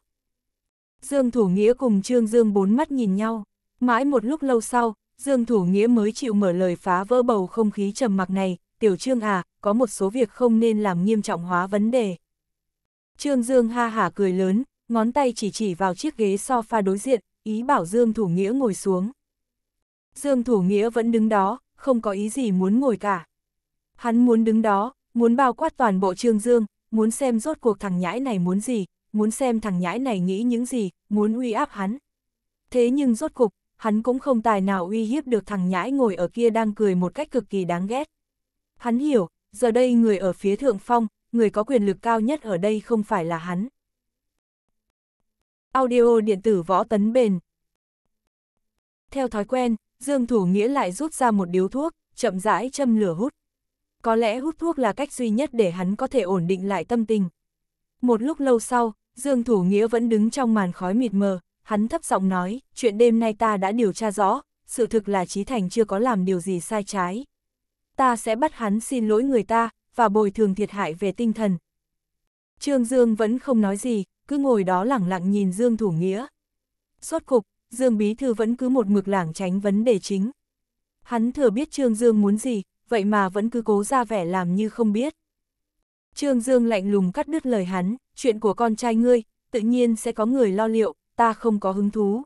Dương Thủ Nghĩa cùng Trương Dương bốn mắt nhìn nhau, mãi một lúc lâu sau, Dương Thủ Nghĩa mới chịu mở lời phá vỡ bầu không khí trầm mặc này, Tiểu Trương à, có một số việc không nên làm nghiêm trọng hóa vấn đề. Trương Dương ha hả cười lớn, ngón tay chỉ chỉ vào chiếc ghế sofa đối diện, ý bảo Dương Thủ Nghĩa ngồi xuống. Dương Thủ Nghĩa vẫn đứng đó, không có ý gì muốn ngồi cả. Hắn muốn đứng đó, muốn bao quát toàn bộ Trương Dương, muốn xem rốt cuộc thằng nhãi này muốn gì, muốn xem thằng nhãi này nghĩ những gì, muốn uy áp hắn. Thế nhưng rốt cục hắn cũng không tài nào uy hiếp được thằng nhãi ngồi ở kia đang cười một cách cực kỳ đáng ghét. Hắn hiểu, giờ đây người ở phía thượng phong, người có quyền lực cao nhất ở đây không phải là hắn. Audio điện tử võ tấn bền Theo thói quen, Dương Thủ Nghĩa lại rút ra một điếu thuốc, chậm rãi châm lửa hút. Có lẽ hút thuốc là cách duy nhất để hắn có thể ổn định lại tâm tình. Một lúc lâu sau, Dương Thủ Nghĩa vẫn đứng trong màn khói mịt mờ, hắn thấp giọng nói, chuyện đêm nay ta đã điều tra rõ, sự thực là Trí Thành chưa có làm điều gì sai trái. Ta sẽ bắt hắn xin lỗi người ta, và bồi thường thiệt hại về tinh thần. Trương Dương vẫn không nói gì, cứ ngồi đó lẳng lặng nhìn Dương Thủ Nghĩa. Suốt cục, Dương Bí Thư vẫn cứ một mực lảng tránh vấn đề chính. Hắn thừa biết Trương Dương muốn gì, vậy mà vẫn cứ cố ra vẻ làm như không biết. Trương Dương lạnh lùng cắt đứt lời hắn, chuyện của con trai ngươi, tự nhiên sẽ có người lo liệu, ta không có hứng thú.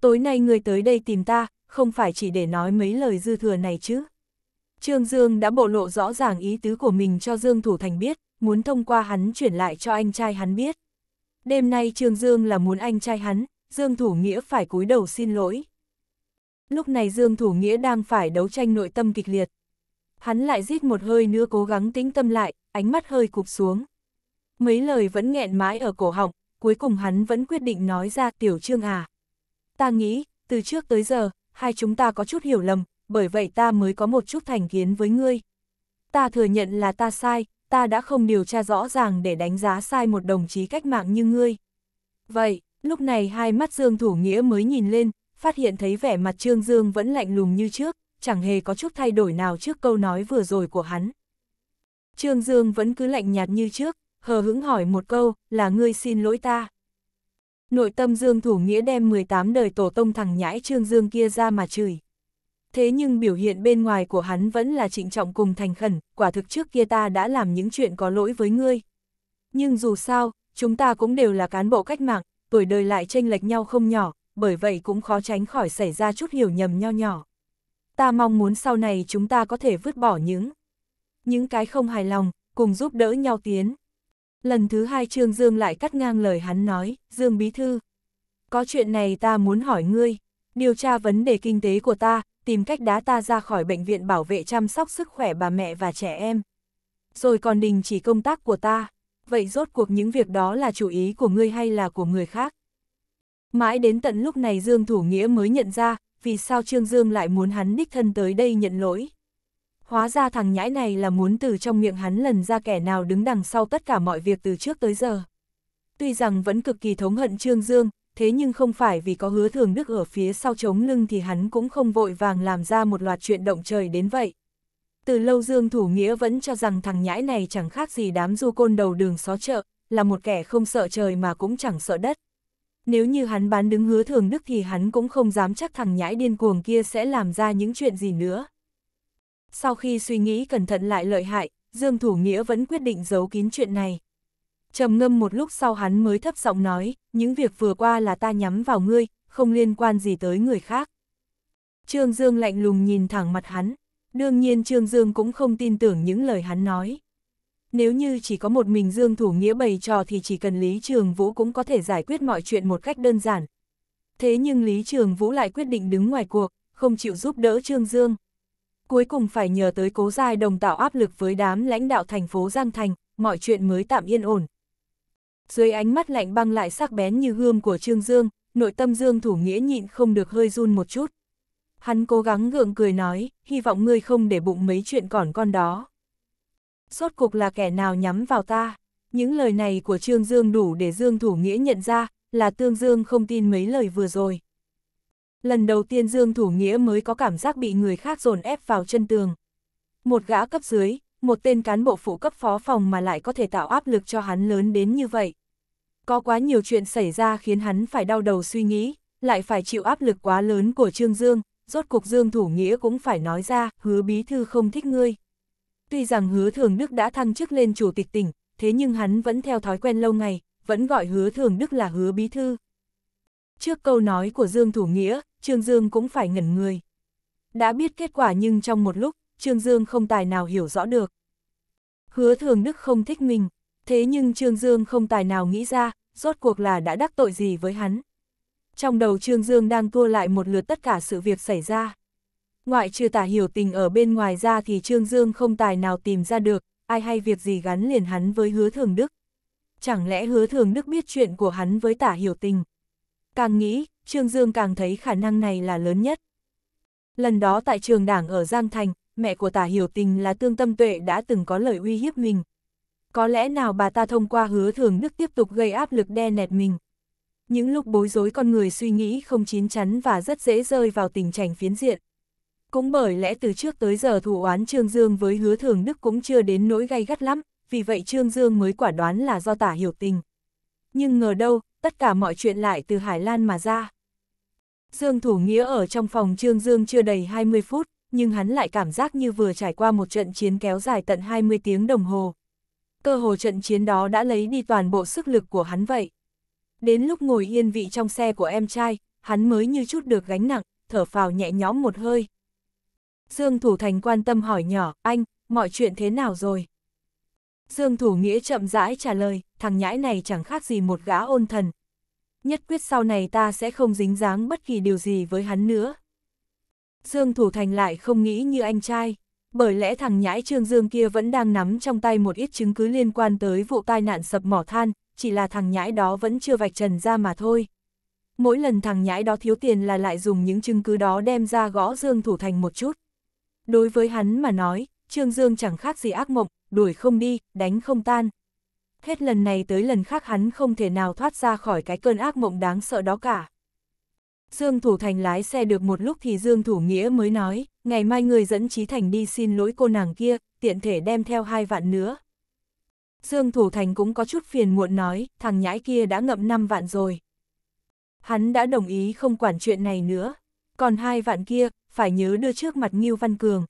Tối nay người tới đây tìm ta, không phải chỉ để nói mấy lời dư thừa này chứ. Trương Dương đã bộ lộ rõ ràng ý tứ của mình cho Dương Thủ Thành biết, muốn thông qua hắn chuyển lại cho anh trai hắn biết. Đêm nay Trương Dương là muốn anh trai hắn, Dương Thủ Nghĩa phải cúi đầu xin lỗi. Lúc này Dương Thủ Nghĩa đang phải đấu tranh nội tâm kịch liệt. Hắn lại rít một hơi nữa cố gắng tĩnh tâm lại, ánh mắt hơi cụp xuống. Mấy lời vẫn nghẹn mãi ở cổ họng, cuối cùng hắn vẫn quyết định nói ra tiểu trương à. Ta nghĩ, từ trước tới giờ, hai chúng ta có chút hiểu lầm, bởi vậy ta mới có một chút thành kiến với ngươi. Ta thừa nhận là ta sai, ta đã không điều tra rõ ràng để đánh giá sai một đồng chí cách mạng như ngươi. Vậy, lúc này hai mắt Dương Thủ Nghĩa mới nhìn lên, phát hiện thấy vẻ mặt Trương Dương vẫn lạnh lùng như trước, chẳng hề có chút thay đổi nào trước câu nói vừa rồi của hắn. Trương Dương vẫn cứ lạnh nhạt như trước, hờ hững hỏi một câu, là ngươi xin lỗi ta. Nội tâm Dương Thủ Nghĩa đem 18 đời tổ tông thằng nhãi Trương Dương kia ra mà chửi. Thế nhưng biểu hiện bên ngoài của hắn vẫn là trịnh trọng cùng thành khẩn, quả thực trước kia ta đã làm những chuyện có lỗi với ngươi. Nhưng dù sao, chúng ta cũng đều là cán bộ cách mạng, tuổi đời lại tranh lệch nhau không nhỏ, bởi vậy cũng khó tránh khỏi xảy ra chút hiểu nhầm nho nhỏ. Ta mong muốn sau này chúng ta có thể vứt bỏ những những cái không hài lòng, cùng giúp đỡ nhau tiến. Lần thứ hai Trương Dương lại cắt ngang lời hắn nói, Dương Bí Thư. Có chuyện này ta muốn hỏi ngươi, điều tra vấn đề kinh tế của ta, tìm cách đá ta ra khỏi bệnh viện bảo vệ chăm sóc sức khỏe bà mẹ và trẻ em. Rồi còn đình chỉ công tác của ta, vậy rốt cuộc những việc đó là chủ ý của ngươi hay là của người khác? Mãi đến tận lúc này Dương Thủ Nghĩa mới nhận ra, vì sao Trương Dương lại muốn hắn đích thân tới đây nhận lỗi hóa ra thằng nhãi này là muốn từ trong miệng hắn lần ra kẻ nào đứng đằng sau tất cả mọi việc từ trước tới giờ. Tuy rằng vẫn cực kỳ thống hận Trương Dương, thế nhưng không phải vì có hứa thường đức ở phía sau chống lưng thì hắn cũng không vội vàng làm ra một loạt chuyện động trời đến vậy. Từ lâu Dương Thủ Nghĩa vẫn cho rằng thằng nhãi này chẳng khác gì đám du côn đầu đường xó chợ, là một kẻ không sợ trời mà cũng chẳng sợ đất. Nếu như hắn bán đứng hứa thường đức thì hắn cũng không dám chắc thằng nhãi điên cuồng kia sẽ làm ra những chuyện gì nữa sau khi suy nghĩ cẩn thận lại lợi hại, Dương Thủ Nghĩa vẫn quyết định giấu kín chuyện này. trầm ngâm một lúc sau hắn mới thấp giọng nói, những việc vừa qua là ta nhắm vào ngươi, không liên quan gì tới người khác. Trương Dương lạnh lùng nhìn thẳng mặt hắn, đương nhiên Trương Dương cũng không tin tưởng những lời hắn nói. Nếu như chỉ có một mình Dương Thủ Nghĩa bày trò thì chỉ cần Lý Trường Vũ cũng có thể giải quyết mọi chuyện một cách đơn giản. Thế nhưng Lý Trường Vũ lại quyết định đứng ngoài cuộc, không chịu giúp đỡ Trương Dương cuối cùng phải nhờ tới cố giai đồng tạo áp lực với đám lãnh đạo thành phố Giang Thành, mọi chuyện mới tạm yên ổn. Dưới ánh mắt lạnh băng lại sắc bén như gươm của Trương Dương, nội tâm Dương thủ nghĩa nhịn không được hơi run một chút. Hắn cố gắng gượng cười nói, hy vọng ngươi không để bụng mấy chuyện còn con đó. Sốt cục là kẻ nào nhắm vào ta? Những lời này của Trương Dương đủ để Dương thủ nghĩa nhận ra, là Tương Dương không tin mấy lời vừa rồi. Lần đầu tiên Dương Thủ Nghĩa mới có cảm giác bị người khác dồn ép vào chân tường. Một gã cấp dưới, một tên cán bộ phụ cấp phó phòng mà lại có thể tạo áp lực cho hắn lớn đến như vậy. Có quá nhiều chuyện xảy ra khiến hắn phải đau đầu suy nghĩ, lại phải chịu áp lực quá lớn của Trương Dương, rốt cuộc Dương Thủ Nghĩa cũng phải nói ra, hứa bí thư không thích ngươi. Tuy rằng hứa thường Đức đã thăng chức lên chủ tịch tỉnh, thế nhưng hắn vẫn theo thói quen lâu ngày, vẫn gọi hứa thường Đức là hứa bí thư. Trước câu nói của Dương Thủ Nghĩa, Trương Dương cũng phải ngẩn người. Đã biết kết quả nhưng trong một lúc, Trương Dương không tài nào hiểu rõ được. Hứa Thường Đức không thích mình, thế nhưng Trương Dương không tài nào nghĩ ra, rốt cuộc là đã đắc tội gì với hắn. Trong đầu Trương Dương đang tua lại một lượt tất cả sự việc xảy ra. Ngoại trừ tả hiểu tình ở bên ngoài ra thì Trương Dương không tài nào tìm ra được, ai hay việc gì gắn liền hắn với hứa thường đức. Chẳng lẽ hứa thường đức biết chuyện của hắn với tả hiểu tình? Càng nghĩ, Trương Dương càng thấy khả năng này là lớn nhất. Lần đó tại trường đảng ở Giang Thành, mẹ của tả hiểu tình là tương tâm tuệ đã từng có lời uy hiếp mình. Có lẽ nào bà ta thông qua hứa thường đức tiếp tục gây áp lực đe nẹt mình. Những lúc bối rối con người suy nghĩ không chín chắn và rất dễ rơi vào tình trạng phiến diện. Cũng bởi lẽ từ trước tới giờ thủ oán Trương Dương với hứa thường đức cũng chưa đến nỗi gay gắt lắm, vì vậy Trương Dương mới quả đoán là do tả hiểu tình. Nhưng ngờ đâu, tất cả mọi chuyện lại từ Hải Lan mà ra. Dương Thủ Nghĩa ở trong phòng Trương Dương chưa đầy 20 phút, nhưng hắn lại cảm giác như vừa trải qua một trận chiến kéo dài tận 20 tiếng đồng hồ. Cơ hồ trận chiến đó đã lấy đi toàn bộ sức lực của hắn vậy. Đến lúc ngồi yên vị trong xe của em trai, hắn mới như chút được gánh nặng, thở phào nhẹ nhõm một hơi. Dương Thủ Thành quan tâm hỏi nhỏ, anh, mọi chuyện thế nào rồi? Dương Thủ Nghĩa chậm rãi trả lời, thằng nhãi này chẳng khác gì một gã ôn thần, nhất quyết sau này ta sẽ không dính dáng bất kỳ điều gì với hắn nữa. Dương Thủ Thành lại không nghĩ như anh trai, bởi lẽ thằng nhãi Trương Dương kia vẫn đang nắm trong tay một ít chứng cứ liên quan tới vụ tai nạn sập mỏ than, chỉ là thằng nhãi đó vẫn chưa vạch trần ra mà thôi. Mỗi lần thằng nhãi đó thiếu tiền là lại dùng những chứng cứ đó đem ra gõ Dương Thủ Thành một chút. Đối với hắn mà nói, Trương Dương chẳng khác gì ác mộng, đuổi không đi, đánh không tan, hết lần này tới lần khác hắn không thể nào thoát ra khỏi cái cơn ác mộng đáng sợ đó cả. Dương Thủ Thành lái xe được một lúc thì Dương Thủ Nghĩa mới nói, ngày mai người dẫn Trí Thành đi xin lỗi cô nàng kia, tiện thể đem theo hai vạn nữa. Dương Thủ Thành cũng có chút phiền muộn nói, thằng nhãi kia đã ngậm 5 vạn rồi. Hắn đã đồng ý không quản chuyện này nữa, còn hai vạn kia, phải nhớ đưa trước mặt Ngưu Văn Cường.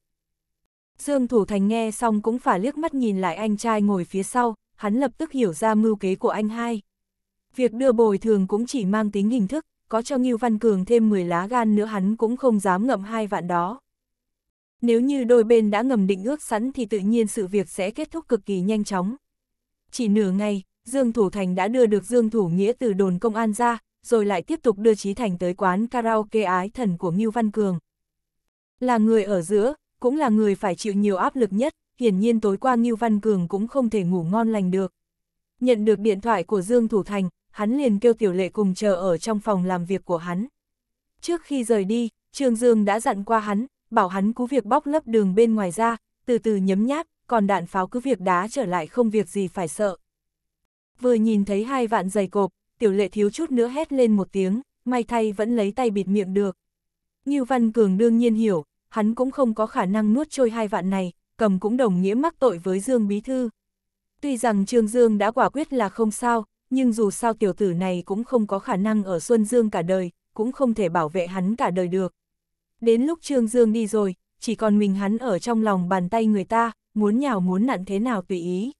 Dương Thủ Thành nghe xong cũng phải liếc mắt nhìn lại anh trai ngồi phía sau, hắn lập tức hiểu ra mưu kế của anh hai. Việc đưa bồi thường cũng chỉ mang tính hình thức, có cho Ngưu Văn Cường thêm 10 lá gan nữa hắn cũng không dám ngậm hai vạn đó. Nếu như đôi bên đã ngầm định ước sẵn thì tự nhiên sự việc sẽ kết thúc cực kỳ nhanh chóng. Chỉ nửa ngày, Dương Thủ Thành đã đưa được Dương Thủ Nghĩa từ đồn công an ra, rồi lại tiếp tục đưa chí Thành tới quán karaoke ái thần của Ngưu Văn Cường. Là người ở giữa, cũng là người phải chịu nhiều áp lực nhất, hiển nhiên tối qua Ngưu Văn Cường cũng không thể ngủ ngon lành được. Nhận được điện thoại của Dương Thủ Thành, hắn liền kêu Tiểu Lệ cùng chờ ở trong phòng làm việc của hắn. Trước khi rời đi, Trương Dương đã dặn qua hắn, bảo hắn cứ việc bóc lấp đường bên ngoài ra, từ từ nhấm nháp, còn đạn pháo cứ việc đá trở lại không việc gì phải sợ. Vừa nhìn thấy hai vạn giày cộp, Tiểu Lệ thiếu chút nữa hét lên một tiếng, may thay vẫn lấy tay bịt miệng được. Ngưu Văn Cường đương nhiên hiểu, hắn cũng không có khả năng nuốt trôi hai vạn này, cầm cũng đồng nghĩa mắc tội với Dương Bí Thư. Tuy rằng Trương Dương đã quả quyết là không sao, nhưng dù sao tiểu tử này cũng không có khả năng ở Xuân Dương cả đời, cũng không thể bảo vệ hắn cả đời được. Đến lúc Trương Dương đi rồi, chỉ còn mình hắn ở trong lòng bàn tay người ta, muốn nhào muốn nặn thế nào tùy ý.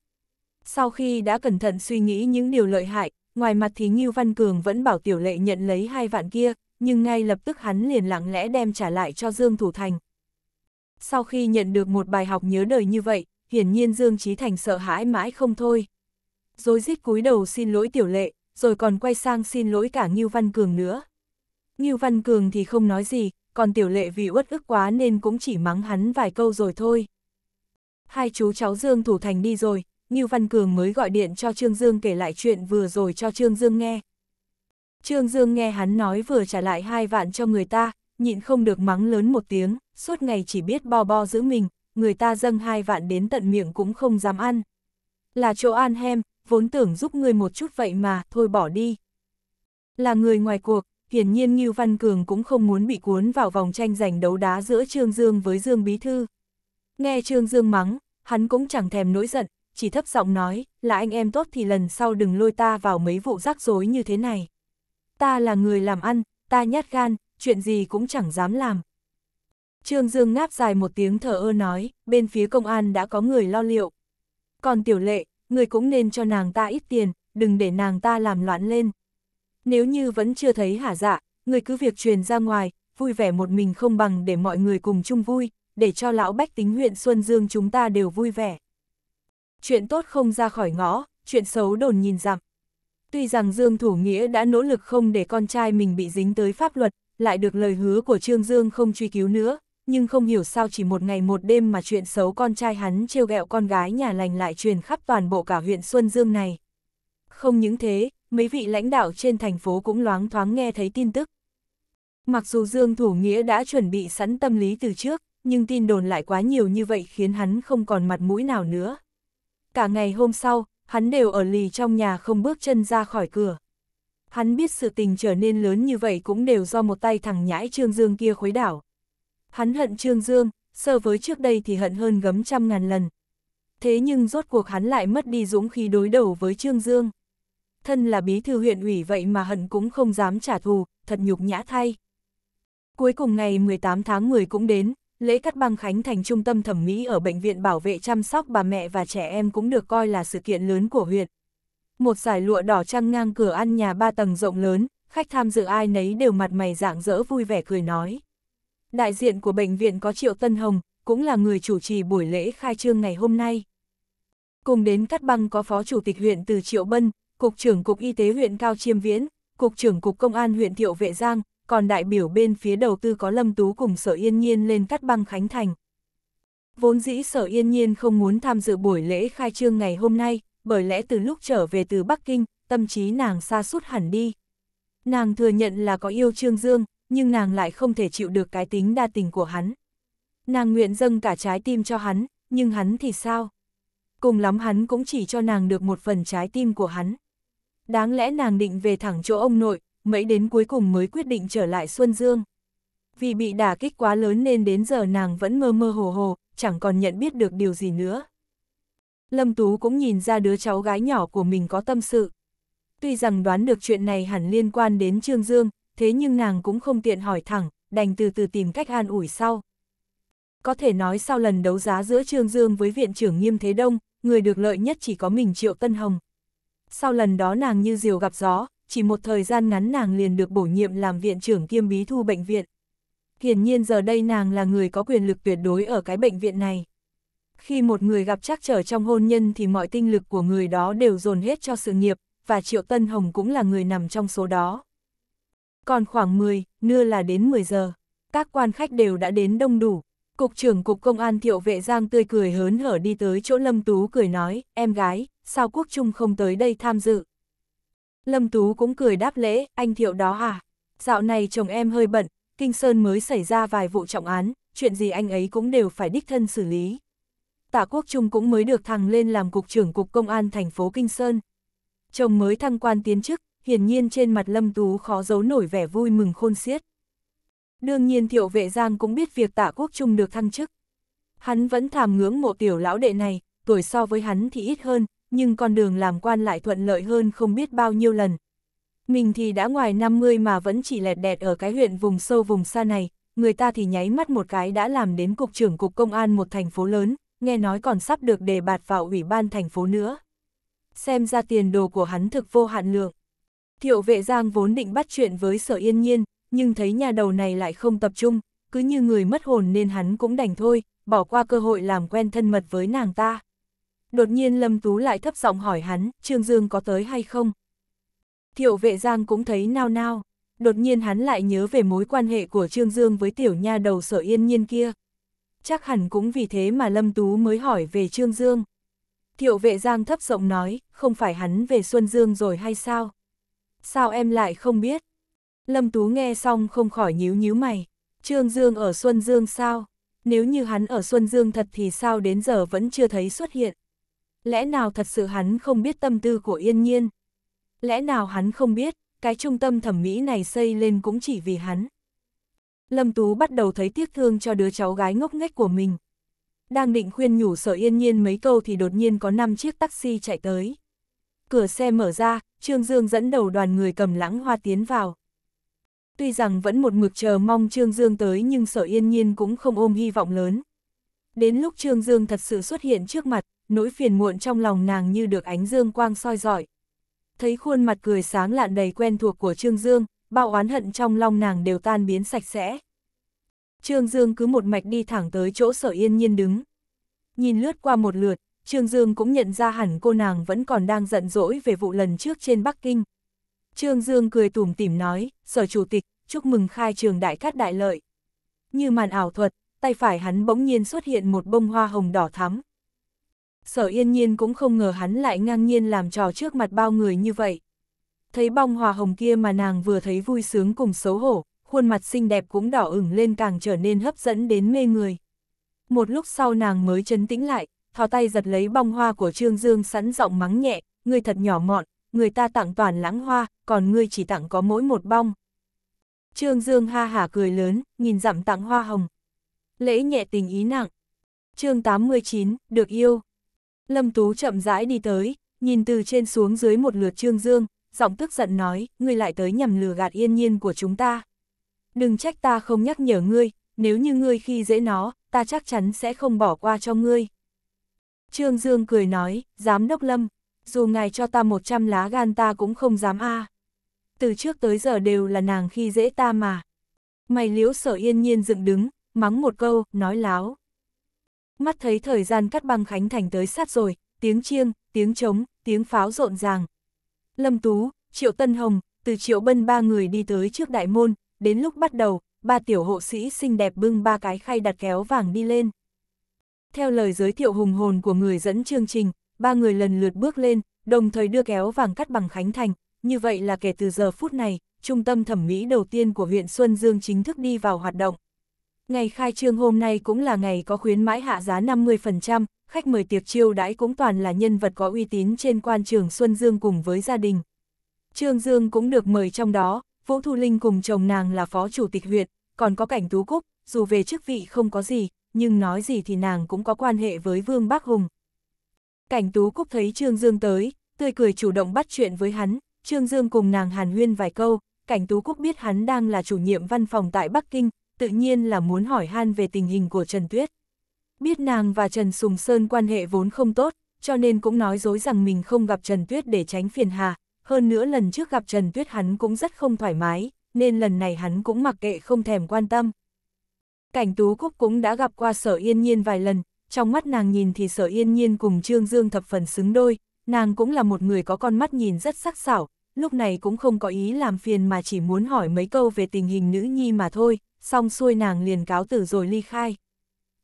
Sau khi đã cẩn thận suy nghĩ những điều lợi hại, ngoài mặt thì Ngưu Văn Cường vẫn bảo tiểu lệ nhận lấy hai vạn kia, nhưng ngay lập tức hắn liền lặng lẽ đem trả lại cho Dương Thủ Thành, sau khi nhận được một bài học nhớ đời như vậy, hiển nhiên Dương Trí Thành sợ hãi mãi không thôi. Rồi rít cúi đầu xin lỗi tiểu lệ, rồi còn quay sang xin lỗi cả Ngưu Văn Cường nữa. Ngưu Văn Cường thì không nói gì, còn tiểu lệ vì uất ức quá nên cũng chỉ mắng hắn vài câu rồi thôi. Hai chú cháu Dương Thủ Thành đi rồi, Ngưu Văn Cường mới gọi điện cho Trương Dương kể lại chuyện vừa rồi cho Trương Dương nghe. Trương Dương nghe hắn nói vừa trả lại hai vạn cho người ta, nhịn không được mắng lớn một tiếng, suốt ngày chỉ biết bo bo giữ mình, người ta dâng hai vạn đến tận miệng cũng không dám ăn. Là chỗ an hem, vốn tưởng giúp người một chút vậy mà, thôi bỏ đi. Là người ngoài cuộc, hiển nhiên Ngưu Văn Cường cũng không muốn bị cuốn vào vòng tranh giành đấu đá giữa Trương Dương với Dương Bí Thư. Nghe Trương Dương mắng, hắn cũng chẳng thèm nỗi giận, chỉ thấp giọng nói, là anh em tốt thì lần sau đừng lôi ta vào mấy vụ rắc rối như thế này. Ta là người làm ăn, ta nhát gan, chuyện gì cũng chẳng dám làm. Trương Dương ngáp dài một tiếng thở ơ nói, bên phía công an đã có người lo liệu. Còn tiểu lệ, người cũng nên cho nàng ta ít tiền, đừng để nàng ta làm loạn lên. Nếu như vẫn chưa thấy hả dạ, người cứ việc truyền ra ngoài, vui vẻ một mình không bằng để mọi người cùng chung vui, để cho lão bách tính huyện Xuân Dương chúng ta đều vui vẻ. Chuyện tốt không ra khỏi ngõ, chuyện xấu đồn nhìn dặm. Tuy rằng Dương Thủ Nghĩa đã nỗ lực không để con trai mình bị dính tới pháp luật, lại được lời hứa của Trương Dương không truy cứu nữa, nhưng không hiểu sao chỉ một ngày một đêm mà chuyện xấu con trai hắn trêu ghẹo con gái nhà lành lại truyền khắp toàn bộ cả huyện Xuân Dương này. Không những thế, mấy vị lãnh đạo trên thành phố cũng loáng thoáng nghe thấy tin tức. Mặc dù Dương Thủ Nghĩa đã chuẩn bị sẵn tâm lý từ trước, nhưng tin đồn lại quá nhiều như vậy khiến hắn không còn mặt mũi nào nữa. Cả ngày hôm sau, hắn đều ở lì trong nhà không bước chân ra khỏi cửa. Hắn biết sự tình trở nên lớn như vậy cũng đều do một tay thằng nhãi Trương Dương kia khuấy đảo. Hắn hận Trương Dương, so với trước đây thì hận hơn gấm trăm ngàn lần. Thế nhưng rốt cuộc hắn lại mất đi dũng khí đối đầu với Trương Dương. Thân là bí thư huyện ủy vậy mà hận cũng không dám trả thù, thật nhục nhã thay. Cuối cùng ngày 18 tháng 10 cũng đến, lễ cắt băng khánh thành trung tâm thẩm mỹ ở Bệnh viện Bảo vệ chăm sóc bà mẹ và trẻ em cũng được coi là sự kiện lớn của huyện một giải lụa đỏ trăng ngang cửa ăn nhà ba tầng rộng lớn, khách tham dự ai nấy đều mặt mày rạng rỡ vui vẻ cười nói. Đại diện của bệnh viện có Triệu Tân Hồng, cũng là người chủ trì buổi lễ khai trương ngày hôm nay. Cùng đến cắt băng có Phó Chủ tịch huyện Từ Triệu Bân, Cục trưởng Cục Y tế huyện Cao Chiêm Viễn, Cục trưởng Cục Công an huyện Thiệu Vệ Giang, còn đại biểu bên phía đầu tư có Lâm Tú cùng Sở Yên Nhiên lên cắt băng Khánh Thành. Vốn dĩ Sở Yên Nhiên không muốn tham dự buổi lễ khai trương ngày hôm nay, bởi lẽ từ lúc trở về từ Bắc Kinh, tâm trí nàng xa sút hẳn đi. Nàng thừa nhận là có yêu Trương Dương, nhưng nàng lại không thể chịu được cái tính đa tình của hắn. Nàng nguyện dâng cả trái tim cho hắn, nhưng hắn thì sao? Cùng lắm hắn cũng chỉ cho nàng được một phần trái tim của hắn. Đáng lẽ nàng định về thẳng chỗ ông nội, mấy đến cuối cùng mới quyết định trở lại Xuân Dương. Vì bị đả kích quá lớn nên đến giờ nàng vẫn mơ mơ hồ hồ, chẳng còn nhận biết được điều gì nữa. Lâm Tú cũng nhìn ra đứa cháu gái nhỏ của mình có tâm sự. Tuy rằng đoán được chuyện này hẳn liên quan đến Trương Dương, thế nhưng nàng cũng không tiện hỏi thẳng, đành từ từ tìm cách an ủi sau. Có thể nói sau lần đấu giá giữa Trương Dương với Viện trưởng Nghiêm Thế Đông, người được lợi nhất chỉ có mình Triệu Tân Hồng. Sau lần đó nàng như diều gặp gió, chỉ một thời gian ngắn nàng liền được bổ nhiệm làm Viện trưởng kiêm bí thu bệnh viện. Hiển nhiên giờ đây nàng là người có quyền lực tuyệt đối ở cái bệnh viện này. Khi một người gặp trắc trở trong hôn nhân thì mọi tinh lực của người đó đều dồn hết cho sự nghiệp, và Triệu Tân Hồng cũng là người nằm trong số đó. Còn khoảng 10, nưa là đến 10 giờ, các quan khách đều đã đến đông đủ. Cục trưởng Cục Công an Thiệu Vệ Giang tươi cười hớn hở đi tới chỗ Lâm Tú cười nói, em gái, sao Quốc Trung không tới đây tham dự? Lâm Tú cũng cười đáp lễ, anh Thiệu đó à? Dạo này chồng em hơi bận, Kinh Sơn mới xảy ra vài vụ trọng án, chuyện gì anh ấy cũng đều phải đích thân xử lý. Tạ Quốc Trung cũng mới được thăng lên làm Cục trưởng Cục Công an thành phố Kinh Sơn. Chồng mới thăng quan tiến chức, hiển nhiên trên mặt Lâm Tú khó giấu nổi vẻ vui mừng khôn xiết. Đương nhiên Thiệu Vệ Giang cũng biết việc Tạ Quốc Trung được thăng chức. Hắn vẫn thàm ngưỡng mộ tiểu lão đệ này, tuổi so với hắn thì ít hơn, nhưng con đường làm quan lại thuận lợi hơn không biết bao nhiêu lần. Mình thì đã ngoài 50 mà vẫn chỉ lẹt đẹt ở cái huyện vùng sâu vùng xa này, người ta thì nháy mắt một cái đã làm đến cục trưởng cục công an một thành phố lớn, nghe nói còn sắp được đề bạt vào ủy ban thành phố nữa. Xem ra tiền đồ của hắn thực vô hạn lượng. Thiệu vệ giang vốn định bắt chuyện với sở yên nhiên, nhưng thấy nhà đầu này lại không tập trung, cứ như người mất hồn nên hắn cũng đành thôi, bỏ qua cơ hội làm quen thân mật với nàng ta. Đột nhiên Lâm Tú lại thấp giọng hỏi hắn, Trương Dương có tới hay không? Thiệu vệ giang cũng thấy nao nao, đột nhiên hắn lại nhớ về mối quan hệ của Trương Dương với tiểu nha đầu sở yên nhiên kia, chắc hẳn cũng vì thế mà Lâm Tú mới hỏi về Trương Dương. Thiệu vệ Giang thấp giọng nói, không phải hắn về Xuân Dương rồi hay sao? Sao em lại không biết? Lâm Tú nghe xong không khỏi nhíu nhíu mày. Trương Dương ở Xuân Dương sao? Nếu như hắn ở Xuân Dương thật thì sao đến giờ vẫn chưa thấy xuất hiện? Lẽ nào thật sự hắn không biết tâm tư của yên nhiên? Lẽ nào hắn không biết, cái trung tâm thẩm mỹ này xây lên cũng chỉ vì hắn? Lâm Tú bắt đầu thấy tiếc thương cho đứa cháu gái ngốc nghếch của mình. Đang định khuyên nhủ sở yên nhiên mấy câu thì đột nhiên có 5 chiếc taxi chạy tới. Cửa xe mở ra, Trương Dương dẫn đầu đoàn người cầm lãng hoa tiến vào. Tuy rằng vẫn một mực chờ mong Trương Dương tới nhưng sở yên nhiên cũng không ôm hy vọng lớn. Đến lúc Trương Dương thật sự xuất hiện trước mặt, nỗi phiền muộn trong lòng nàng như được ánh dương quang soi dọi. Thấy khuôn mặt cười sáng lạn đầy quen thuộc của Trương Dương, bao oán hận trong lòng nàng đều tan biến sạch sẽ. Trương Dương cứ một mạch đi thẳng tới chỗ sở yên nhiên đứng. Nhìn lướt qua một lượt, Trương Dương cũng nhận ra hẳn cô nàng vẫn còn đang giận dỗi về vụ lần trước trên Bắc Kinh. Trương Dương cười tủm tỉm nói, sở chủ tịch, chúc mừng khai trường đại cát đại lợi. Như màn ảo thuật, tay phải hắn bỗng nhiên xuất hiện một bông hoa hồng đỏ thắm. Sở yên nhiên cũng không ngờ hắn lại ngang nhiên làm trò trước mặt bao người như vậy thấy bong hòa hồng kia mà nàng vừa thấy vui sướng cùng xấu hổ, khuôn mặt xinh đẹp cũng đỏ ửng lên càng trở nên hấp dẫn đến mê người. Một lúc sau nàng mới chấn tĩnh lại, thò tay giật lấy bong hoa của Trương Dương sẵn giọng mắng nhẹ, người thật nhỏ mọn, người ta tặng toàn lãng hoa, còn ngươi chỉ tặng có mỗi một bong. Trương Dương ha hả cười lớn, nhìn dặm tặng hoa hồng. Lễ nhẹ tình ý nặng. chương 89, được yêu. Lâm Tú chậm rãi đi tới, nhìn từ trên xuống dưới một lượt Trương Dương, giọng tức giận nói, ngươi lại tới nhằm lừa gạt yên nhiên của chúng ta. Đừng trách ta không nhắc nhở ngươi, nếu như ngươi khi dễ nó, ta chắc chắn sẽ không bỏ qua cho ngươi. Trương Dương cười nói, giám đốc lâm, dù ngài cho ta 100 lá gan ta cũng không dám a. Từ trước tới giờ đều là nàng khi dễ ta mà. Mày liễu sở yên nhiên dựng đứng, mắng một câu, nói láo. Mắt thấy thời gian cắt băng Khánh Thành tới sát rồi, tiếng chiêng, tiếng trống, tiếng pháo rộn ràng, Lâm Tú, Triệu Tân Hồng, từ Triệu Bân ba người đi tới trước đại môn, đến lúc bắt đầu, ba tiểu hộ sĩ xinh đẹp bưng ba cái khay đặt kéo vàng đi lên. Theo lời giới thiệu hùng hồn của người dẫn chương trình, ba người lần lượt bước lên, đồng thời đưa kéo vàng cắt bằng khánh thành, như vậy là kể từ giờ phút này, trung tâm thẩm mỹ đầu tiên của huyện Xuân Dương chính thức đi vào hoạt động. Ngày khai trương hôm nay cũng là ngày có khuyến mãi hạ giá 50%, khách mời tiệc chiêu đãi cũng toàn là nhân vật có uy tín trên quan trường Xuân Dương cùng với gia đình. Trương Dương cũng được mời trong đó, Vũ Thu Linh cùng chồng nàng là phó chủ tịch huyện, còn có cảnh tú cúc, dù về chức vị không có gì, nhưng nói gì thì nàng cũng có quan hệ với Vương Bác Hùng. Cảnh tú cúc thấy Trương Dương tới, tươi cười chủ động bắt chuyện với hắn, Trương Dương cùng nàng hàn huyên vài câu, cảnh tú cúc biết hắn đang là chủ nhiệm văn phòng tại Bắc Kinh, tự nhiên là muốn hỏi han về tình hình của Trần Tuyết. Biết nàng và Trần Sùng Sơn quan hệ vốn không tốt, cho nên cũng nói dối rằng mình không gặp Trần Tuyết để tránh phiền hà, hơn nữa lần trước gặp Trần Tuyết hắn cũng rất không thoải mái, nên lần này hắn cũng mặc kệ không thèm quan tâm. Cảnh Tú Cúc cũng đã gặp qua Sở Yên Nhiên vài lần, trong mắt nàng nhìn thì Sở Yên Nhiên cùng Trương Dương thập phần xứng đôi, nàng cũng là một người có con mắt nhìn rất sắc sảo, lúc này cũng không có ý làm phiền mà chỉ muốn hỏi mấy câu về tình hình nữ nhi mà thôi, xong xuôi nàng liền cáo tử rồi ly khai.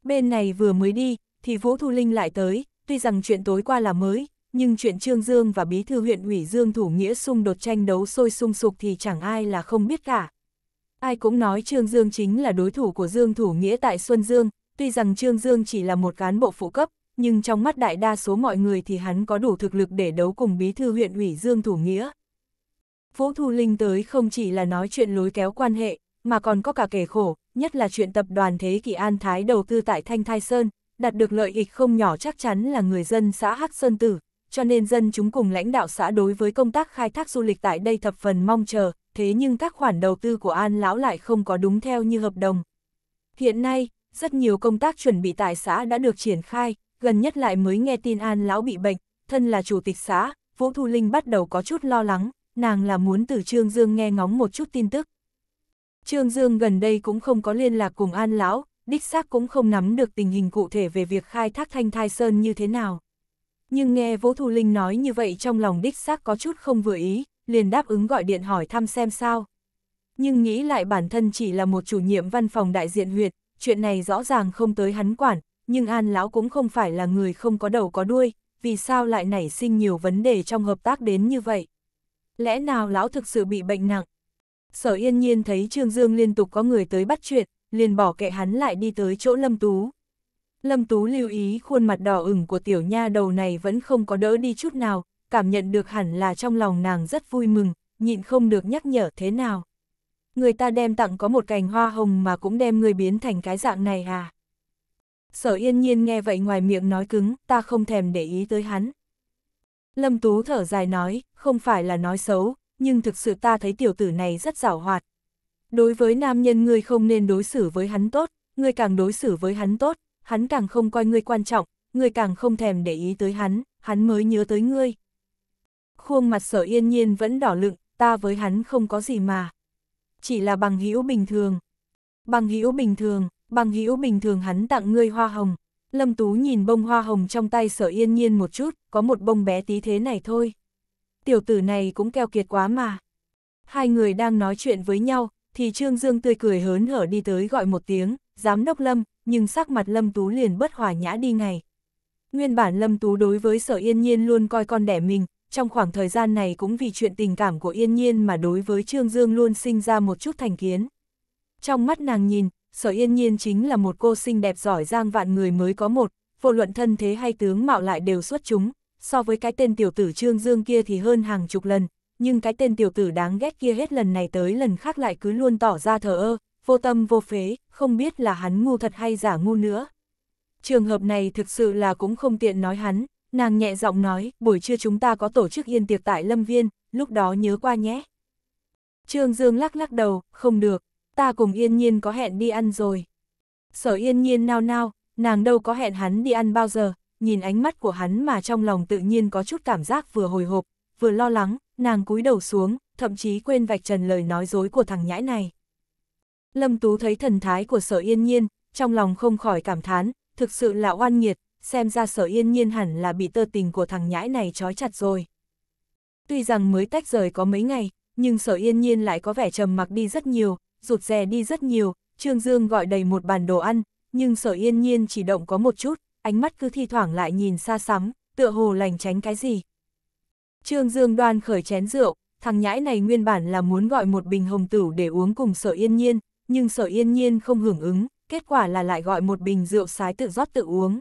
Bên này vừa mới đi, thì Vũ Thu Linh lại tới, tuy rằng chuyện tối qua là mới, nhưng chuyện Trương Dương và Bí thư huyện ủy Dương Thủ Nghĩa xung đột tranh đấu sôi sung sục thì chẳng ai là không biết cả. Ai cũng nói Trương Dương chính là đối thủ của Dương Thủ Nghĩa tại Xuân Dương, tuy rằng Trương Dương chỉ là một cán bộ phụ cấp, nhưng trong mắt đại đa số mọi người thì hắn có đủ thực lực để đấu cùng Bí thư huyện ủy Dương Thủ Nghĩa, Vũ Thu Linh tới không chỉ là nói chuyện lối kéo quan hệ, mà còn có cả kể khổ, nhất là chuyện tập đoàn Thế Kỷ An Thái đầu tư tại Thanh Thai Sơn, đạt được lợi ích không nhỏ chắc chắn là người dân xã Hắc Sơn Tử, cho nên dân chúng cùng lãnh đạo xã đối với công tác khai thác du lịch tại đây thập phần mong chờ, thế nhưng các khoản đầu tư của An Lão lại không có đúng theo như hợp đồng. Hiện nay, rất nhiều công tác chuẩn bị tại xã đã được triển khai, gần nhất lại mới nghe tin An Lão bị bệnh, thân là chủ tịch xã, Vũ Thu Linh bắt đầu có chút lo lắng, nàng là muốn từ Trương Dương nghe ngóng một chút tin tức. Trương Dương gần đây cũng không có liên lạc cùng An Lão, đích xác cũng không nắm được tình hình cụ thể về việc khai thác thanh thai sơn như thế nào. Nhưng nghe Vũ Thu Linh nói như vậy trong lòng đích xác có chút không vừa ý, liền đáp ứng gọi điện hỏi thăm xem sao. Nhưng nghĩ lại bản thân chỉ là một chủ nhiệm văn phòng đại diện huyệt, chuyện này rõ ràng không tới hắn quản, nhưng An Lão cũng không phải là người không có đầu có đuôi, vì sao lại nảy sinh nhiều vấn đề trong hợp tác đến như vậy lẽ nào lão thực sự bị bệnh nặng? Sở yên nhiên thấy Trương Dương liên tục có người tới bắt chuyện, liền bỏ kệ hắn lại đi tới chỗ Lâm Tú. Lâm Tú lưu ý khuôn mặt đỏ ửng của tiểu nha đầu này vẫn không có đỡ đi chút nào, cảm nhận được hẳn là trong lòng nàng rất vui mừng, nhịn không được nhắc nhở thế nào. Người ta đem tặng có một cành hoa hồng mà cũng đem người biến thành cái dạng này à? Sở yên nhiên nghe vậy ngoài miệng nói cứng, ta không thèm để ý tới hắn, Lâm Tú thở dài nói, không phải là nói xấu, nhưng thực sự ta thấy tiểu tử này rất giảo hoạt. Đối với nam nhân ngươi không nên đối xử với hắn tốt, ngươi càng đối xử với hắn tốt, hắn càng không coi ngươi quan trọng, ngươi càng không thèm để ý tới hắn, hắn mới nhớ tới ngươi. Khuông mặt sở yên nhiên vẫn đỏ lựng, ta với hắn không có gì mà. Chỉ là bằng hữu bình thường. Bằng hữu bình thường, bằng hữu bình thường hắn tặng ngươi hoa hồng, Lâm Tú nhìn bông hoa hồng trong tay sở yên nhiên một chút, có một bông bé tí thế này thôi. Tiểu tử này cũng keo kiệt quá mà. Hai người đang nói chuyện với nhau, thì Trương Dương tươi cười hớn hở đi tới gọi một tiếng, giám đốc Lâm, nhưng sắc mặt Lâm Tú liền bất hòa nhã đi ngay. Nguyên bản Lâm Tú đối với sở yên nhiên luôn coi con đẻ mình, trong khoảng thời gian này cũng vì chuyện tình cảm của yên nhiên mà đối với Trương Dương luôn sinh ra một chút thành kiến. Trong mắt nàng nhìn, sở yên nhiên chính là một cô xinh đẹp giỏi giang vạn người mới có một, vô luận thân thế hay tướng mạo lại đều xuất chúng, so với cái tên tiểu tử Trương Dương kia thì hơn hàng chục lần, nhưng cái tên tiểu tử đáng ghét kia hết lần này tới lần khác lại cứ luôn tỏ ra thờ ơ, vô tâm vô phế, không biết là hắn ngu thật hay giả ngu nữa. Trường hợp này thực sự là cũng không tiện nói hắn, nàng nhẹ giọng nói, buổi trưa chúng ta có tổ chức yên tiệc tại Lâm Viên, lúc đó nhớ qua nhé. Trương Dương lắc lắc đầu, không được, ta cùng yên nhiên có hẹn đi ăn rồi. Sở yên nhiên nao nao, nàng đâu có hẹn hắn đi ăn bao giờ, nhìn ánh mắt của hắn mà trong lòng tự nhiên có chút cảm giác vừa hồi hộp, vừa lo lắng, nàng cúi đầu xuống, thậm chí quên vạch trần lời nói dối của thằng nhãi này. Lâm Tú thấy thần thái của sở yên nhiên, trong lòng không khỏi cảm thán, thực sự là oan nghiệt, xem ra sở yên nhiên hẳn là bị tơ tình của thằng nhãi này trói chặt rồi. Tuy rằng mới tách rời có mấy ngày, nhưng sở yên nhiên lại có vẻ trầm mặc đi rất nhiều, rụt rè đi rất nhiều, Trương Dương gọi đầy một bàn đồ ăn, nhưng sở yên nhiên chỉ động có một chút, ánh mắt cứ thi thoảng lại nhìn xa xắm, tựa hồ lành tránh cái gì. Trương Dương đoan khởi chén rượu, thằng nhãi này nguyên bản là muốn gọi một bình hồng tử để uống cùng sở yên nhiên, nhưng sở yên nhiên không hưởng ứng, kết quả là lại gọi một bình rượu sái tự rót tự uống.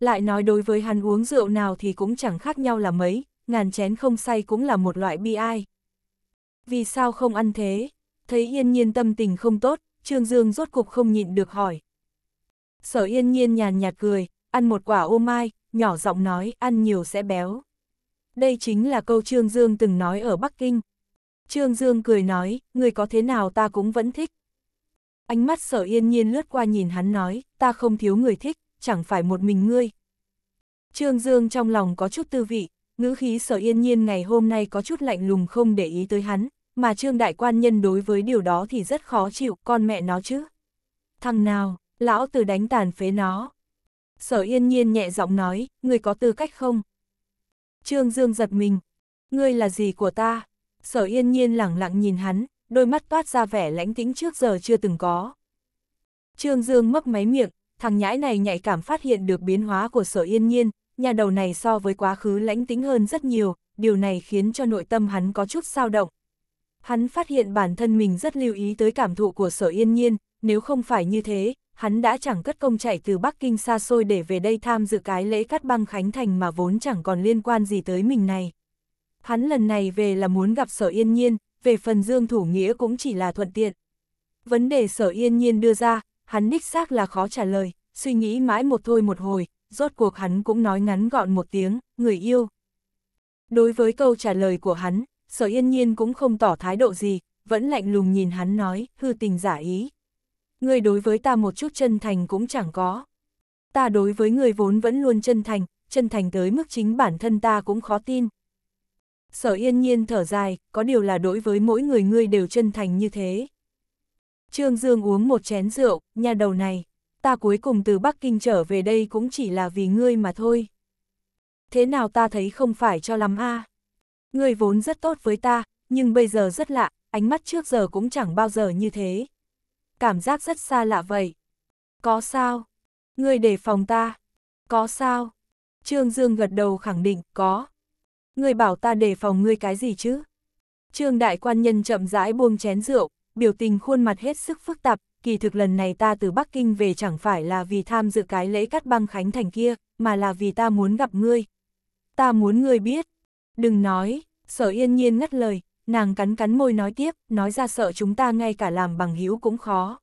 Lại nói đối với hắn uống rượu nào thì cũng chẳng khác nhau là mấy, ngàn chén không say cũng là một loại bi ai. Vì sao không ăn thế? thấy yên nhiên tâm tình không tốt, Trương Dương rốt cục không nhịn được hỏi. Sở yên nhiên nhàn nhạt cười, ăn một quả ô mai, nhỏ giọng nói ăn nhiều sẽ béo. Đây chính là câu Trương Dương từng nói ở Bắc Kinh. Trương Dương cười nói, người có thế nào ta cũng vẫn thích. Ánh mắt sở yên nhiên lướt qua nhìn hắn nói, ta không thiếu người thích, chẳng phải một mình ngươi. Trương Dương trong lòng có chút tư vị, ngữ khí sở yên nhiên ngày hôm nay có chút lạnh lùng không để ý tới hắn, mà Trương Đại Quan Nhân đối với điều đó thì rất khó chịu, con mẹ nó chứ. Thằng nào, lão từ đánh tàn phế nó. Sở yên nhiên nhẹ giọng nói, người có tư cách không? Trương Dương giật mình, ngươi là gì của ta? Sở yên nhiên lẳng lặng nhìn hắn, đôi mắt toát ra vẻ lãnh tĩnh trước giờ chưa từng có. Trương Dương mấp máy miệng, thằng nhãi này nhạy cảm phát hiện được biến hóa của sở yên nhiên, nhà đầu này so với quá khứ lãnh tĩnh hơn rất nhiều, điều này khiến cho nội tâm hắn có chút sao động, Hắn phát hiện bản thân mình rất lưu ý tới cảm thụ của sở yên nhiên, nếu không phải như thế, hắn đã chẳng cất công chạy từ Bắc Kinh xa xôi để về đây tham dự cái lễ cắt băng khánh thành mà vốn chẳng còn liên quan gì tới mình này. Hắn lần này về là muốn gặp sở yên nhiên, về phần dương thủ nghĩa cũng chỉ là thuận tiện. Vấn đề sở yên nhiên đưa ra, hắn đích xác là khó trả lời, suy nghĩ mãi một thôi một hồi, rốt cuộc hắn cũng nói ngắn gọn một tiếng, người yêu. Đối với câu trả lời của hắn, sở yên nhiên cũng không tỏ thái độ gì, vẫn lạnh lùng nhìn hắn nói, hư tình giả ý. Ngươi đối với ta một chút chân thành cũng chẳng có. Ta đối với người vốn vẫn luôn chân thành, chân thành tới mức chính bản thân ta cũng khó tin. Sở yên nhiên thở dài, có điều là đối với mỗi người ngươi đều chân thành như thế. Trương Dương uống một chén rượu, nhà đầu này, ta cuối cùng từ Bắc Kinh trở về đây cũng chỉ là vì ngươi mà thôi. Thế nào ta thấy không phải cho lắm a à? Ngươi vốn rất tốt với ta, nhưng bây giờ rất lạ, ánh mắt trước giờ cũng chẳng bao giờ như thế. Cảm giác rất xa lạ vậy. Có sao? Ngươi đề phòng ta. Có sao? Trương Dương gật đầu khẳng định, có. Ngươi bảo ta đề phòng ngươi cái gì chứ? Trương đại quan nhân chậm rãi buông chén rượu, biểu tình khuôn mặt hết sức phức tạp, kỳ thực lần này ta từ Bắc Kinh về chẳng phải là vì tham dự cái lễ cắt băng khánh thành kia, mà là vì ta muốn gặp ngươi. Ta muốn ngươi biết, Đừng nói, sở yên nhiên ngắt lời, nàng cắn cắn môi nói tiếp, nói ra sợ chúng ta ngay cả làm bằng hữu cũng khó.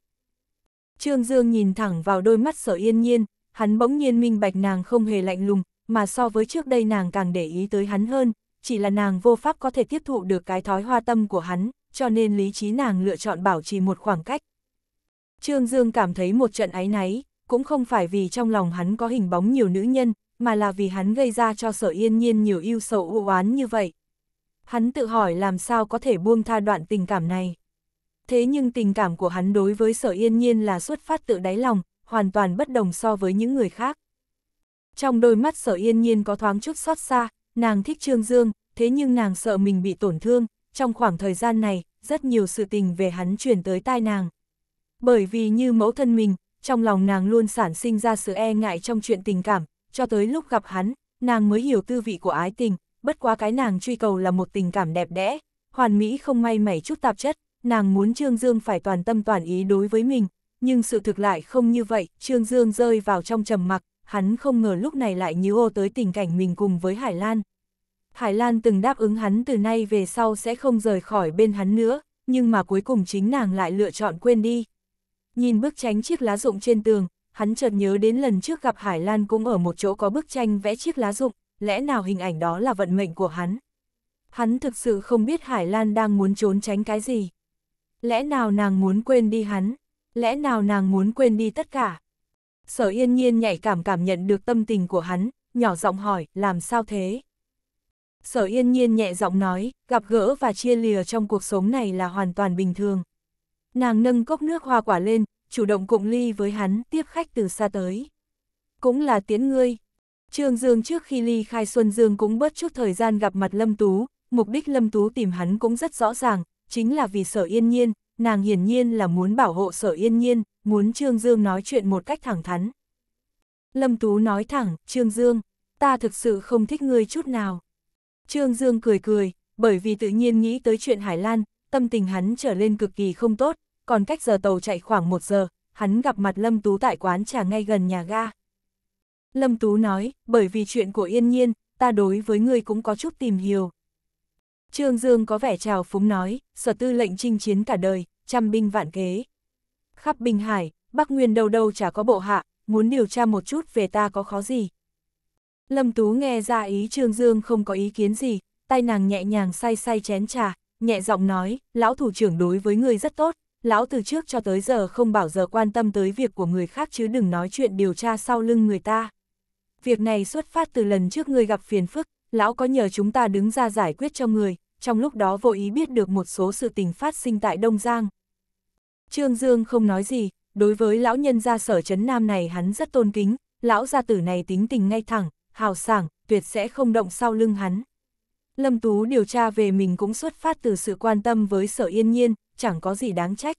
Trương Dương nhìn thẳng vào đôi mắt sở yên nhiên, hắn bỗng nhiên minh bạch nàng không hề lạnh lùng, mà so với trước đây nàng càng để ý tới hắn hơn, chỉ là nàng vô pháp có thể tiếp thụ được cái thói hoa tâm của hắn, cho nên lý trí nàng lựa chọn bảo trì một khoảng cách. Trương Dương cảm thấy một trận áy náy, cũng không phải vì trong lòng hắn có hình bóng nhiều nữ nhân, mà là vì hắn gây ra cho sở yên nhiên nhiều ưu sầu u oán như vậy. Hắn tự hỏi làm sao có thể buông tha đoạn tình cảm này. Thế nhưng tình cảm của hắn đối với sở yên nhiên là xuất phát tự đáy lòng, hoàn toàn bất đồng so với những người khác. Trong đôi mắt sở yên nhiên có thoáng chút xót xa, nàng thích Trương Dương, thế nhưng nàng sợ mình bị tổn thương, trong khoảng thời gian này, rất nhiều sự tình về hắn truyền tới tai nàng. Bởi vì như mẫu thân mình, trong lòng nàng luôn sản sinh ra sự e ngại trong chuyện tình cảm, cho tới lúc gặp hắn, nàng mới hiểu tư vị của ái tình, bất quá cái nàng truy cầu là một tình cảm đẹp đẽ, hoàn mỹ không may mảy chút tạp chất, nàng muốn Trương Dương phải toàn tâm toàn ý đối với mình, nhưng sự thực lại không như vậy, Trương Dương rơi vào trong trầm mặc, hắn không ngờ lúc này lại nhíu ô tới tình cảnh mình cùng với Hải Lan. Hải Lan từng đáp ứng hắn từ nay về sau sẽ không rời khỏi bên hắn nữa, nhưng mà cuối cùng chính nàng lại lựa chọn quên đi. Nhìn bức tránh chiếc lá rụng trên tường, hắn chợt nhớ đến lần trước gặp Hải Lan cũng ở một chỗ có bức tranh vẽ chiếc lá rụng, lẽ nào hình ảnh đó là vận mệnh của hắn? Hắn thực sự không biết Hải Lan đang muốn trốn tránh cái gì. Lẽ nào nàng muốn quên đi hắn? Lẽ nào nàng muốn quên đi tất cả? Sở yên nhiên nhạy cảm cảm nhận được tâm tình của hắn, nhỏ giọng hỏi, làm sao thế? Sở yên nhiên nhẹ giọng nói, gặp gỡ và chia lìa trong cuộc sống này là hoàn toàn bình thường. Nàng nâng cốc nước hoa quả lên, chủ động cụng ly với hắn, tiếp khách từ xa tới. Cũng là tiến ngươi. Trương Dương trước khi ly khai Xuân Dương cũng bớt chút thời gian gặp mặt Lâm Tú, mục đích Lâm Tú tìm hắn cũng rất rõ ràng, chính là vì sở yên nhiên, nàng hiển nhiên là muốn bảo hộ sở yên nhiên, muốn Trương Dương nói chuyện một cách thẳng thắn. Lâm Tú nói thẳng, Trương Dương, ta thực sự không thích ngươi chút nào. Trương Dương cười cười, bởi vì tự nhiên nghĩ tới chuyện Hải Lan, tâm tình hắn trở lên cực kỳ không tốt, còn cách giờ tàu chạy khoảng một giờ, hắn gặp mặt Lâm Tú tại quán trà ngay gần nhà ga. Lâm Tú nói, bởi vì chuyện của Yên Nhiên, ta đối với ngươi cũng có chút tìm hiểu. Trương Dương có vẻ trào phúng nói, sở tư lệnh chinh chiến cả đời, trăm binh vạn kế. Khắp Bình hải, Bắc Nguyên đâu đâu chả có bộ hạ, muốn điều tra một chút về ta có khó gì. Lâm Tú nghe ra ý Trương Dương không có ý kiến gì, tay nàng nhẹ nhàng say say chén trà, nhẹ giọng nói, lão thủ trưởng đối với ngươi rất tốt, lão từ trước cho tới giờ không bảo giờ quan tâm tới việc của người khác chứ đừng nói chuyện điều tra sau lưng người ta. Việc này xuất phát từ lần trước người gặp phiền phức, lão có nhờ chúng ta đứng ra giải quyết cho người, trong lúc đó vô ý biết được một số sự tình phát sinh tại Đông Giang. Trương Dương không nói gì, đối với lão nhân gia sở Trấn nam này hắn rất tôn kính, lão gia tử này tính tình ngay thẳng, hào sảng, tuyệt sẽ không động sau lưng hắn. Lâm Tú điều tra về mình cũng xuất phát từ sự quan tâm với sở yên nhiên, chẳng có gì đáng trách.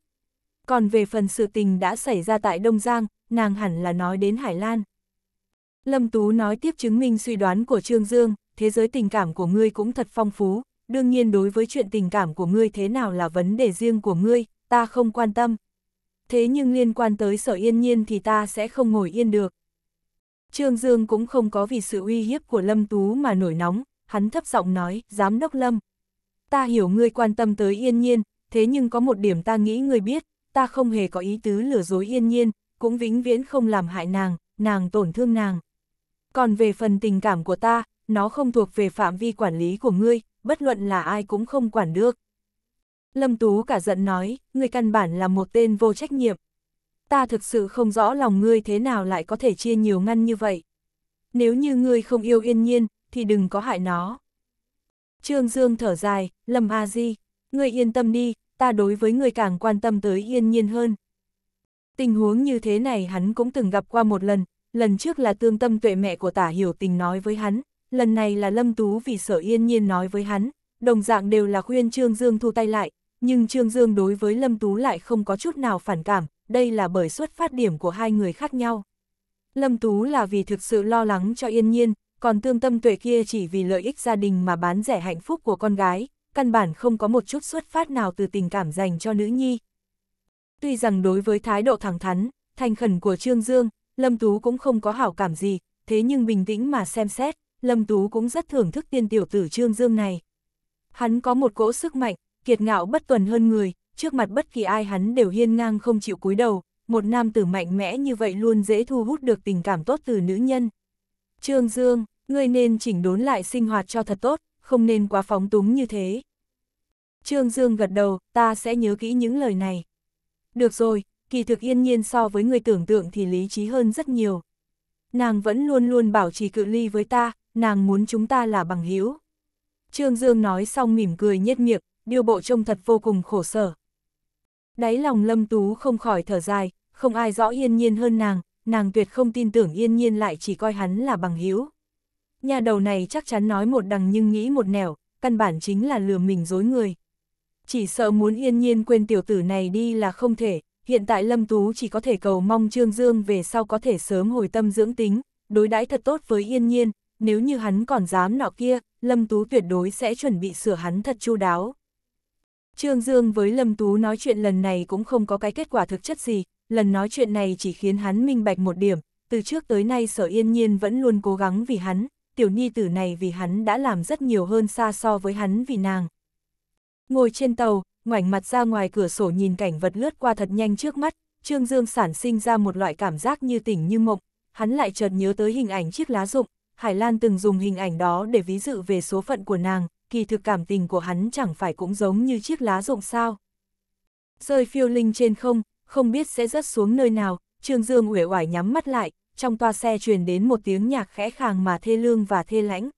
Còn về phần sự tình đã xảy ra tại Đông Giang, nàng hẳn là nói đến Hải Lan. Lâm Tú nói tiếp chứng minh suy đoán của Trương Dương, thế giới tình cảm của ngươi cũng thật phong phú, đương nhiên đối với chuyện tình cảm của ngươi thế nào là vấn đề riêng của ngươi, ta không quan tâm. Thế nhưng liên quan tới sở yên nhiên thì ta sẽ không ngồi yên được. Trương Dương cũng không có vì sự uy hiếp của Lâm Tú mà nổi nóng, hắn thấp giọng nói, giám đốc Lâm. Ta hiểu ngươi quan tâm tới yên nhiên, thế nhưng có một điểm ta nghĩ người biết, ta không hề có ý tứ lừa dối yên nhiên, cũng vĩnh viễn không làm hại nàng, nàng tổn thương nàng. Còn về phần tình cảm của ta, nó không thuộc về phạm vi quản lý của ngươi, bất luận là ai cũng không quản được. Lâm Tú cả giận nói, ngươi căn bản là một tên vô trách nhiệm. Ta thực sự không rõ lòng ngươi thế nào lại có thể chia nhiều ngăn như vậy. Nếu như ngươi không yêu yên nhiên, thì đừng có hại nó. Trương Dương thở dài, Lâm A Di ngươi yên tâm đi, ta đối với ngươi càng quan tâm tới yên nhiên hơn. Tình huống như thế này hắn cũng từng gặp qua một lần, lần trước là tương tâm tuệ mẹ của tả hiểu tình nói với hắn, lần này là lâm tú vì sợ yên nhiên nói với hắn, đồng dạng đều là khuyên Trương Dương thu tay lại, nhưng Trương Dương đối với lâm tú lại không có chút nào phản cảm, đây là bởi xuất phát điểm của hai người khác nhau. Lâm tú là vì thực sự lo lắng cho yên nhiên, còn tương tâm tuệ kia chỉ vì lợi ích gia đình mà bán rẻ hạnh phúc của con gái, căn bản không có một chút xuất phát nào từ tình cảm dành cho nữ nhi. Tuy rằng đối với thái độ thẳng thắn, thành khẩn của Trương Dương, Lâm Tú cũng không có hảo cảm gì, thế nhưng bình tĩnh mà xem xét, Lâm Tú cũng rất thưởng thức tiên tiểu tử Trương Dương này. Hắn có một cỗ sức mạnh, kiệt ngạo bất tuần hơn người, trước mặt bất kỳ ai hắn đều hiên ngang không chịu cúi đầu, một nam tử mạnh mẽ như vậy luôn dễ thu hút được tình cảm tốt từ nữ nhân. Trương Dương, ngươi nên chỉnh đốn lại sinh hoạt cho thật tốt, không nên quá phóng túng như thế. Trương Dương gật đầu, ta sẽ nhớ kỹ những lời này. Được rồi, kỳ thực yên nhiên so với người tưởng tượng thì lý trí hơn rất nhiều. Nàng vẫn luôn luôn bảo trì cự ly với ta, nàng muốn chúng ta là bằng hữu. Trương Dương nói xong mỉm cười nhếch miệng, điêu bộ trông thật vô cùng khổ sở. Đáy lòng lâm tú không khỏi thở dài, không ai rõ yên nhiên hơn nàng, nàng tuyệt không tin tưởng yên nhiên lại chỉ coi hắn là bằng hữu nhà đầu này chắc chắn nói một đằng nhưng nghĩ một nẻo, căn bản chính là lừa mình dối người. Chỉ sợ muốn yên nhiên quên tiểu tử này đi là không thể, hiện tại Lâm Tú chỉ có thể cầu mong Trương Dương về sau có thể sớm hồi tâm dưỡng tính, đối đãi thật tốt với yên nhiên, nếu như hắn còn dám nọ kia, Lâm Tú tuyệt đối sẽ chuẩn bị sửa hắn thật chu đáo. Trương Dương với Lâm Tú nói chuyện lần này cũng không có cái kết quả thực chất gì, lần nói chuyện này chỉ khiến hắn minh bạch một điểm, từ trước tới nay sở yên nhiên vẫn luôn cố gắng vì hắn, tiểu nhi tử này vì hắn đã làm rất nhiều hơn xa so với hắn vì nàng. Ngồi trên tàu, ngoảnh mặt ra ngoài cửa sổ nhìn cảnh vật lướt qua thật nhanh trước mắt, Trương Dương sản sinh ra một loại cảm giác như tỉnh như mộng, hắn lại chợt nhớ tới hình ảnh chiếc lá rụng, Hải Lan từng dùng hình ảnh đó để ví dụ về số phận của nàng, kỳ thực cảm tình của hắn chẳng phải cũng giống như chiếc lá rụng sao. Rơi phiêu linh trên không, không biết sẽ rớt xuống nơi nào, Trương Dương uể oải nhắm mắt lại, trong toa xe truyền đến một tiếng nhạc khẽ khàng mà thê lương và thê lãnh.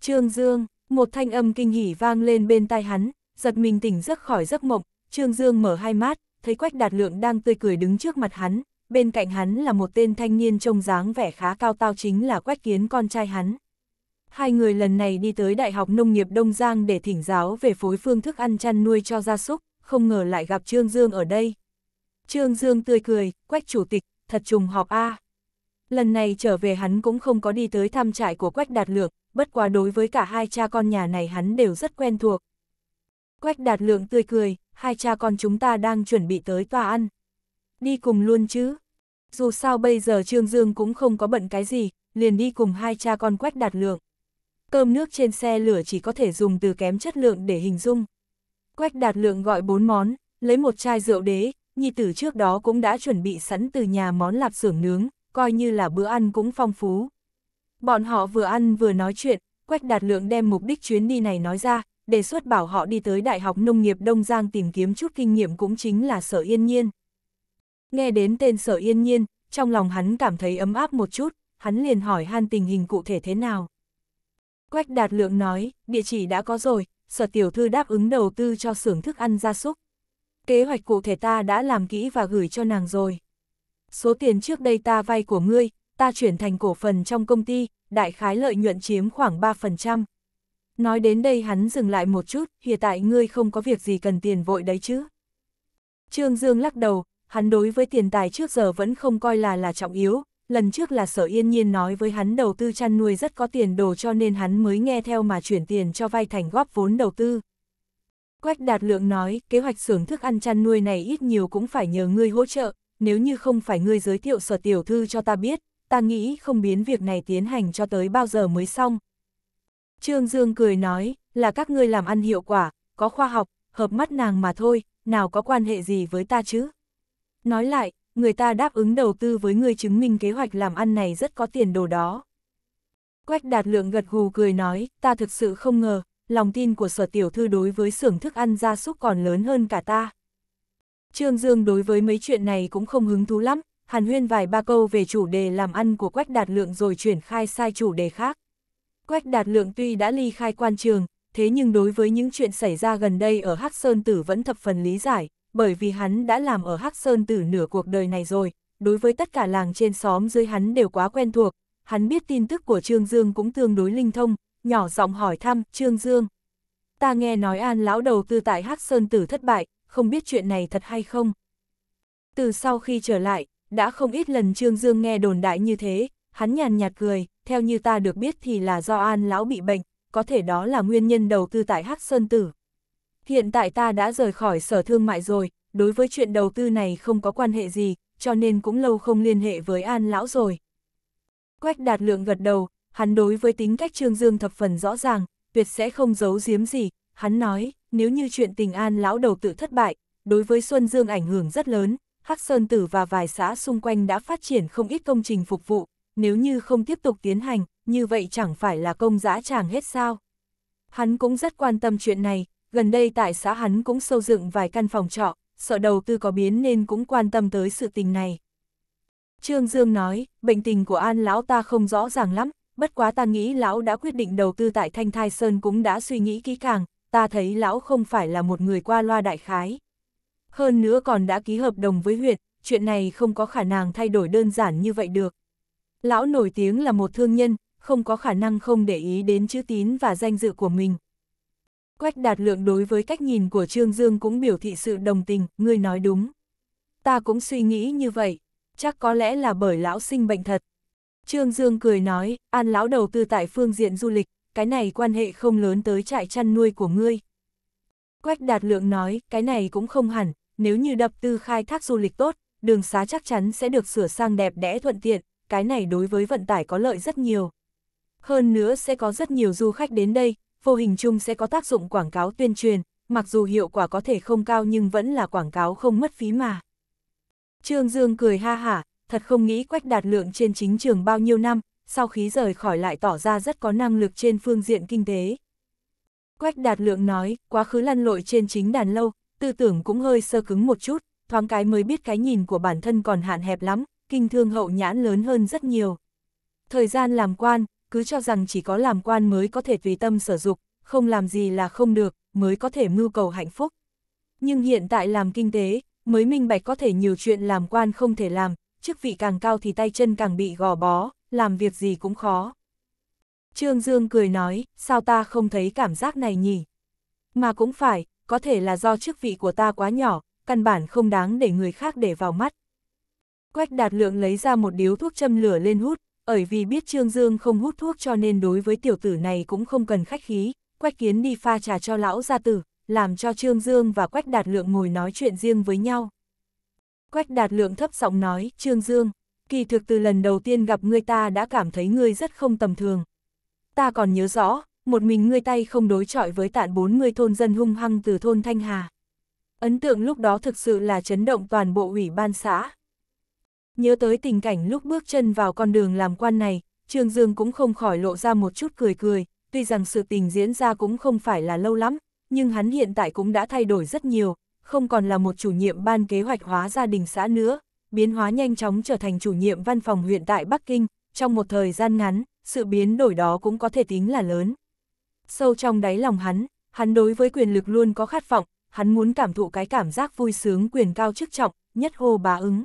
Trương Dương, một thanh âm kinh hỉ vang lên bên tai hắn, giật mình tỉnh giấc khỏi giấc mộng, Trương Dương mở hai mắt, thấy Quách Đạt Lượng đang tươi cười đứng trước mặt hắn, bên cạnh hắn là một tên thanh niên trông dáng vẻ khá cao tao chính là Quách Kiến con trai hắn. Hai người lần này đi tới Đại học Nông nghiệp Đông Giang để thỉnh giáo về phối phương thức ăn chăn nuôi cho gia súc, không ngờ lại gặp Trương Dương ở đây. Trương Dương tươi cười, Quách Chủ tịch, thật trùng họp A. À. Lần này trở về hắn cũng không có đi tới thăm trại của Quách Đạt Lượng, bất quá đối với cả hai cha con nhà này hắn đều rất quen thuộc. Quách Đạt Lượng tươi cười, hai cha con chúng ta đang chuẩn bị tới tòa ăn. Đi cùng luôn chứ. Dù sao bây giờ Trương Dương cũng không có bận cái gì, liền đi cùng hai cha con Quách Đạt Lượng. Cơm nước trên xe lửa chỉ có thể dùng từ kém chất lượng để hình dung. Quách Đạt Lượng gọi bốn món, lấy một chai rượu đế, nhi tử trước đó cũng đã chuẩn bị sẵn từ nhà món lạp xưởng nướng, coi như là bữa ăn cũng phong phú. Bọn họ vừa ăn vừa nói chuyện, Quách Đạt Lượng đem mục đích chuyến đi này nói ra, đề xuất bảo họ đi tới Đại học Nông nghiệp Đông Giang tìm kiếm chút kinh nghiệm cũng chính là Sở Yên Nhiên. Nghe đến tên Sở Yên Nhiên, trong lòng hắn cảm thấy ấm áp một chút, hắn liền hỏi han tình hình cụ thể thế nào. Quách Đạt Lượng nói, địa chỉ đã có rồi, Sở Tiểu Thư đáp ứng đầu tư cho xưởng thức ăn gia súc. Kế hoạch cụ thể ta đã làm kỹ và gửi cho nàng rồi số tiền trước đây ta vay của ngươi, ta chuyển thành cổ phần trong công ty, đại khái lợi nhuận chiếm khoảng 3%. Nói đến đây hắn dừng lại một chút, hiện tại ngươi không có việc gì cần tiền vội đấy chứ. Trương Dương lắc đầu, hắn đối với tiền tài trước giờ vẫn không coi là là trọng yếu, lần trước là sở yên nhiên nói với hắn đầu tư chăn nuôi rất có tiền đồ cho nên hắn mới nghe theo mà chuyển tiền cho vay thành góp vốn đầu tư. Quách Đạt Lượng nói, kế hoạch xưởng thức ăn chăn nuôi này ít nhiều cũng phải nhờ ngươi hỗ trợ, nếu như không phải ngươi giới thiệu sở tiểu thư cho ta biết, ta nghĩ không biến việc này tiến hành cho tới bao giờ mới xong. Trương Dương cười nói, là các ngươi làm ăn hiệu quả, có khoa học, hợp mắt nàng mà thôi, nào có quan hệ gì với ta chứ? Nói lại, người ta đáp ứng đầu tư với ngươi chứng minh kế hoạch làm ăn này rất có tiền đồ đó. Quách đạt lượng gật gù cười nói, ta thực sự không ngờ, lòng tin của sở tiểu thư đối với xưởng thức ăn gia súc còn lớn hơn cả ta. Trương Dương đối với mấy chuyện này cũng không hứng thú lắm, hàn huyên vài ba câu về chủ đề làm ăn của Quách Đạt Lượng rồi chuyển khai sai chủ đề khác. Quách Đạt Lượng tuy đã ly khai quan trường, thế nhưng đối với những chuyện xảy ra gần đây ở Hắc Sơn Tử vẫn thập phần lý giải, bởi vì hắn đã làm ở Hắc Sơn Tử nửa cuộc đời này rồi, đối với tất cả làng trên xóm dưới hắn đều quá quen thuộc, hắn biết tin tức của Trương Dương cũng tương đối linh thông, nhỏ giọng hỏi thăm Trương Dương. Ta nghe nói An lão đầu tư tại Hắc Sơn Tử thất bại, không biết chuyện này thật hay không. Từ sau khi trở lại, đã không ít lần Trương Dương nghe đồn đại như thế, hắn nhàn nhạt cười, theo như ta được biết thì là do An lão bị bệnh, có thể đó là nguyên nhân đầu tư tại Hắc Sơn Tử. Hiện tại ta đã rời khỏi sở thương mại rồi, đối với chuyện đầu tư này không có quan hệ gì, cho nên cũng lâu không liên hệ với An lão rồi. Quách đạt lượng gật đầu, hắn đối với tính cách Trương Dương thập phần rõ ràng, tuyệt sẽ không giấu giếm gì, hắn nói nếu như chuyện tình an lão đầu tự thất bại, đối với Xuân Dương ảnh hưởng rất lớn, Hắc Sơn Tử và vài xã xung quanh đã phát triển không ít công trình phục vụ, nếu như không tiếp tục tiến hành, như vậy chẳng phải là công dã tràng hết sao. Hắn cũng rất quan tâm chuyện này, gần đây tại xã hắn cũng sâu dựng vài căn phòng trọ, sợ đầu tư có biến nên cũng quan tâm tới sự tình này. Trương Dương nói, bệnh tình của An lão ta không rõ ràng lắm, bất quá ta nghĩ lão đã quyết định đầu tư tại Thanh Thai Sơn cũng đã suy nghĩ kỹ càng, ta thấy lão không phải là một người qua loa đại khái. Hơn nữa còn đã ký hợp đồng với huyện, chuyện này không có khả năng thay đổi đơn giản như vậy được. Lão nổi tiếng là một thương nhân, không có khả năng không để ý đến chữ tín và danh dự của mình. Quách đạt lượng đối với cách nhìn của Trương Dương cũng biểu thị sự đồng tình, ngươi nói đúng. Ta cũng suy nghĩ như vậy, chắc có lẽ là bởi lão sinh bệnh thật. Trương Dương cười nói, an lão đầu tư tại phương diện du lịch, cái này quan hệ không lớn tới trại chăn nuôi của ngươi. Quách đạt lượng nói, cái này cũng không hẳn, nếu như đập tư khai thác du lịch tốt, đường xá chắc chắn sẽ được sửa sang đẹp đẽ thuận tiện, cái này đối với vận tải có lợi rất nhiều. Hơn nữa sẽ có rất nhiều du khách đến đây, vô hình chung sẽ có tác dụng quảng cáo tuyên truyền, mặc dù hiệu quả có thể không cao nhưng vẫn là quảng cáo không mất phí mà. Trương Dương cười ha hả, thật không nghĩ Quách Đạt Lượng trên chính trường bao nhiêu năm, sau khi rời khỏi lại tỏ ra rất có năng lực trên phương diện kinh tế. Quách Đạt Lượng nói, quá khứ lăn lội trên chính đàn lâu, tư tưởng cũng hơi sơ cứng một chút, thoáng cái mới biết cái nhìn của bản thân còn hạn hẹp lắm, kinh thương hậu nhãn lớn hơn rất nhiều. Thời gian làm quan, cứ cho rằng chỉ có làm quan mới có thể tùy tâm sở dục, không làm gì là không được, mới có thể mưu cầu hạnh phúc. Nhưng hiện tại làm kinh tế, mới minh bạch có thể nhiều chuyện làm quan không thể làm, chức vị càng cao thì tay chân càng bị gò bó, làm việc gì cũng khó. Trương Dương cười nói, sao ta không thấy cảm giác này nhỉ? Mà cũng phải, có thể là do chức vị của ta quá nhỏ, căn bản không đáng để người khác để vào mắt. Quách đạt lượng lấy ra một điếu thuốc châm lửa lên hút, bởi vì biết Trương Dương không hút thuốc cho nên đối với tiểu tử này cũng không cần khách khí, Quách Kiến đi pha trà cho lão gia tử, làm cho Trương Dương và Quách Đạt Lượng ngồi nói chuyện riêng với nhau. Quách Đạt Lượng thấp giọng nói, Trương Dương, kỳ thực từ lần đầu tiên gặp ngươi ta đã cảm thấy ngươi rất không tầm thường. Ta còn nhớ rõ, một mình ngươi tay không đối chọi với tạn 40 thôn dân hung hăng từ thôn Thanh Hà. Ấn tượng lúc đó thực sự là chấn động toàn bộ ủy ban xã. Nhớ tới tình cảnh lúc bước chân vào con đường làm quan này, Trương Dương cũng không khỏi lộ ra một chút cười cười, tuy rằng sự tình diễn ra cũng không phải là lâu lắm, nhưng hắn hiện tại cũng đã thay đổi rất nhiều, không còn là một chủ nhiệm ban kế hoạch hóa gia đình xã nữa, biến hóa nhanh chóng trở thành chủ nhiệm văn phòng huyện tại Bắc Kinh, trong một thời gian ngắn, sự biến đổi đó cũng có thể tính là lớn. Sâu trong đáy lòng hắn, hắn đối với quyền lực luôn có khát vọng, hắn muốn cảm thụ cái cảm giác vui sướng quyền cao chức trọng, nhất hô bá ứng.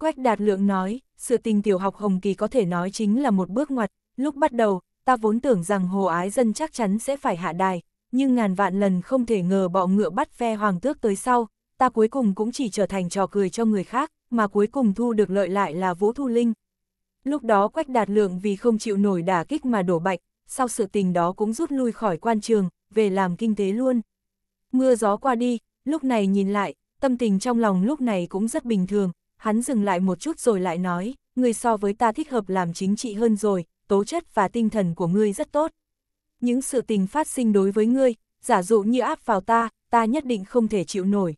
Quách Đạt Lượng nói, sự tình tiểu học Hồng Kỳ có thể nói chính là một bước ngoặt, lúc bắt đầu, ta vốn tưởng rằng hồ ái dân chắc chắn sẽ phải hạ đài, nhưng ngàn vạn lần không thể ngờ bọ ngựa bắt ve hoàng tước tới sau, ta cuối cùng cũng chỉ trở thành trò cười cho người khác, mà cuối cùng thu được lợi lại là Vũ Thu Linh. Lúc đó Quách Đạt Lượng vì không chịu nổi đả kích mà đổ bạch, sau sự tình đó cũng rút lui khỏi quan trường, về làm kinh tế luôn. Mưa gió qua đi, lúc này nhìn lại, tâm tình trong lòng lúc này cũng rất bình thường, hắn dừng lại một chút rồi lại nói, người so với ta thích hợp làm chính trị hơn rồi, tố chất và tinh thần của ngươi rất tốt. Những sự tình phát sinh đối với ngươi, giả dụ như áp vào ta, ta nhất định không thể chịu nổi,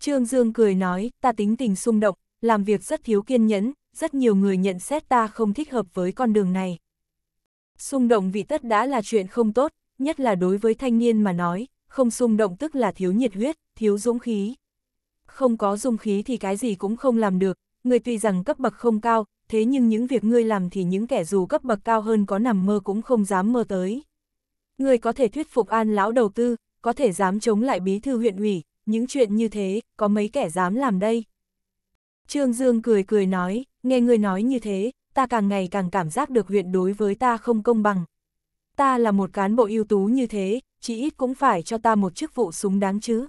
Trương Dương cười nói, ta tính tình xung động, làm việc rất thiếu kiên nhẫn, rất nhiều người nhận xét ta không thích hợp với con đường này. Xung động vị tất đã là chuyện không tốt, nhất là đối với thanh niên mà nói, không xung động tức là thiếu nhiệt huyết, thiếu dũng khí. Không có dũng khí thì cái gì cũng không làm được, người tuy rằng cấp bậc không cao, thế nhưng những việc ngươi làm thì những kẻ dù cấp bậc cao hơn có nằm mơ cũng không dám mơ tới. Người có thể thuyết phục an lão đầu tư, có thể dám chống lại bí thư huyện ủy, những chuyện như thế, có mấy kẻ dám làm đây. Trương Dương cười cười nói, nghe người nói như thế, ta càng ngày càng cảm giác được huyện đối với ta không công bằng. Ta là một cán bộ ưu tú như thế, chỉ ít cũng phải cho ta một chức vụ súng đáng chứ.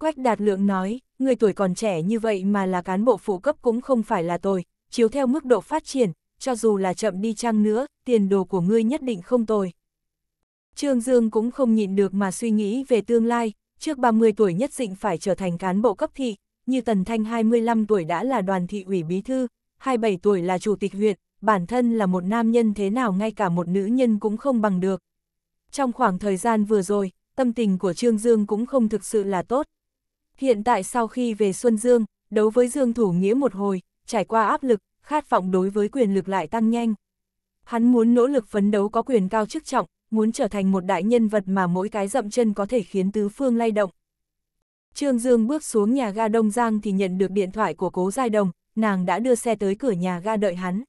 Quách Đạt Lượng nói, người tuổi còn trẻ như vậy mà là cán bộ phụ cấp cũng không phải là tồi, chiếu theo mức độ phát triển, cho dù là chậm đi chăng nữa, tiền đồ của ngươi nhất định không tồi. Trương Dương cũng không nhịn được mà suy nghĩ về tương lai, trước 30 tuổi nhất định phải trở thành cán bộ cấp thị, như Tần Thanh 25 tuổi đã là đoàn thị ủy bí thư, 27 tuổi là chủ tịch huyện, bản thân là một nam nhân thế nào ngay cả một nữ nhân cũng không bằng được. Trong khoảng thời gian vừa rồi, tâm tình của Trương Dương cũng không thực sự là tốt. Hiện tại sau khi về Xuân Dương, đấu với Dương Thủ Nghĩa một hồi, trải qua áp lực, khát vọng đối với quyền lực lại tăng nhanh. Hắn muốn nỗ lực phấn đấu có quyền cao chức trọng, muốn trở thành một đại nhân vật mà mỗi cái dậm chân có thể khiến tứ phương lay động. Trương Dương bước xuống nhà ga Đông Giang thì nhận được điện thoại của cố Giai Đồng, nàng đã đưa xe tới cửa nhà ga đợi hắn.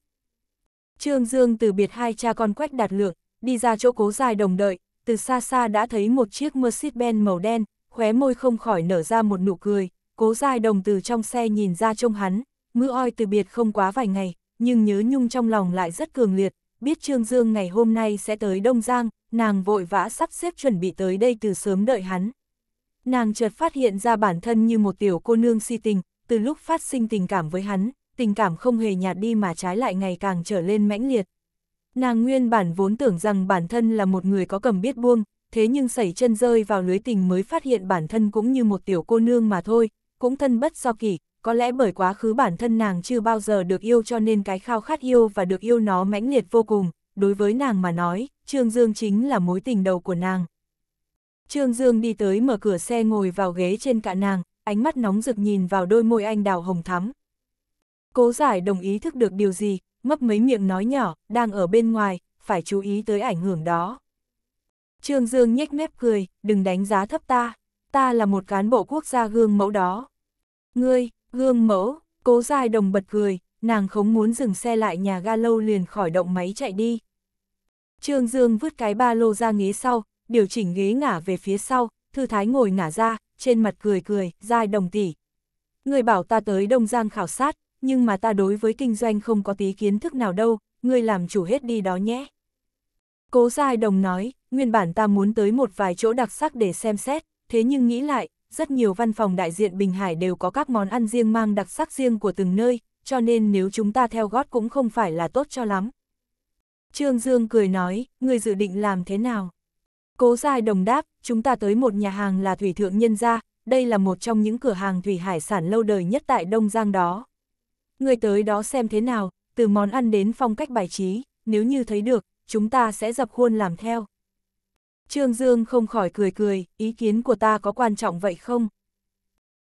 Trương Dương từ biệt hai cha con quách đạt lượng, đi ra chỗ cố Giai Đồng đợi, từ xa xa đã thấy một chiếc Mercedes-Benz màu đen, khóe môi không khỏi nở ra một nụ cười, cố Giai Đồng từ trong xe nhìn ra trông hắn, mưa oi từ biệt không quá vài ngày, nhưng nhớ nhung trong lòng lại rất cường liệt, biết Trương Dương ngày hôm nay sẽ tới Đông Giang, nàng vội vã sắp xếp chuẩn bị tới đây từ sớm đợi hắn. Nàng chợt phát hiện ra bản thân như một tiểu cô nương si tình, từ lúc phát sinh tình cảm với hắn, tình cảm không hề nhạt đi mà trái lại ngày càng trở lên mãnh liệt. Nàng nguyên bản vốn tưởng rằng bản thân là một người có cầm biết buông, thế nhưng sẩy chân rơi vào lưới tình mới phát hiện bản thân cũng như một tiểu cô nương mà thôi, cũng thân bất do kỷ, có lẽ bởi quá khứ bản thân nàng chưa bao giờ được yêu cho nên cái khao khát yêu và được yêu nó mãnh liệt vô cùng, đối với nàng mà nói, Trương Dương chính là mối tình đầu của nàng. Trương Dương đi tới mở cửa xe ngồi vào ghế trên cạ nàng, ánh mắt nóng rực nhìn vào đôi môi anh đào hồng thắm. Cố giải đồng ý thức được điều gì, mấp mấy miệng nói nhỏ, đang ở bên ngoài, phải chú ý tới ảnh hưởng đó. Trương Dương nhếch mép cười, đừng đánh giá thấp ta, ta là một cán bộ quốc gia gương mẫu đó. Ngươi, Gương mẫu, cố dài đồng bật cười, nàng không muốn dừng xe lại nhà ga lâu liền khỏi động máy chạy đi. Trương Dương vứt cái ba lô ra ghế sau, điều chỉnh ghế ngả về phía sau, thư thái ngồi ngả ra, trên mặt cười cười, dài đồng tỷ. Người bảo ta tới Đông Giang khảo sát, nhưng mà ta đối với kinh doanh không có tí kiến thức nào đâu, người làm chủ hết đi đó nhé. Cố Giai Đồng nói, nguyên bản ta muốn tới một vài chỗ đặc sắc để xem xét, thế nhưng nghĩ lại, rất nhiều văn phòng đại diện Bình Hải đều có các món ăn riêng mang đặc sắc riêng của từng nơi, cho nên nếu chúng ta theo gót cũng không phải là tốt cho lắm. Trương Dương cười nói, người dự định làm thế nào? Cố Giai Đồng đáp, chúng ta tới một nhà hàng là Thủy Thượng Nhân Gia, đây là một trong những cửa hàng thủy hải sản lâu đời nhất tại Đông Giang đó. Người tới đó xem thế nào, từ món ăn đến phong cách bài trí, nếu như thấy được, chúng ta sẽ dập khuôn làm theo. Trương Dương không khỏi cười cười, ý kiến của ta có quan trọng vậy không?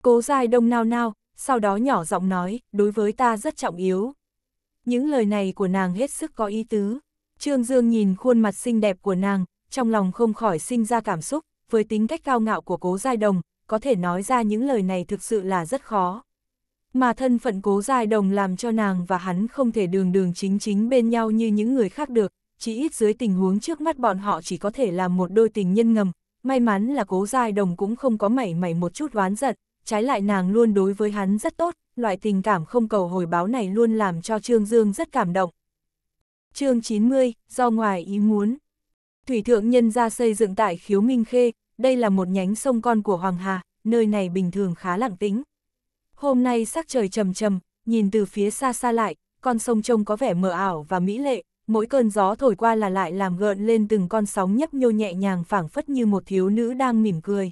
Cố dài đông nao nao, sau đó nhỏ giọng nói, đối với ta rất trọng yếu. Những lời này của nàng hết sức có ý tứ. Trương Dương nhìn khuôn mặt xinh đẹp của nàng, trong lòng không khỏi sinh ra cảm xúc, với tính cách cao ngạo của cố giai đồng, có thể nói ra những lời này thực sự là rất khó. Mà thân phận cố giai đồng làm cho nàng và hắn không thể đường đường chính chính bên nhau như những người khác được, chỉ ít dưới tình huống trước mắt bọn họ chỉ có thể là một đôi tình nhân ngầm, may mắn là cố giai đồng cũng không có mảy mảy một chút oán giận, trái lại nàng luôn đối với hắn rất tốt, loại tình cảm không cầu hồi báo này luôn làm cho Trương Dương rất cảm động. chương 90, do ngoài ý muốn. Thủy thượng nhân ra xây dựng tại Khiếu Minh Khê, đây là một nhánh sông con của Hoàng Hà, nơi này bình thường khá lặng tĩnh. Hôm nay sắc trời trầm trầm, nhìn từ phía xa xa lại, con sông trông có vẻ mờ ảo và mỹ lệ, mỗi cơn gió thổi qua là lại làm gợn lên từng con sóng nhấp nhô nhẹ nhàng phảng phất như một thiếu nữ đang mỉm cười.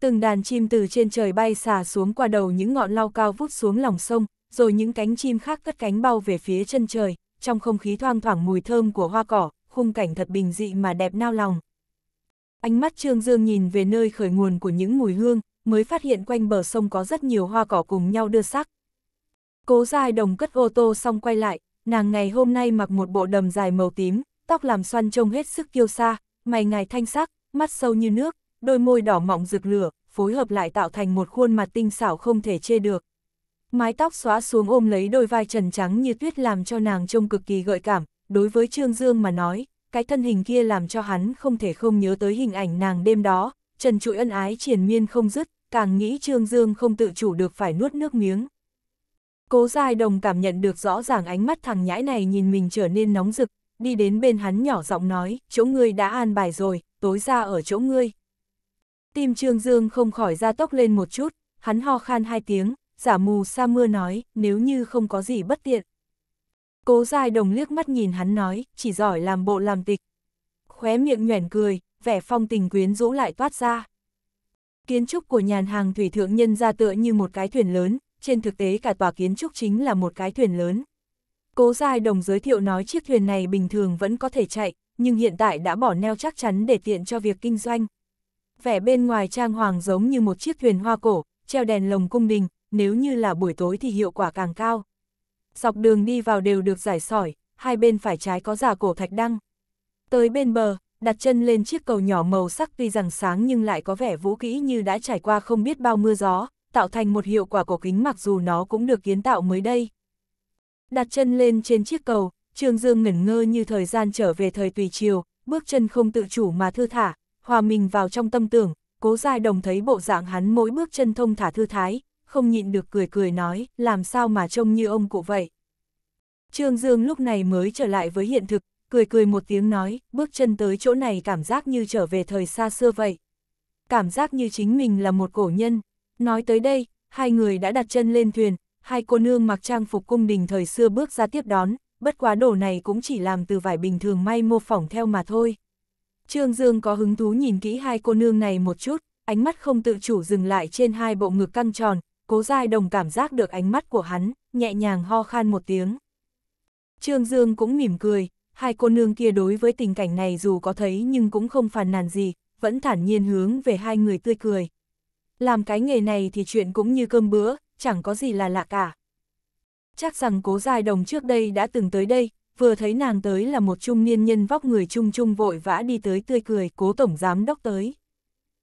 Từng đàn chim từ trên trời bay xà xuống qua đầu những ngọn lau cao vút xuống lòng sông, rồi những cánh chim khác cất cánh bao về phía chân trời, trong không khí thoang thoảng mùi thơm của hoa cỏ, khung cảnh thật bình dị mà đẹp nao lòng. Ánh mắt Trương Dương nhìn về nơi khởi nguồn của những mùi hương, mới phát hiện quanh bờ sông có rất nhiều hoa cỏ cùng nhau đưa sắc. Cố dài đồng cất ô tô xong quay lại, nàng ngày hôm nay mặc một bộ đầm dài màu tím, tóc làm xoăn trông hết sức kiêu sa, mày ngài thanh sắc, mắt sâu như nước, đôi môi đỏ mọng rực lửa, phối hợp lại tạo thành một khuôn mặt tinh xảo không thể chê được. Mái tóc xóa xuống ôm lấy đôi vai trần trắng như tuyết làm cho nàng trông cực kỳ gợi cảm, đối với Trương Dương mà nói, cái thân hình kia làm cho hắn không thể không nhớ tới hình ảnh nàng đêm đó, trần trụi ân ái triền miên không dứt, càng nghĩ Trương Dương không tự chủ được phải nuốt nước miếng. Cố dài đồng cảm nhận được rõ ràng ánh mắt thằng nhãi này nhìn mình trở nên nóng rực, đi đến bên hắn nhỏ giọng nói, chỗ ngươi đã an bài rồi, tối ra ở chỗ ngươi. Tim Trương Dương không khỏi ra tốc lên một chút, hắn ho khan hai tiếng, giả mù sa mưa nói, nếu như không có gì bất tiện. Cố dài đồng liếc mắt nhìn hắn nói, chỉ giỏi làm bộ làm tịch. Khóe miệng nhoẻn cười, vẻ phong tình quyến rũ lại toát ra. Kiến trúc của nhàn hàng thủy thượng nhân ra tựa như một cái thuyền lớn, trên thực tế cả tòa kiến trúc chính là một cái thuyền lớn. Cố Giai Đồng giới thiệu nói chiếc thuyền này bình thường vẫn có thể chạy, nhưng hiện tại đã bỏ neo chắc chắn để tiện cho việc kinh doanh. Vẻ bên ngoài trang hoàng giống như một chiếc thuyền hoa cổ, treo đèn lồng cung đình, nếu như là buổi tối thì hiệu quả càng cao. Dọc đường đi vào đều được giải sỏi, hai bên phải trái có giả cổ thạch đăng. Tới bên bờ, đặt chân lên chiếc cầu nhỏ màu sắc tuy rằng sáng nhưng lại có vẻ vũ kỹ như đã trải qua không biết bao mưa gió, tạo thành một hiệu quả cổ kính mặc dù nó cũng được kiến tạo mới đây. Đặt chân lên trên chiếc cầu, Trương Dương ngẩn ngơ như thời gian trở về thời tùy chiều, bước chân không tự chủ mà thư thả, hòa mình vào trong tâm tưởng, cố dài đồng thấy bộ dạng hắn mỗi bước chân thông thả thư thái, không nhịn được cười cười nói, làm sao mà trông như ông cụ vậy. Trương Dương lúc này mới trở lại với hiện thực, cười cười một tiếng nói, bước chân tới chỗ này cảm giác như trở về thời xa xưa vậy. Cảm giác như chính mình là một cổ nhân, Nói tới đây, hai người đã đặt chân lên thuyền, hai cô nương mặc trang phục cung đình thời xưa bước ra tiếp đón, bất quá đồ này cũng chỉ làm từ vải bình thường may mô phỏng theo mà thôi. Trương Dương có hứng thú nhìn kỹ hai cô nương này một chút, ánh mắt không tự chủ dừng lại trên hai bộ ngực căng tròn, cố dai đồng cảm giác được ánh mắt của hắn, nhẹ nhàng ho khan một tiếng. Trương Dương cũng mỉm cười, hai cô nương kia đối với tình cảnh này dù có thấy nhưng cũng không phàn nàn gì, vẫn thản nhiên hướng về hai người tươi cười làm cái nghề này thì chuyện cũng như cơm bữa, chẳng có gì là lạ cả. Chắc rằng cố dài đồng trước đây đã từng tới đây, vừa thấy nàng tới là một trung niên nhân vóc người trung trung vội vã đi tới tươi cười cố tổng giám đốc tới.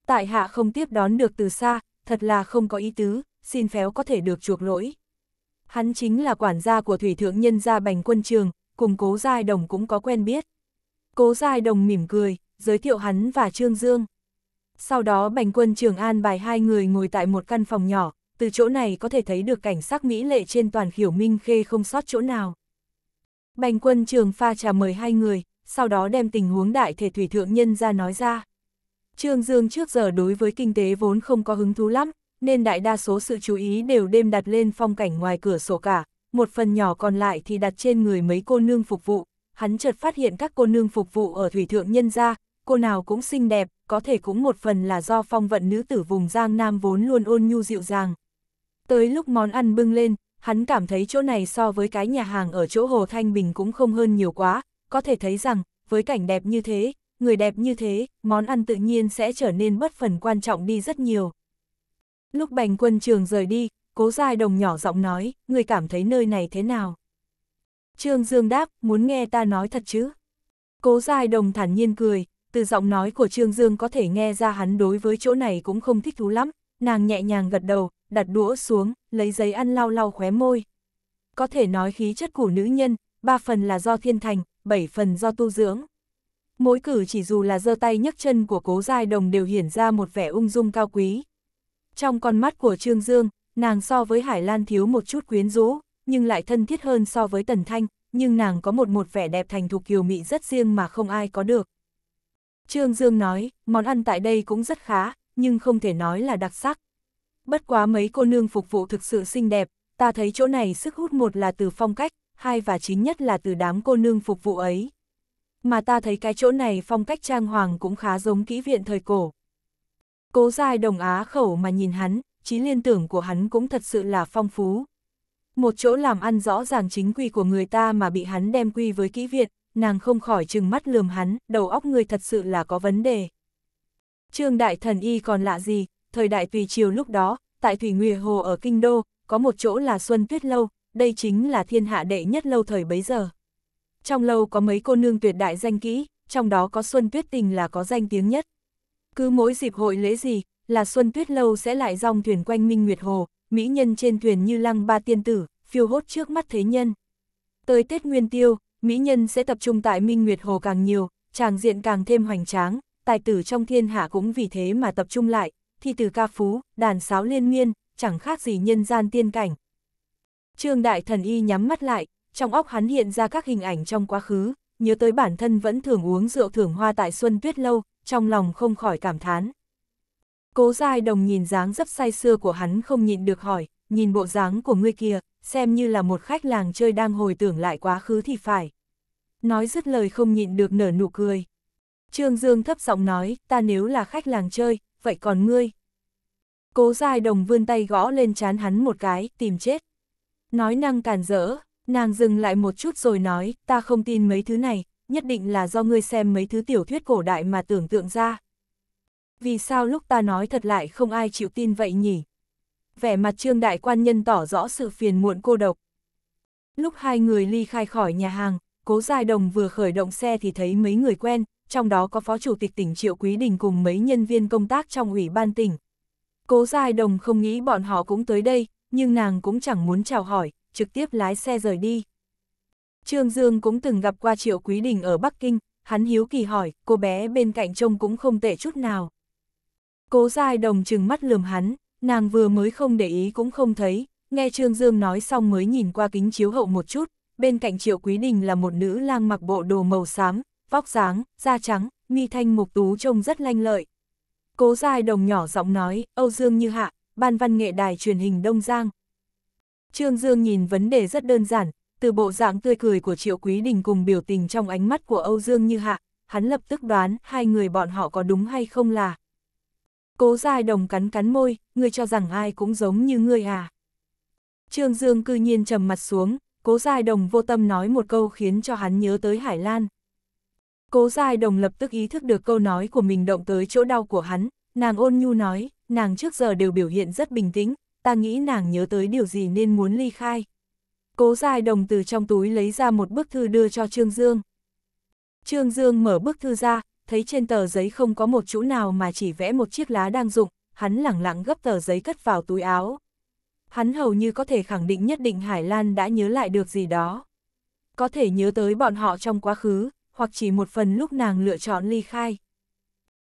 Tại hạ không tiếp đón được từ xa, thật là không có ý tứ, xin phéo có thể được chuộc lỗi. Hắn chính là quản gia của thủy thượng nhân gia bành quân trường, cùng cố giai đồng cũng có quen biết. Cố giai đồng mỉm cười, giới thiệu hắn và Trương Dương. Sau đó bành quân Trường An bài hai người ngồi tại một căn phòng nhỏ, từ chỗ này có thể thấy được cảnh sắc mỹ lệ trên toàn khiểu minh khê không sót chỗ nào. Bành quân Trường pha trà mời hai người, sau đó đem tình huống đại thể thủy thượng nhân ra nói ra. Trương Dương trước giờ đối với kinh tế vốn không có hứng thú lắm, nên đại đa số sự chú ý đều đem đặt lên phong cảnh ngoài cửa sổ cả, một phần nhỏ còn lại thì đặt trên người mấy cô nương phục vụ. Hắn chợt phát hiện các cô nương phục vụ ở thủy thượng nhân ra, cô nào cũng xinh đẹp, có thể cũng một phần là do phong vận nữ tử vùng Giang Nam vốn luôn ôn nhu dịu dàng. Tới lúc món ăn bưng lên, hắn cảm thấy chỗ này so với cái nhà hàng ở chỗ Hồ Thanh Bình cũng không hơn nhiều quá, có thể thấy rằng, với cảnh đẹp như thế, người đẹp như thế, món ăn tự nhiên sẽ trở nên bất phần quan trọng đi rất nhiều. Lúc bành quân trường rời đi, cố giai đồng nhỏ giọng nói, người cảm thấy nơi này thế nào? Trương Dương đáp, muốn nghe ta nói thật chứ? Cố giai đồng thản nhiên cười, từ giọng nói của Trương Dương có thể nghe ra hắn đối với chỗ này cũng không thích thú lắm, nàng nhẹ nhàng gật đầu, đặt đũa xuống, lấy giấy ăn lau lau khóe môi. Có thể nói khí chất của nữ nhân, ba phần là do thiên thành, bảy phần do tu dưỡng. Mỗi cử chỉ dù là giơ tay nhấc chân của cố giai đồng đều hiển ra một vẻ ung dung cao quý. Trong con mắt của Trương Dương, nàng so với Hải Lan thiếu một chút quyến rũ, nhưng lại thân thiết hơn so với Tần Thanh, nhưng nàng có một một vẻ đẹp thành thục kiều mị rất riêng mà không ai có được. Trương Dương nói, món ăn tại đây cũng rất khá, nhưng không thể nói là đặc sắc. Bất quá mấy cô nương phục vụ thực sự xinh đẹp, ta thấy chỗ này sức hút một là từ phong cách, hai và chính nhất là từ đám cô nương phục vụ ấy. Mà ta thấy cái chỗ này phong cách trang hoàng cũng khá giống kỹ viện thời cổ. Cố dài đồng á khẩu mà nhìn hắn, trí liên tưởng của hắn cũng thật sự là phong phú. Một chỗ làm ăn rõ ràng chính quy của người ta mà bị hắn đem quy với kỹ viện, nàng không khỏi chừng mắt lườm hắn, đầu óc người thật sự là có vấn đề. Trương Đại Thần Y còn lạ gì, thời đại Tùy chiều lúc đó, tại Thủy nguyệt Hồ ở Kinh Đô, có một chỗ là Xuân Tuyết Lâu, đây chính là thiên hạ đệ nhất lâu thời bấy giờ. Trong lâu có mấy cô nương tuyệt đại danh kỹ, trong đó có Xuân Tuyết Tình là có danh tiếng nhất. Cứ mỗi dịp hội lễ gì, là Xuân Tuyết Lâu sẽ lại dòng thuyền quanh Minh Nguyệt Hồ, mỹ nhân trên thuyền như lăng ba tiên tử, phiêu hốt trước mắt thế nhân. Tới Tết Nguyên Tiêu, mỹ nhân sẽ tập trung tại Minh Nguyệt Hồ càng nhiều, tràng diện càng thêm hoành tráng, tài tử trong thiên hạ cũng vì thế mà tập trung lại, thi từ ca phú, đàn sáo liên miên, chẳng khác gì nhân gian tiên cảnh. Trương Đại Thần Y nhắm mắt lại, trong óc hắn hiện ra các hình ảnh trong quá khứ, nhớ tới bản thân vẫn thường uống rượu thưởng hoa tại Xuân Tuyết Lâu, trong lòng không khỏi cảm thán. Cố Giai Đồng nhìn dáng dấp say xưa của hắn không nhịn được hỏi, nhìn bộ dáng của ngươi kia, xem như là một khách làng chơi đang hồi tưởng lại quá khứ thì phải. Nói dứt lời không nhịn được nở nụ cười. Trương Dương thấp giọng nói, ta nếu là khách làng chơi, vậy còn ngươi? Cố dài đồng vươn tay gõ lên chán hắn một cái, tìm chết. Nói năng càn rỡ, nàng dừng lại một chút rồi nói, ta không tin mấy thứ này, nhất định là do ngươi xem mấy thứ tiểu thuyết cổ đại mà tưởng tượng ra. Vì sao lúc ta nói thật lại không ai chịu tin vậy nhỉ? vẻ mặt trương đại quan nhân tỏ rõ sự phiền muộn cô độc. Lúc hai người ly khai khỏi nhà hàng, cố giai đồng vừa khởi động xe thì thấy mấy người quen, trong đó có phó chủ tịch tỉnh Triệu Quý Đình cùng mấy nhân viên công tác trong ủy ban tỉnh. Cố giai đồng không nghĩ bọn họ cũng tới đây, nhưng nàng cũng chẳng muốn chào hỏi, trực tiếp lái xe rời đi. Trương Dương cũng từng gặp qua Triệu Quý Đình ở Bắc Kinh, hắn hiếu kỳ hỏi, cô bé bên cạnh trông cũng không tệ chút nào. Cố giai đồng chừng mắt lườm hắn, nàng vừa mới không để ý cũng không thấy, nghe Trương Dương nói xong mới nhìn qua kính chiếu hậu một chút, bên cạnh Triệu Quý Đình là một nữ lang mặc bộ đồ màu xám, vóc dáng, da trắng, mi thanh mục tú trông rất lanh lợi. Cố dài đồng nhỏ giọng nói, Âu Dương như hạ, ban văn nghệ đài truyền hình Đông Giang. Trương Dương nhìn vấn đề rất đơn giản, từ bộ dạng tươi cười của Triệu Quý Đình cùng biểu tình trong ánh mắt của Âu Dương như hạ, hắn lập tức đoán hai người bọn họ có đúng hay không là Cố dài đồng cắn cắn môi, ngươi cho rằng ai cũng giống như ngươi à. Trương Dương cư nhiên trầm mặt xuống, cố dài đồng vô tâm nói một câu khiến cho hắn nhớ tới Hải Lan. Cố dài đồng lập tức ý thức được câu nói của mình động tới chỗ đau của hắn, nàng ôn nhu nói, nàng trước giờ đều biểu hiện rất bình tĩnh, ta nghĩ nàng nhớ tới điều gì nên muốn ly khai. Cố dài đồng từ trong túi lấy ra một bức thư đưa cho Trương Dương. Trương Dương mở bức thư ra, thấy trên tờ giấy không có một chỗ nào mà chỉ vẽ một chiếc lá đang rụng, hắn lẳng lặng gấp tờ giấy cất vào túi áo. Hắn hầu như có thể khẳng định nhất định Hải Lan đã nhớ lại được gì đó. Có thể nhớ tới bọn họ trong quá khứ, hoặc chỉ một phần lúc nàng lựa chọn ly khai.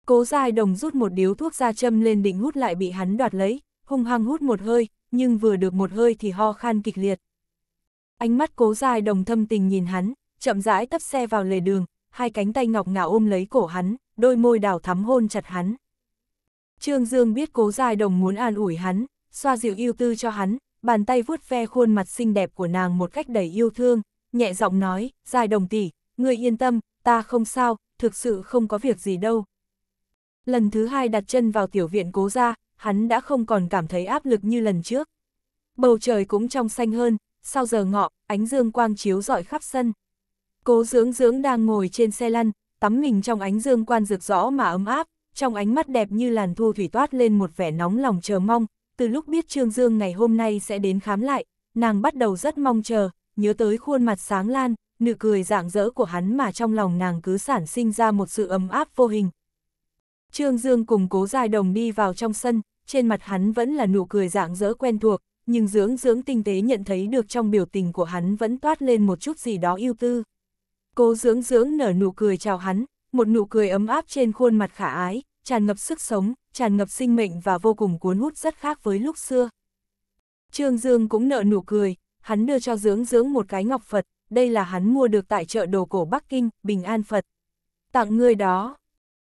Cố dài đồng rút một điếu thuốc ra châm lên định hút lại bị hắn đoạt lấy, hung hăng hút một hơi, nhưng vừa được một hơi thì ho khan kịch liệt. Ánh mắt cố dài đồng thâm tình nhìn hắn, chậm rãi tấp xe vào lề đường, hai cánh tay ngọc ngà ôm lấy cổ hắn, đôi môi đào thắm hôn chặt hắn. Trương Dương biết cố dài đồng muốn an ủi hắn, xoa dịu yêu tư cho hắn, bàn tay vuốt ve khuôn mặt xinh đẹp của nàng một cách đầy yêu thương, nhẹ giọng nói, dài đồng tỷ, người yên tâm, ta không sao, thực sự không có việc gì đâu. Lần thứ hai đặt chân vào tiểu viện cố ra, hắn đã không còn cảm thấy áp lực như lần trước. Bầu trời cũng trong xanh hơn, sau giờ ngọ, ánh dương quang chiếu rọi khắp sân. Cố dưỡng dưỡng đang ngồi trên xe lăn, tắm mình trong ánh dương quan rực rõ mà ấm áp, trong ánh mắt đẹp như làn thu thủy toát lên một vẻ nóng lòng chờ mong, từ lúc biết Trương Dương ngày hôm nay sẽ đến khám lại, nàng bắt đầu rất mong chờ, nhớ tới khuôn mặt sáng lan, nụ cười rạng rỡ của hắn mà trong lòng nàng cứ sản sinh ra một sự ấm áp vô hình. Trương Dương cùng cố dài đồng đi vào trong sân, trên mặt hắn vẫn là nụ cười rạng rỡ quen thuộc, nhưng dưỡng dưỡng tinh tế nhận thấy được trong biểu tình của hắn vẫn toát lên một chút gì đó yêu tư. Cô dưỡng dưỡng nở nụ cười chào hắn, một nụ cười ấm áp trên khuôn mặt khả ái, tràn ngập sức sống, tràn ngập sinh mệnh và vô cùng cuốn hút rất khác với lúc xưa. Trương Dương cũng nở nụ cười, hắn đưa cho dưỡng dưỡng một cái ngọc Phật, đây là hắn mua được tại chợ đồ cổ Bắc Kinh, Bình An Phật. Tặng người đó.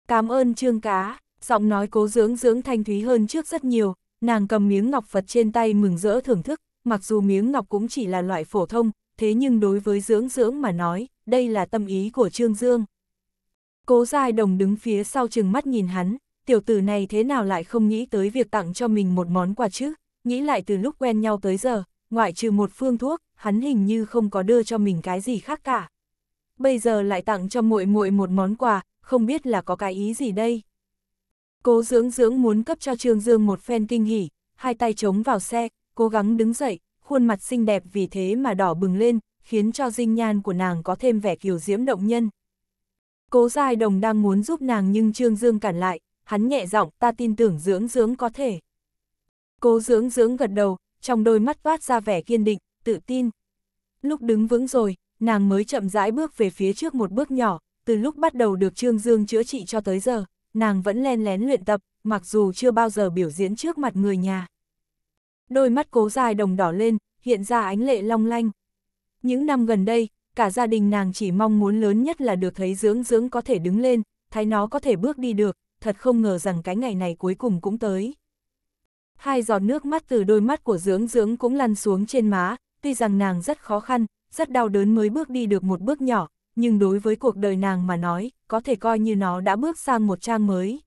Cảm ơn Trương Cá, giọng nói cố dưỡng dưỡng thanh thúy hơn trước rất nhiều, nàng cầm miếng ngọc Phật trên tay mừng rỡ thưởng thức, mặc dù miếng ngọc cũng chỉ là loại phổ thông, thế nhưng đối với dưỡng dưỡng mà nói, đây là tâm ý của Trương Dương. Cố Giai Đồng đứng phía sau chừng mắt nhìn hắn, tiểu tử này thế nào lại không nghĩ tới việc tặng cho mình một món quà chứ, nghĩ lại từ lúc quen nhau tới giờ, ngoại trừ một phương thuốc, hắn hình như không có đưa cho mình cái gì khác cả. Bây giờ lại tặng cho muội muội một món quà, không biết là có cái ý gì đây. Cố dưỡng dưỡng muốn cấp cho Trương Dương một phen kinh hỉ, hai tay chống vào xe, cố gắng đứng dậy, khuôn mặt xinh đẹp vì thế mà đỏ bừng lên, khiến cho dinh nhan của nàng có thêm vẻ kiều diễm động nhân. Cố Giai Đồng đang muốn giúp nàng nhưng Trương Dương cản lại, hắn nhẹ giọng ta tin tưởng dưỡng dưỡng có thể. Cố dưỡng dưỡng gật đầu, trong đôi mắt toát ra vẻ kiên định, tự tin. Lúc đứng vững rồi, nàng mới chậm rãi bước về phía trước một bước nhỏ, từ lúc bắt đầu được Trương Dương chữa trị cho tới giờ, nàng vẫn len lén luyện tập, mặc dù chưa bao giờ biểu diễn trước mặt người nhà. Đôi mắt cố dài đồng đỏ lên, hiện ra ánh lệ long lanh. Những năm gần đây, cả gia đình nàng chỉ mong muốn lớn nhất là được thấy dưỡng dưỡng có thể đứng lên, thấy nó có thể bước đi được, thật không ngờ rằng cái ngày này cuối cùng cũng tới. Hai giọt nước mắt từ đôi mắt của dưỡng dưỡng cũng lăn xuống trên má, tuy rằng nàng rất khó khăn, rất đau đớn mới bước đi được một bước nhỏ, nhưng đối với cuộc đời nàng mà nói, có thể coi như nó đã bước sang một trang mới.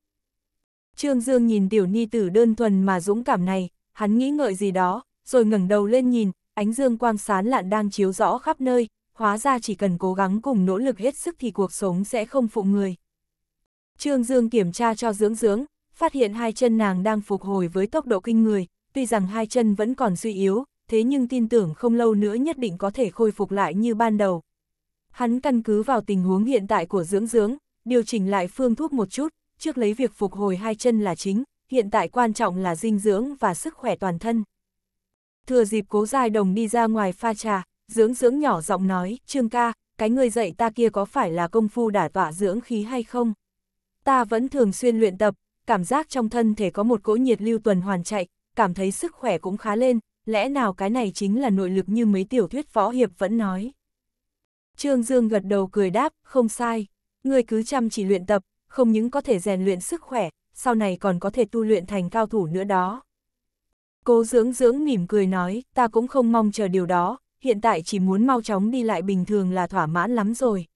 Trương Dương nhìn tiểu ni tử đơn thuần mà dũng cảm này, hắn nghĩ ngợi gì đó, rồi ngẩng đầu lên nhìn, ánh dương quang sán lạn đang chiếu rõ khắp nơi, hóa ra chỉ cần cố gắng cùng nỗ lực hết sức thì cuộc sống sẽ không phụ người. Trương Dương kiểm tra cho dưỡng dưỡng, phát hiện hai chân nàng đang phục hồi với tốc độ kinh người, tuy rằng hai chân vẫn còn suy yếu, thế nhưng tin tưởng không lâu nữa nhất định có thể khôi phục lại như ban đầu. Hắn căn cứ vào tình huống hiện tại của dưỡng dưỡng, điều chỉnh lại phương thuốc một chút, trước lấy việc phục hồi hai chân là chính, hiện tại quan trọng là dinh dưỡng và sức khỏe toàn thân thừa dịp cố dài đồng đi ra ngoài pha trà, dưỡng dưỡng nhỏ giọng nói, Trương ca, cái người dạy ta kia có phải là công phu đả tỏa dưỡng khí hay không? Ta vẫn thường xuyên luyện tập, cảm giác trong thân thể có một cỗ nhiệt lưu tuần hoàn chạy, cảm thấy sức khỏe cũng khá lên, lẽ nào cái này chính là nội lực như mấy tiểu thuyết võ hiệp vẫn nói. Trương Dương gật đầu cười đáp, không sai, người cứ chăm chỉ luyện tập, không những có thể rèn luyện sức khỏe, sau này còn có thể tu luyện thành cao thủ nữa đó. Cố dưỡng dưỡng mỉm cười nói, ta cũng không mong chờ điều đó, hiện tại chỉ muốn mau chóng đi lại bình thường là thỏa mãn lắm rồi.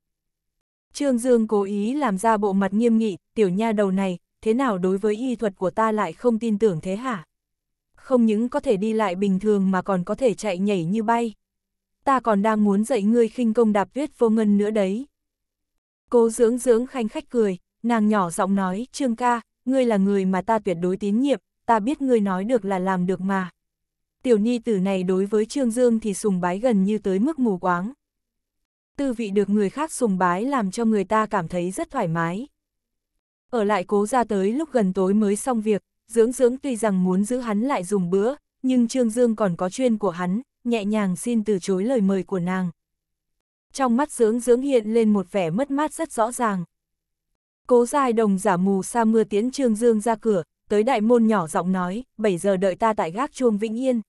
Trương Dương cố ý làm ra bộ mặt nghiêm nghị, tiểu nha đầu này, thế nào đối với y thuật của ta lại không tin tưởng thế hả? Không những có thể đi lại bình thường mà còn có thể chạy nhảy như bay. Ta còn đang muốn dạy ngươi khinh công đạp tuyết vô ngân nữa đấy. Cố dưỡng dưỡng khanh khách cười, nàng nhỏ giọng nói, Trương ca, ngươi là người mà ta tuyệt đối tín nhiệm, ta biết ngươi nói được là làm được mà. Tiểu nhi tử này đối với Trương Dương thì sùng bái gần như tới mức mù quáng. Tư vị được người khác sùng bái làm cho người ta cảm thấy rất thoải mái. Ở lại cố ra tới lúc gần tối mới xong việc, dưỡng dưỡng tuy rằng muốn giữ hắn lại dùng bữa, nhưng Trương Dương còn có chuyên của hắn, nhẹ nhàng xin từ chối lời mời của nàng. Trong mắt dưỡng dưỡng hiện lên một vẻ mất mát rất rõ ràng. Cố dài đồng giả mù sa mưa tiến Trương Dương ra cửa, tới đại môn nhỏ giọng nói, 7 giờ đợi ta tại gác chuông Vĩnh Yên.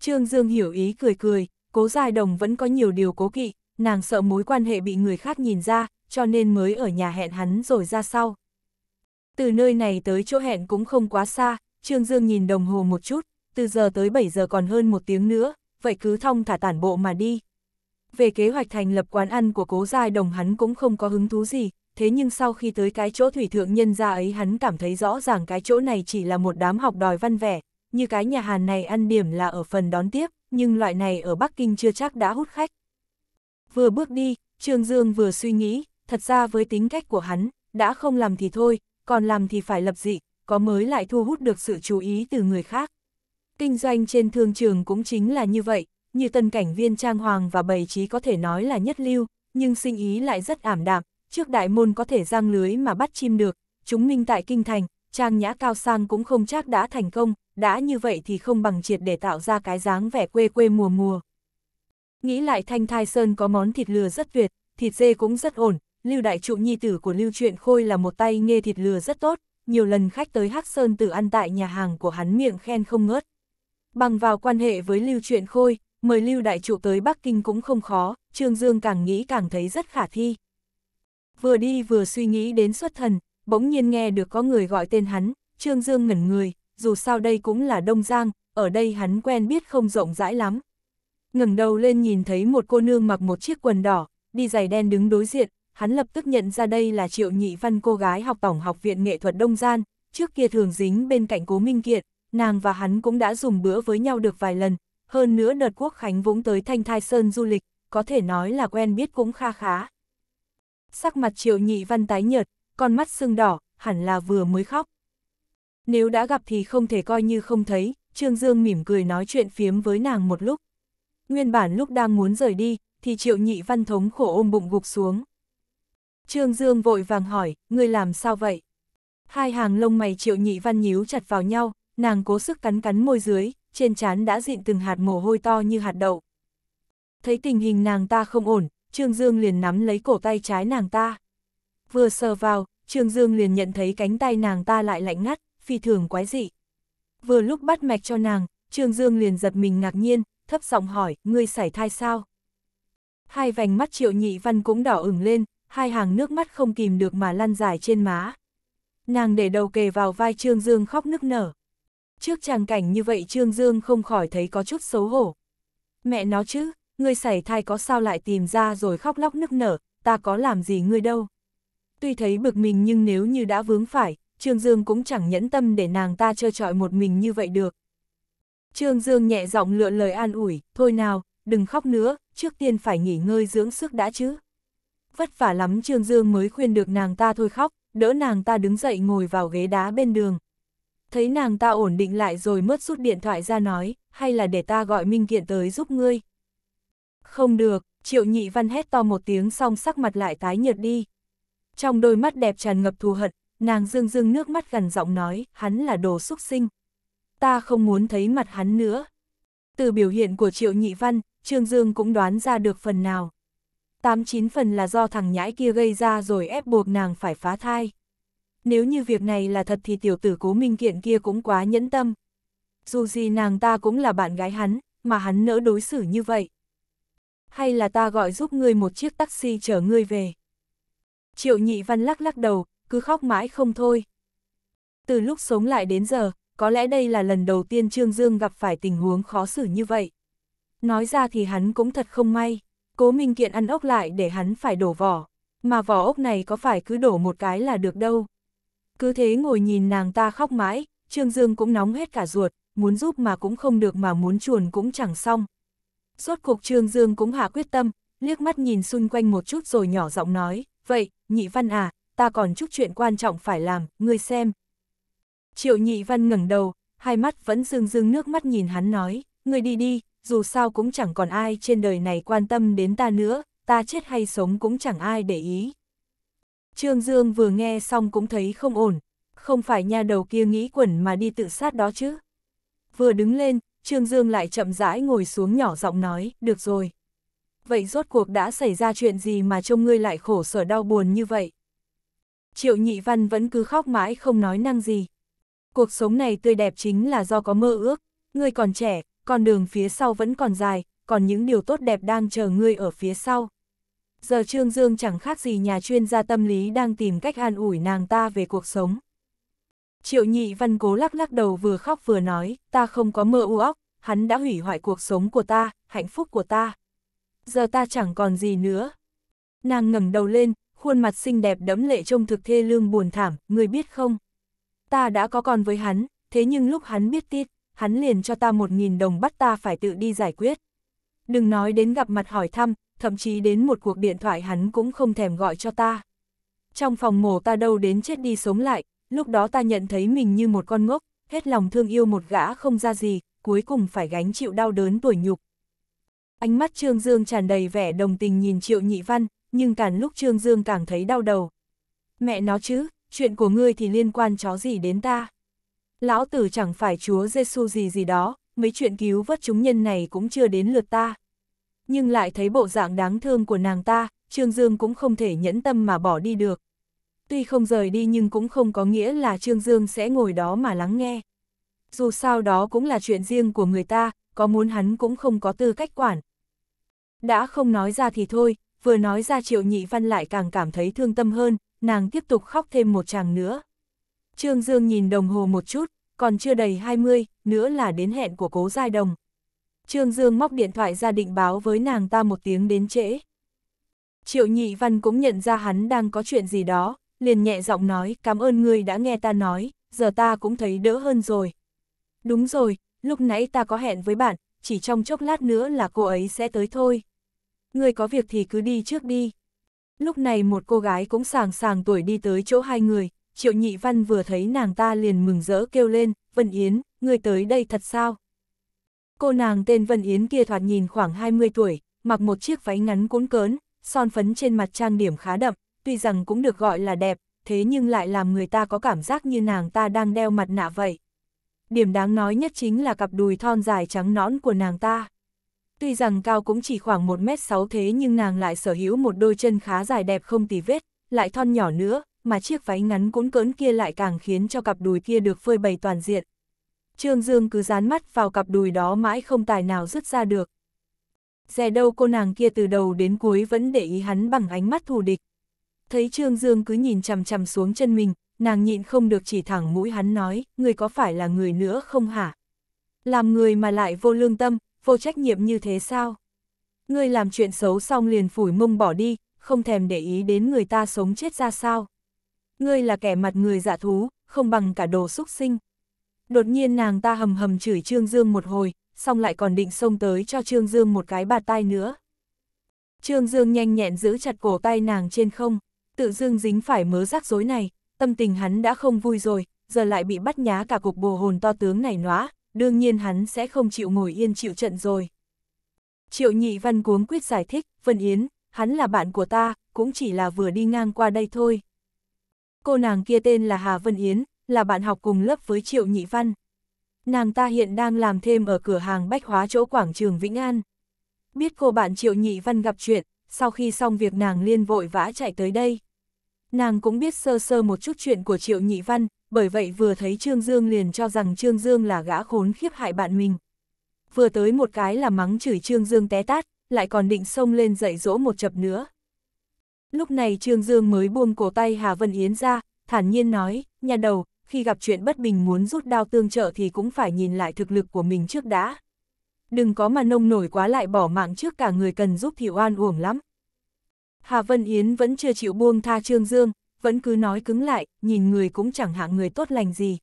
Trương Dương hiểu ý cười cười, cố dài đồng vẫn có nhiều điều cố kỵ, nàng sợ mối quan hệ bị người khác nhìn ra, cho nên mới ở nhà hẹn hắn rồi ra sau. Từ nơi này tới chỗ hẹn cũng không quá xa, Trương Dương nhìn đồng hồ một chút, từ giờ tới 7 giờ còn hơn một tiếng nữa, vậy cứ thong thả tản bộ mà đi. Về kế hoạch thành lập quán ăn của cố giai đồng hắn cũng không có hứng thú gì, thế nhưng sau khi tới cái chỗ thủy thượng nhân ra ấy hắn cảm thấy rõ ràng cái chỗ này chỉ là một đám học đòi văn vẻ, như cái nhà hàng này ăn điểm là ở phần đón tiếp, nhưng loại này ở Bắc Kinh chưa chắc đã hút khách. Vừa bước đi, Trương Dương vừa suy nghĩ, thật ra với tính cách của hắn, đã không làm thì thôi, còn làm thì phải lập dị, có mới lại thu hút được sự chú ý từ người khác. Kinh doanh trên thương trường cũng chính là như vậy, như tân cảnh viên trang hoàng và bày trí có thể nói là nhất lưu, nhưng sinh ý lại rất ảm đạm, trước đại môn có thể giang lưới mà bắt chim được, chúng minh tại kinh thành, trang nhã cao sang cũng không chắc đã thành công, đã như vậy thì không bằng triệt để tạo ra cái dáng vẻ quê quê mùa mùa. Nghĩ lại Thanh Thai Sơn có món thịt lừa rất tuyệt, thịt dê cũng rất ổn, Lưu Đại Trụ nhi tử của Lưu Truyện Khôi là một tay nghe thịt lừa rất tốt, nhiều lần khách tới Hắc Sơn tử ăn tại nhà hàng của hắn miệng khen không ngớt. Bằng vào quan hệ với Lưu Truyện Khôi, mời Lưu Đại Trụ tới Bắc Kinh cũng không khó, Trương Dương càng nghĩ càng thấy rất khả thi vừa đi vừa suy nghĩ đến xuất thần, bỗng nhiên nghe được có người gọi tên hắn, Trương Dương ngẩn người, dù sao đây cũng là Đông Giang, ở đây hắn quen biết không rộng rãi lắm. ngẩng đầu lên nhìn thấy một cô nương mặc một chiếc quần đỏ, đi giày đen đứng đối diện, hắn lập tức nhận ra đây là Triệu Nhị Văn cô gái học tổng học viện nghệ thuật Đông Gian, trước kia thường dính bên cạnh Cố Minh Kiệt, nàng và hắn cũng đã dùng bữa với nhau được vài lần, hơn nữa đợt quốc khánh vũng tới Thanh Thai Sơn du lịch, có thể nói là quen biết cũng kha khá sắc mặt triệu nhị văn tái nhợt, con mắt sưng đỏ, hẳn là vừa mới khóc. Nếu đã gặp thì không thể coi như không thấy, Trương Dương mỉm cười nói chuyện phiếm với nàng một lúc. Nguyên bản lúc đang muốn rời đi, thì triệu nhị văn thống khổ ôm bụng gục xuống. Trương Dương vội vàng hỏi, ngươi làm sao vậy? Hai hàng lông mày triệu nhị văn nhíu chặt vào nhau, nàng cố sức cắn cắn môi dưới, trên trán đã dịn từng hạt mồ hôi to như hạt đậu. Thấy tình hình nàng ta không ổn, Trương Dương liền nắm lấy cổ tay trái nàng ta. Vừa sờ vào, Trương Dương liền nhận thấy cánh tay nàng ta lại lạnh ngắt, phi thường quái dị. Vừa lúc bắt mạch cho nàng, Trương Dương liền giật mình ngạc nhiên, thấp giọng hỏi, ngươi xảy thai sao? Hai vành mắt triệu nhị văn cũng đỏ ửng lên, hai hàng nước mắt không kìm được mà lăn dài trên má. Nàng để đầu kề vào vai Trương Dương khóc nức nở. Trước tràng cảnh như vậy Trương Dương không khỏi thấy có chút xấu hổ. Mẹ nó chứ, ngươi sảy thai có sao lại tìm ra rồi khóc lóc nức nở, ta có làm gì ngươi đâu. Tuy thấy bực mình nhưng nếu như đã vướng phải, Trương Dương cũng chẳng nhẫn tâm để nàng ta trơ trọi một mình như vậy được. Trương Dương nhẹ giọng lựa lời an ủi, thôi nào, đừng khóc nữa, trước tiên phải nghỉ ngơi dưỡng sức đã chứ. Vất vả lắm Trương Dương mới khuyên được nàng ta thôi khóc, đỡ nàng ta đứng dậy ngồi vào ghế đá bên đường. Thấy nàng ta ổn định lại rồi mất rút điện thoại ra nói, hay là để ta gọi Minh Kiện tới giúp ngươi, không được, triệu nhị văn hét to một tiếng xong sắc mặt lại tái nhợt đi. Trong đôi mắt đẹp tràn ngập thù hận, nàng dương dương nước mắt gần giọng nói, hắn là đồ xuất sinh. Ta không muốn thấy mặt hắn nữa. Từ biểu hiện của triệu nhị văn, Trương Dương cũng đoán ra được phần nào. Tám chín phần là do thằng nhãi kia gây ra rồi ép buộc nàng phải phá thai. Nếu như việc này là thật thì tiểu tử cố minh kiện kia cũng quá nhẫn tâm. Dù gì nàng ta cũng là bạn gái hắn, mà hắn nỡ đối xử như vậy hay là ta gọi giúp ngươi một chiếc taxi chở ngươi về. Triệu nhị văn lắc lắc đầu, cứ khóc mãi không thôi. Từ lúc sống lại đến giờ, có lẽ đây là lần đầu tiên Trương Dương gặp phải tình huống khó xử như vậy. Nói ra thì hắn cũng thật không may, cố minh kiện ăn ốc lại để hắn phải đổ vỏ, mà vỏ ốc này có phải cứ đổ một cái là được đâu. Cứ thế ngồi nhìn nàng ta khóc mãi, Trương Dương cũng nóng hết cả ruột, muốn giúp mà cũng không được mà muốn chuồn cũng chẳng xong, suốt cuộc Trương Dương cũng hạ quyết tâm, liếc mắt nhìn xung quanh một chút rồi nhỏ giọng nói, vậy, nhị văn à, ta còn chút chuyện quan trọng phải làm, ngươi xem. Triệu nhị văn ngẩng đầu, hai mắt vẫn dương dương nước mắt nhìn hắn nói, ngươi đi đi, dù sao cũng chẳng còn ai trên đời này quan tâm đến ta nữa, ta chết hay sống cũng chẳng ai để ý. Trương Dương vừa nghe xong cũng thấy không ổn, không phải nha đầu kia nghĩ quẩn mà đi tự sát đó chứ. Vừa đứng lên, Trương Dương lại chậm rãi ngồi xuống nhỏ giọng nói, được rồi. Vậy rốt cuộc đã xảy ra chuyện gì mà trông ngươi lại khổ sở đau buồn như vậy? Triệu Nhị Văn vẫn cứ khóc mãi không nói năng gì. Cuộc sống này tươi đẹp chính là do có mơ ước, ngươi còn trẻ, con đường phía sau vẫn còn dài, còn những điều tốt đẹp đang chờ ngươi ở phía sau. Giờ Trương Dương chẳng khác gì nhà chuyên gia tâm lý đang tìm cách an ủi nàng ta về cuộc sống. Triệu nhị văn cố lắc lắc đầu vừa khóc vừa nói, ta không có mơ u óc, hắn đã hủy hoại cuộc sống của ta, hạnh phúc của ta. Giờ ta chẳng còn gì nữa. Nàng ngẩng đầu lên, khuôn mặt xinh đẹp đẫm lệ trông thực thê lương buồn thảm, người biết không? Ta đã có con với hắn, thế nhưng lúc hắn biết tin, hắn liền cho ta một nghìn đồng bắt ta phải tự đi giải quyết. Đừng nói đến gặp mặt hỏi thăm, thậm chí đến một cuộc điện thoại hắn cũng không thèm gọi cho ta. Trong phòng mổ ta đâu đến chết đi sống lại, lúc đó ta nhận thấy mình như một con ngốc, hết lòng thương yêu một gã không ra gì, cuối cùng phải gánh chịu đau đớn tuổi nhục. Ánh mắt Trương Dương tràn đầy vẻ đồng tình nhìn Triệu Nhị Văn, nhưng càng lúc Trương Dương càng thấy đau đầu. Mẹ nó chứ, chuyện của ngươi thì liên quan chó gì đến ta? Lão tử chẳng phải Chúa Giêsu gì gì đó, mấy chuyện cứu vớt chúng nhân này cũng chưa đến lượt ta. Nhưng lại thấy bộ dạng đáng thương của nàng ta, Trương Dương cũng không thể nhẫn tâm mà bỏ đi được. Tuy không rời đi nhưng cũng không có nghĩa là Trương Dương sẽ ngồi đó mà lắng nghe. Dù sao đó cũng là chuyện riêng của người ta, có muốn hắn cũng không có tư cách quản. Đã không nói ra thì thôi, vừa nói ra triệu nhị văn lại càng cảm thấy thương tâm hơn, nàng tiếp tục khóc thêm một chàng nữa. Trương Dương nhìn đồng hồ một chút, còn chưa đầy 20, nữa là đến hẹn của cố giai đồng. Trương Dương móc điện thoại ra định báo với nàng ta một tiếng đến trễ. Triệu Nhị Văn cũng nhận ra hắn đang có chuyện gì đó, liền nhẹ giọng nói cảm ơn ngươi đã nghe ta nói, giờ ta cũng thấy đỡ hơn rồi. Đúng rồi, lúc nãy ta có hẹn với bạn, chỉ trong chốc lát nữa là cô ấy sẽ tới thôi. Ngươi có việc thì cứ đi trước đi. Lúc này một cô gái cũng sàng sàng tuổi đi tới chỗ hai người, Triệu Nhị Văn vừa thấy nàng ta liền mừng rỡ kêu lên, Vân Yến, ngươi tới đây thật sao? Cô nàng tên Vân Yến kia thoạt nhìn khoảng 20 tuổi, mặc một chiếc váy ngắn cuốn cớn, son phấn trên mặt trang điểm khá đậm, tuy rằng cũng được gọi là đẹp, thế nhưng lại làm người ta có cảm giác như nàng ta đang đeo mặt nạ vậy. Điểm đáng nói nhất chính là cặp đùi thon dài trắng nõn của nàng ta. Tuy rằng cao cũng chỉ khoảng 1m6 thế nhưng nàng lại sở hữu một đôi chân khá dài đẹp không tì vết, lại thon nhỏ nữa, mà chiếc váy ngắn cũng cỡn kia lại càng khiến cho cặp đùi kia được phơi bày toàn diện. Trương Dương cứ dán mắt vào cặp đùi đó mãi không tài nào dứt ra được. Dè đâu cô nàng kia từ đầu đến cuối vẫn để ý hắn bằng ánh mắt thù địch thấy Trương Dương cứ nhìn chằm chằm xuống chân mình, nàng nhịn không được chỉ thẳng mũi hắn nói, người có phải là người nữa không hả? Làm người mà lại vô lương tâm, vô trách nhiệm như thế sao? người làm chuyện xấu xong liền phủi mông bỏ đi, không thèm để ý đến người ta sống chết ra sao? người là kẻ mặt người dạ thú, không bằng cả đồ xúc sinh. Đột nhiên nàng ta hầm hầm chửi Trương Dương một hồi, xong lại còn định xông tới cho Trương Dương một cái bạt tay nữa. Trương Dương nhanh nhẹn giữ chặt cổ tay nàng trên không tự dưng dính phải mớ rắc rối này, tâm tình hắn đã không vui rồi, giờ lại bị bắt nhá cả cục bồ hồn to tướng này nóa, đương nhiên hắn sẽ không chịu ngồi yên chịu trận rồi. Triệu nhị văn cuống quyết giải thích, Vân Yến, hắn là bạn của ta, cũng chỉ là vừa đi ngang qua đây thôi. Cô nàng kia tên là Hà Vân Yến, là bạn học cùng lớp với Triệu Nhị Văn. Nàng ta hiện đang làm thêm ở cửa hàng bách hóa chỗ quảng trường Vĩnh An. Biết cô bạn Triệu Nhị Văn gặp chuyện, sau khi xong việc nàng liên vội vã chạy tới đây. Nàng cũng biết sơ sơ một chút chuyện của Triệu Nhị Văn, bởi vậy vừa thấy Trương Dương liền cho rằng Trương Dương là gã khốn khiếp hại bạn mình. Vừa tới một cái là mắng chửi Trương Dương té tát, lại còn định xông lên dạy dỗ một chập nữa. Lúc này Trương Dương mới buông cổ tay Hà Vân Yến ra, thản nhiên nói, nhà đầu, khi gặp chuyện bất bình muốn rút đao tương trợ thì cũng phải nhìn lại thực lực của mình trước đã. Đừng có mà nông nổi quá lại bỏ mạng trước cả người cần giúp thì oan uổng lắm. Hà Vân Yến vẫn chưa chịu buông tha Trương Dương, vẫn cứ nói cứng lại, nhìn người cũng chẳng hạng người tốt lành gì.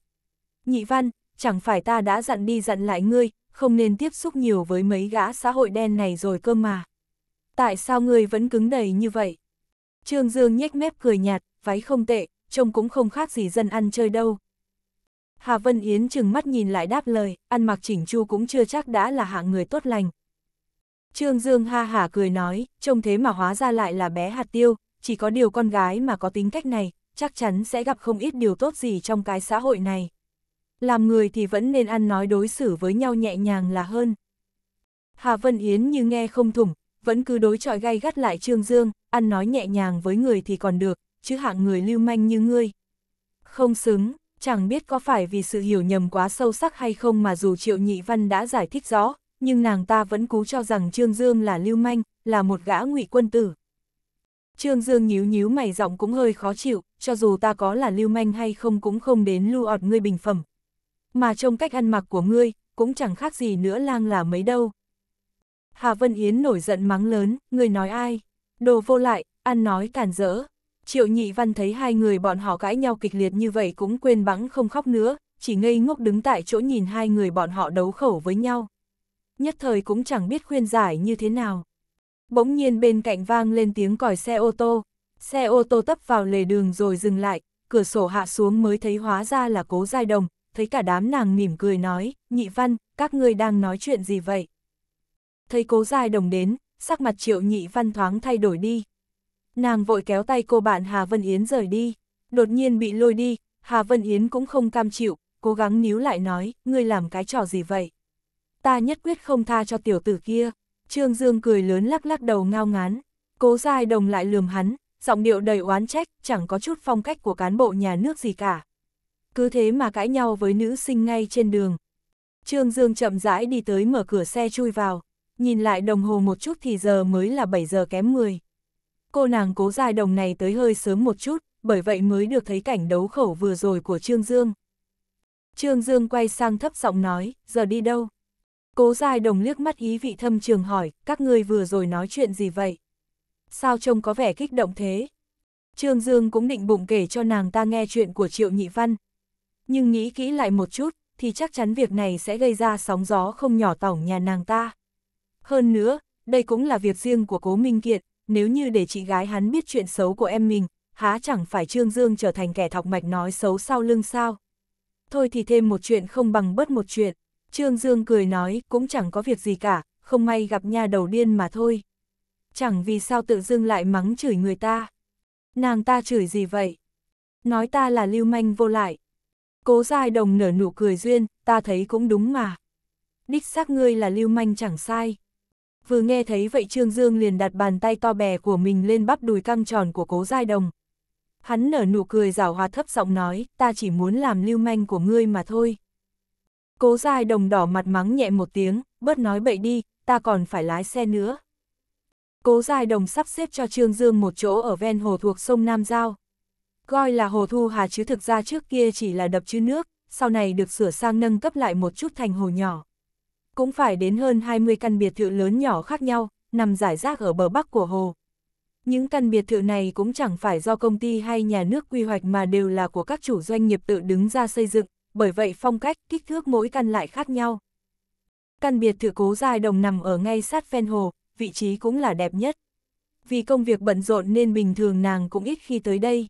Nhị Văn, chẳng phải ta đã dặn đi dặn lại ngươi, không nên tiếp xúc nhiều với mấy gã xã hội đen này rồi cơ mà. Tại sao ngươi vẫn cứng đầy như vậy? Trương Dương nhếch mép cười nhạt, váy không tệ, trông cũng không khác gì dân ăn chơi đâu. Hà Vân Yến chừng mắt nhìn lại đáp lời, ăn mặc chỉnh chu cũng chưa chắc đã là hạng người tốt lành, Trương Dương ha hả cười nói, trông thế mà hóa ra lại là bé hạt tiêu, chỉ có điều con gái mà có tính cách này, chắc chắn sẽ gặp không ít điều tốt gì trong cái xã hội này. Làm người thì vẫn nên ăn nói đối xử với nhau nhẹ nhàng là hơn. Hà Vân Yến như nghe không thủng, vẫn cứ đối chọi gay gắt lại Trương Dương, ăn nói nhẹ nhàng với người thì còn được, chứ hạng người lưu manh như ngươi. Không xứng, chẳng biết có phải vì sự hiểu nhầm quá sâu sắc hay không mà dù Triệu Nhị Văn đã giải thích rõ, nhưng nàng ta vẫn cú cho rằng Trương Dương là lưu manh, là một gã ngụy quân tử. Trương Dương nhíu nhíu mày giọng cũng hơi khó chịu, cho dù ta có là lưu manh hay không cũng không đến lưu ọt ngươi bình phẩm. Mà trong cách ăn mặc của ngươi, cũng chẳng khác gì nữa lang là mấy đâu. Hà Vân Yến nổi giận mắng lớn, ngươi nói ai? Đồ vô lại, ăn nói cản rỡ. Triệu nhị văn thấy hai người bọn họ cãi nhau kịch liệt như vậy cũng quên bẵng không khóc nữa, chỉ ngây ngốc đứng tại chỗ nhìn hai người bọn họ đấu khẩu với nhau nhất thời cũng chẳng biết khuyên giải như thế nào. Bỗng nhiên bên cạnh vang lên tiếng còi xe ô tô, xe ô tô tấp vào lề đường rồi dừng lại, cửa sổ hạ xuống mới thấy hóa ra là cố giai đồng, thấy cả đám nàng mỉm cười nói, nhị văn, các ngươi đang nói chuyện gì vậy? Thấy cố giai đồng đến, sắc mặt triệu nhị văn thoáng thay đổi đi. Nàng vội kéo tay cô bạn Hà Vân Yến rời đi, đột nhiên bị lôi đi, Hà Vân Yến cũng không cam chịu, cố gắng níu lại nói, ngươi làm cái trò gì vậy? ta nhất quyết không tha cho tiểu tử kia. Trương Dương cười lớn lắc lắc đầu ngao ngán, cố dài đồng lại lườm hắn, giọng điệu đầy oán trách, chẳng có chút phong cách của cán bộ nhà nước gì cả. Cứ thế mà cãi nhau với nữ sinh ngay trên đường. Trương Dương chậm rãi đi tới mở cửa xe chui vào, nhìn lại đồng hồ một chút thì giờ mới là 7 giờ kém 10. Cô nàng cố dài đồng này tới hơi sớm một chút, bởi vậy mới được thấy cảnh đấu khẩu vừa rồi của Trương Dương. Trương Dương quay sang thấp giọng nói, giờ đi đâu? Cố dài đồng liếc mắt ý vị thâm trường hỏi, các ngươi vừa rồi nói chuyện gì vậy? Sao trông có vẻ kích động thế? Trương Dương cũng định bụng kể cho nàng ta nghe chuyện của Triệu Nhị Văn. Nhưng nghĩ kỹ lại một chút, thì chắc chắn việc này sẽ gây ra sóng gió không nhỏ tổng nhà nàng ta. Hơn nữa, đây cũng là việc riêng của Cố Minh Kiệt, nếu như để chị gái hắn biết chuyện xấu của em mình, há chẳng phải Trương Dương trở thành kẻ thọc mạch nói xấu sau lưng sao. Thôi thì thêm một chuyện không bằng bớt một chuyện. Trương Dương cười nói, cũng chẳng có việc gì cả, không may gặp nha đầu điên mà thôi. Chẳng vì sao tự dưng lại mắng chửi người ta. Nàng ta chửi gì vậy? Nói ta là lưu manh vô lại. Cố giai đồng nở nụ cười duyên, ta thấy cũng đúng mà. Đích xác ngươi là lưu manh chẳng sai. Vừa nghe thấy vậy Trương Dương liền đặt bàn tay to bè của mình lên bắp đùi căng tròn của cố giai đồng. Hắn nở nụ cười rảo hòa thấp giọng nói, ta chỉ muốn làm lưu manh của ngươi mà thôi. Cố dài đồng đỏ mặt mắng nhẹ một tiếng, bớt nói bậy đi, ta còn phải lái xe nữa. Cố dài đồng sắp xếp cho Trương Dương một chỗ ở ven hồ thuộc sông Nam Giao. Coi là hồ thu hà chứ thực ra trước kia chỉ là đập chữ nước, sau này được sửa sang nâng cấp lại một chút thành hồ nhỏ. Cũng phải đến hơn 20 căn biệt thự lớn nhỏ khác nhau, nằm giải rác ở bờ bắc của hồ. Những căn biệt thự này cũng chẳng phải do công ty hay nhà nước quy hoạch mà đều là của các chủ doanh nghiệp tự đứng ra xây dựng, bởi vậy phong cách, kích thước mỗi căn lại khác nhau. Căn biệt thự cố dài đồng nằm ở ngay sát ven hồ, vị trí cũng là đẹp nhất. Vì công việc bận rộn nên bình thường nàng cũng ít khi tới đây.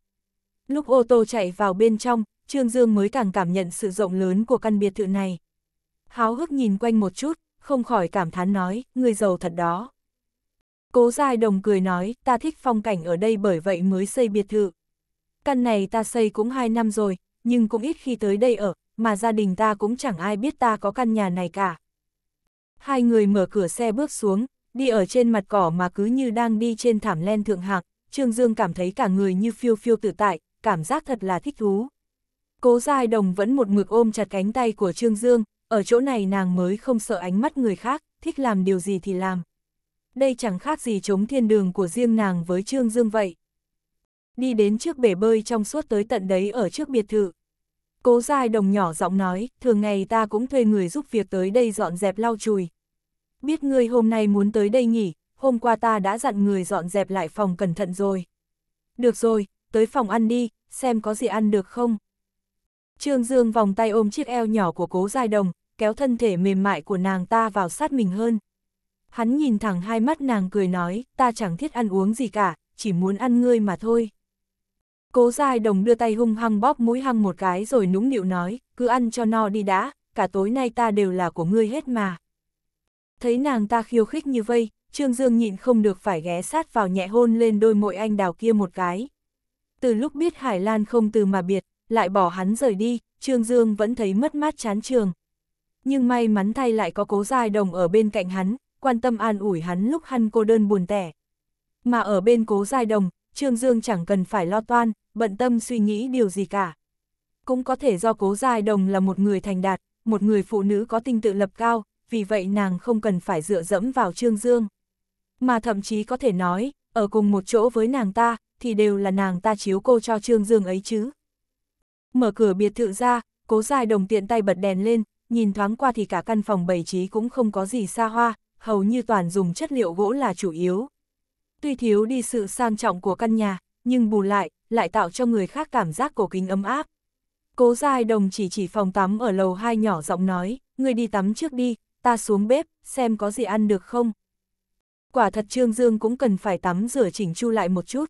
Lúc ô tô chạy vào bên trong, Trương Dương mới càng cảm nhận sự rộng lớn của căn biệt thự này. Háo hức nhìn quanh một chút, không khỏi cảm thán nói, người giàu thật đó. Cố Giai Đồng cười nói, ta thích phong cảnh ở đây bởi vậy mới xây biệt thự. Căn này ta xây cũng 2 năm rồi, nhưng cũng ít khi tới đây ở, mà gia đình ta cũng chẳng ai biết ta có căn nhà này cả. Hai người mở cửa xe bước xuống, đi ở trên mặt cỏ mà cứ như đang đi trên thảm len thượng hạng, Trương Dương cảm thấy cả người như phiêu phiêu tự tại, cảm giác thật là thích thú. Cố Giai Đồng vẫn một mực ôm chặt cánh tay của Trương Dương, ở chỗ này nàng mới không sợ ánh mắt người khác, thích làm điều gì thì làm. Đây chẳng khác gì chống thiên đường của riêng nàng với Trương Dương vậy đi đến trước bể bơi trong suốt tới tận đấy ở trước biệt thự. Cố dài đồng nhỏ giọng nói, thường ngày ta cũng thuê người giúp việc tới đây dọn dẹp lau chùi. Biết ngươi hôm nay muốn tới đây nghỉ, hôm qua ta đã dặn người dọn dẹp lại phòng cẩn thận rồi. Được rồi, tới phòng ăn đi, xem có gì ăn được không. Trương Dương vòng tay ôm chiếc eo nhỏ của cố dài đồng, kéo thân thể mềm mại của nàng ta vào sát mình hơn. Hắn nhìn thẳng hai mắt nàng cười nói, ta chẳng thiết ăn uống gì cả, chỉ muốn ăn ngươi mà thôi. Cố Giai Đồng đưa tay hung hăng bóp mũi hăng một cái rồi nũng nịu nói, cứ ăn cho no đi đã, cả tối nay ta đều là của ngươi hết mà. Thấy nàng ta khiêu khích như vây, Trương Dương nhịn không được phải ghé sát vào nhẹ hôn lên đôi mội anh đào kia một cái. Từ lúc biết Hải Lan không từ mà biệt, lại bỏ hắn rời đi, Trương Dương vẫn thấy mất mát chán trường. Nhưng may mắn thay lại có cố giai đồng ở bên cạnh hắn, quan tâm an ủi hắn lúc hắn cô đơn buồn tẻ. Mà ở bên cố giai đồng, Trương Dương chẳng cần phải lo toan, bận tâm suy nghĩ điều gì cả. Cũng có thể do cố giai đồng là một người thành đạt, một người phụ nữ có tinh tự lập cao, vì vậy nàng không cần phải dựa dẫm vào Trương Dương. Mà thậm chí có thể nói, ở cùng một chỗ với nàng ta, thì đều là nàng ta chiếu cô cho Trương Dương ấy chứ. Mở cửa biệt thự ra, cố giai đồng tiện tay bật đèn lên, nhìn thoáng qua thì cả căn phòng bày trí cũng không có gì xa hoa, hầu như toàn dùng chất liệu gỗ là chủ yếu, tuy thiếu đi sự sang trọng của căn nhà, nhưng bù lại, lại tạo cho người khác cảm giác cổ kính ấm áp. Cố Giai Đồng chỉ chỉ phòng tắm ở lầu hai nhỏ giọng nói, người đi tắm trước đi, ta xuống bếp, xem có gì ăn được không. Quả thật Trương Dương cũng cần phải tắm rửa chỉnh chu lại một chút.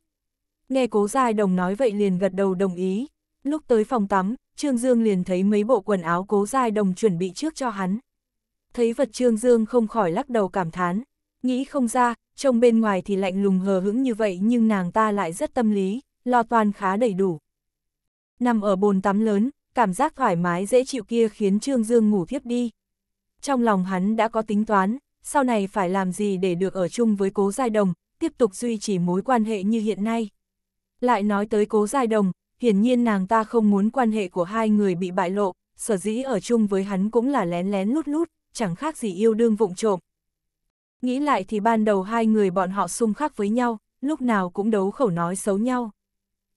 Nghe Cố Giai Đồng nói vậy liền gật đầu đồng ý. Lúc tới phòng tắm, Trương Dương liền thấy mấy bộ quần áo Cố Giai Đồng chuẩn bị trước cho hắn. Thấy vật Trương Dương không khỏi lắc đầu cảm thán, nghĩ không ra, trông bên ngoài thì lạnh lùng hờ hững như vậy nhưng nàng ta lại rất tâm lý, lo toan khá đầy đủ. Nằm ở bồn tắm lớn, cảm giác thoải mái dễ chịu kia khiến Trương Dương ngủ thiếp đi. Trong lòng hắn đã có tính toán, sau này phải làm gì để được ở chung với cố giai đồng, tiếp tục duy trì mối quan hệ như hiện nay. Lại nói tới cố giai đồng, hiển nhiên nàng ta không muốn quan hệ của hai người bị bại lộ, sở dĩ ở chung với hắn cũng là lén lén lút lút, chẳng khác gì yêu đương vụng trộm, Nghĩ lại thì ban đầu hai người bọn họ xung khắc với nhau, lúc nào cũng đấu khẩu nói xấu nhau.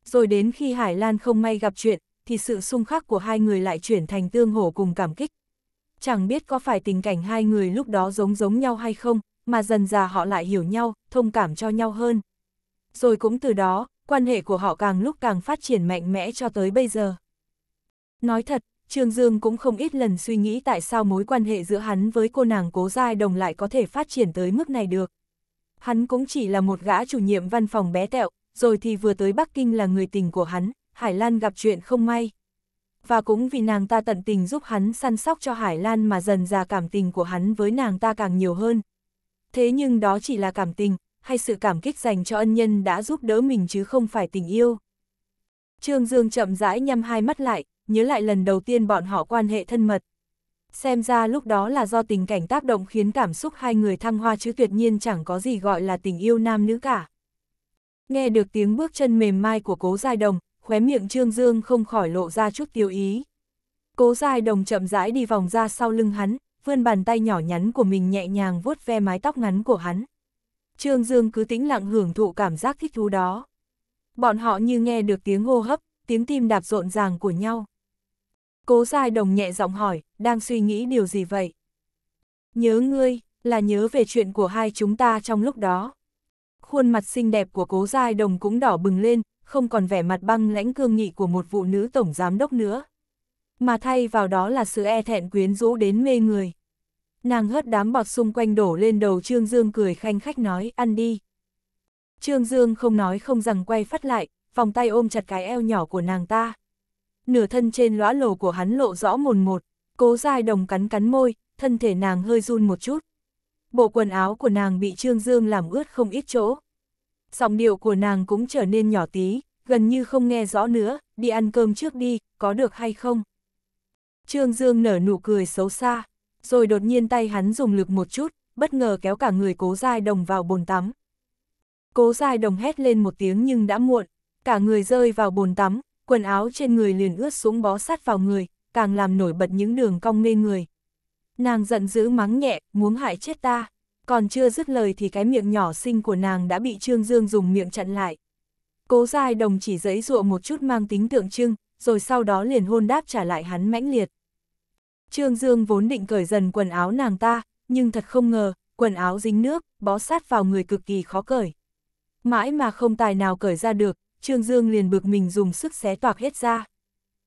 Rồi đến khi Hải Lan không may gặp chuyện, thì sự xung khắc của hai người lại chuyển thành tương hổ cùng cảm kích. Chẳng biết có phải tình cảnh hai người lúc đó giống giống nhau hay không, mà dần già họ lại hiểu nhau, thông cảm cho nhau hơn. Rồi cũng từ đó, quan hệ của họ càng lúc càng phát triển mạnh mẽ cho tới bây giờ. Nói thật, Trương Dương cũng không ít lần suy nghĩ tại sao mối quan hệ giữa hắn với cô nàng cố giai đồng lại có thể phát triển tới mức này được. Hắn cũng chỉ là một gã chủ nhiệm văn phòng bé tẹo, rồi thì vừa tới Bắc Kinh là người tình của hắn, Hải Lan gặp chuyện không may. Và cũng vì nàng ta tận tình giúp hắn săn sóc cho Hải Lan mà dần ra cảm tình của hắn với nàng ta càng nhiều hơn. Thế nhưng đó chỉ là cảm tình, hay sự cảm kích dành cho ân nhân đã giúp đỡ mình chứ không phải tình yêu. Trương Dương chậm rãi nhắm hai mắt lại, nhớ lại lần đầu tiên bọn họ quan hệ thân mật. Xem ra lúc đó là do tình cảnh tác động khiến cảm xúc hai người thăng hoa chứ tuyệt nhiên chẳng có gì gọi là tình yêu nam nữ cả. Nghe được tiếng bước chân mềm mai của cố giai đồng, khóe miệng Trương Dương không khỏi lộ ra chút tiêu ý. Cố giai đồng chậm rãi đi vòng ra sau lưng hắn, vươn bàn tay nhỏ nhắn của mình nhẹ nhàng vuốt ve mái tóc ngắn của hắn. Trương Dương cứ tĩnh lặng hưởng thụ cảm giác thích thú đó. Bọn họ như nghe được tiếng hô hấp, tiếng tim đạp rộn ràng của nhau. Cố Giai Đồng nhẹ giọng hỏi, đang suy nghĩ điều gì vậy? Nhớ ngươi, là nhớ về chuyện của hai chúng ta trong lúc đó. Khuôn mặt xinh đẹp của Cố Giai Đồng cũng đỏ bừng lên, không còn vẻ mặt băng lãnh cương nghị của một vụ nữ tổng giám đốc nữa. Mà thay vào đó là sự e thẹn quyến rũ đến mê người. Nàng hất đám bọt xung quanh đổ lên đầu Trương Dương cười khanh khách nói, ăn đi. Trương Dương không nói không rằng quay phát lại, vòng tay ôm chặt cái eo nhỏ của nàng ta nửa thân trên lõa lồ của hắn lộ rõ mồn một, cố dai đồng cắn cắn môi, thân thể nàng hơi run một chút. Bộ quần áo của nàng bị Trương Dương làm ướt không ít chỗ. Giọng điệu của nàng cũng trở nên nhỏ tí, gần như không nghe rõ nữa, đi ăn cơm trước đi, có được hay không? Trương Dương nở nụ cười xấu xa, rồi đột nhiên tay hắn dùng lực một chút, bất ngờ kéo cả người cố dai đồng vào bồn tắm. Cố dai đồng hét lên một tiếng nhưng đã muộn, cả người rơi vào bồn tắm, quần áo trên người liền ướt xuống bó sát vào người, càng làm nổi bật những đường cong mê người. Nàng giận dữ mắng nhẹ, muốn hại chết ta. Còn chưa dứt lời thì cái miệng nhỏ xinh của nàng đã bị Trương Dương dùng miệng chặn lại. Cố dài đồng chỉ giấy dụa một chút mang tính tượng trưng, rồi sau đó liền hôn đáp trả lại hắn mãnh liệt. Trương Dương vốn định cởi dần quần áo nàng ta, nhưng thật không ngờ, quần áo dính nước, bó sát vào người cực kỳ khó cởi. Mãi mà không tài nào cởi ra được, Trương Dương liền bực mình dùng sức xé toạc hết ra.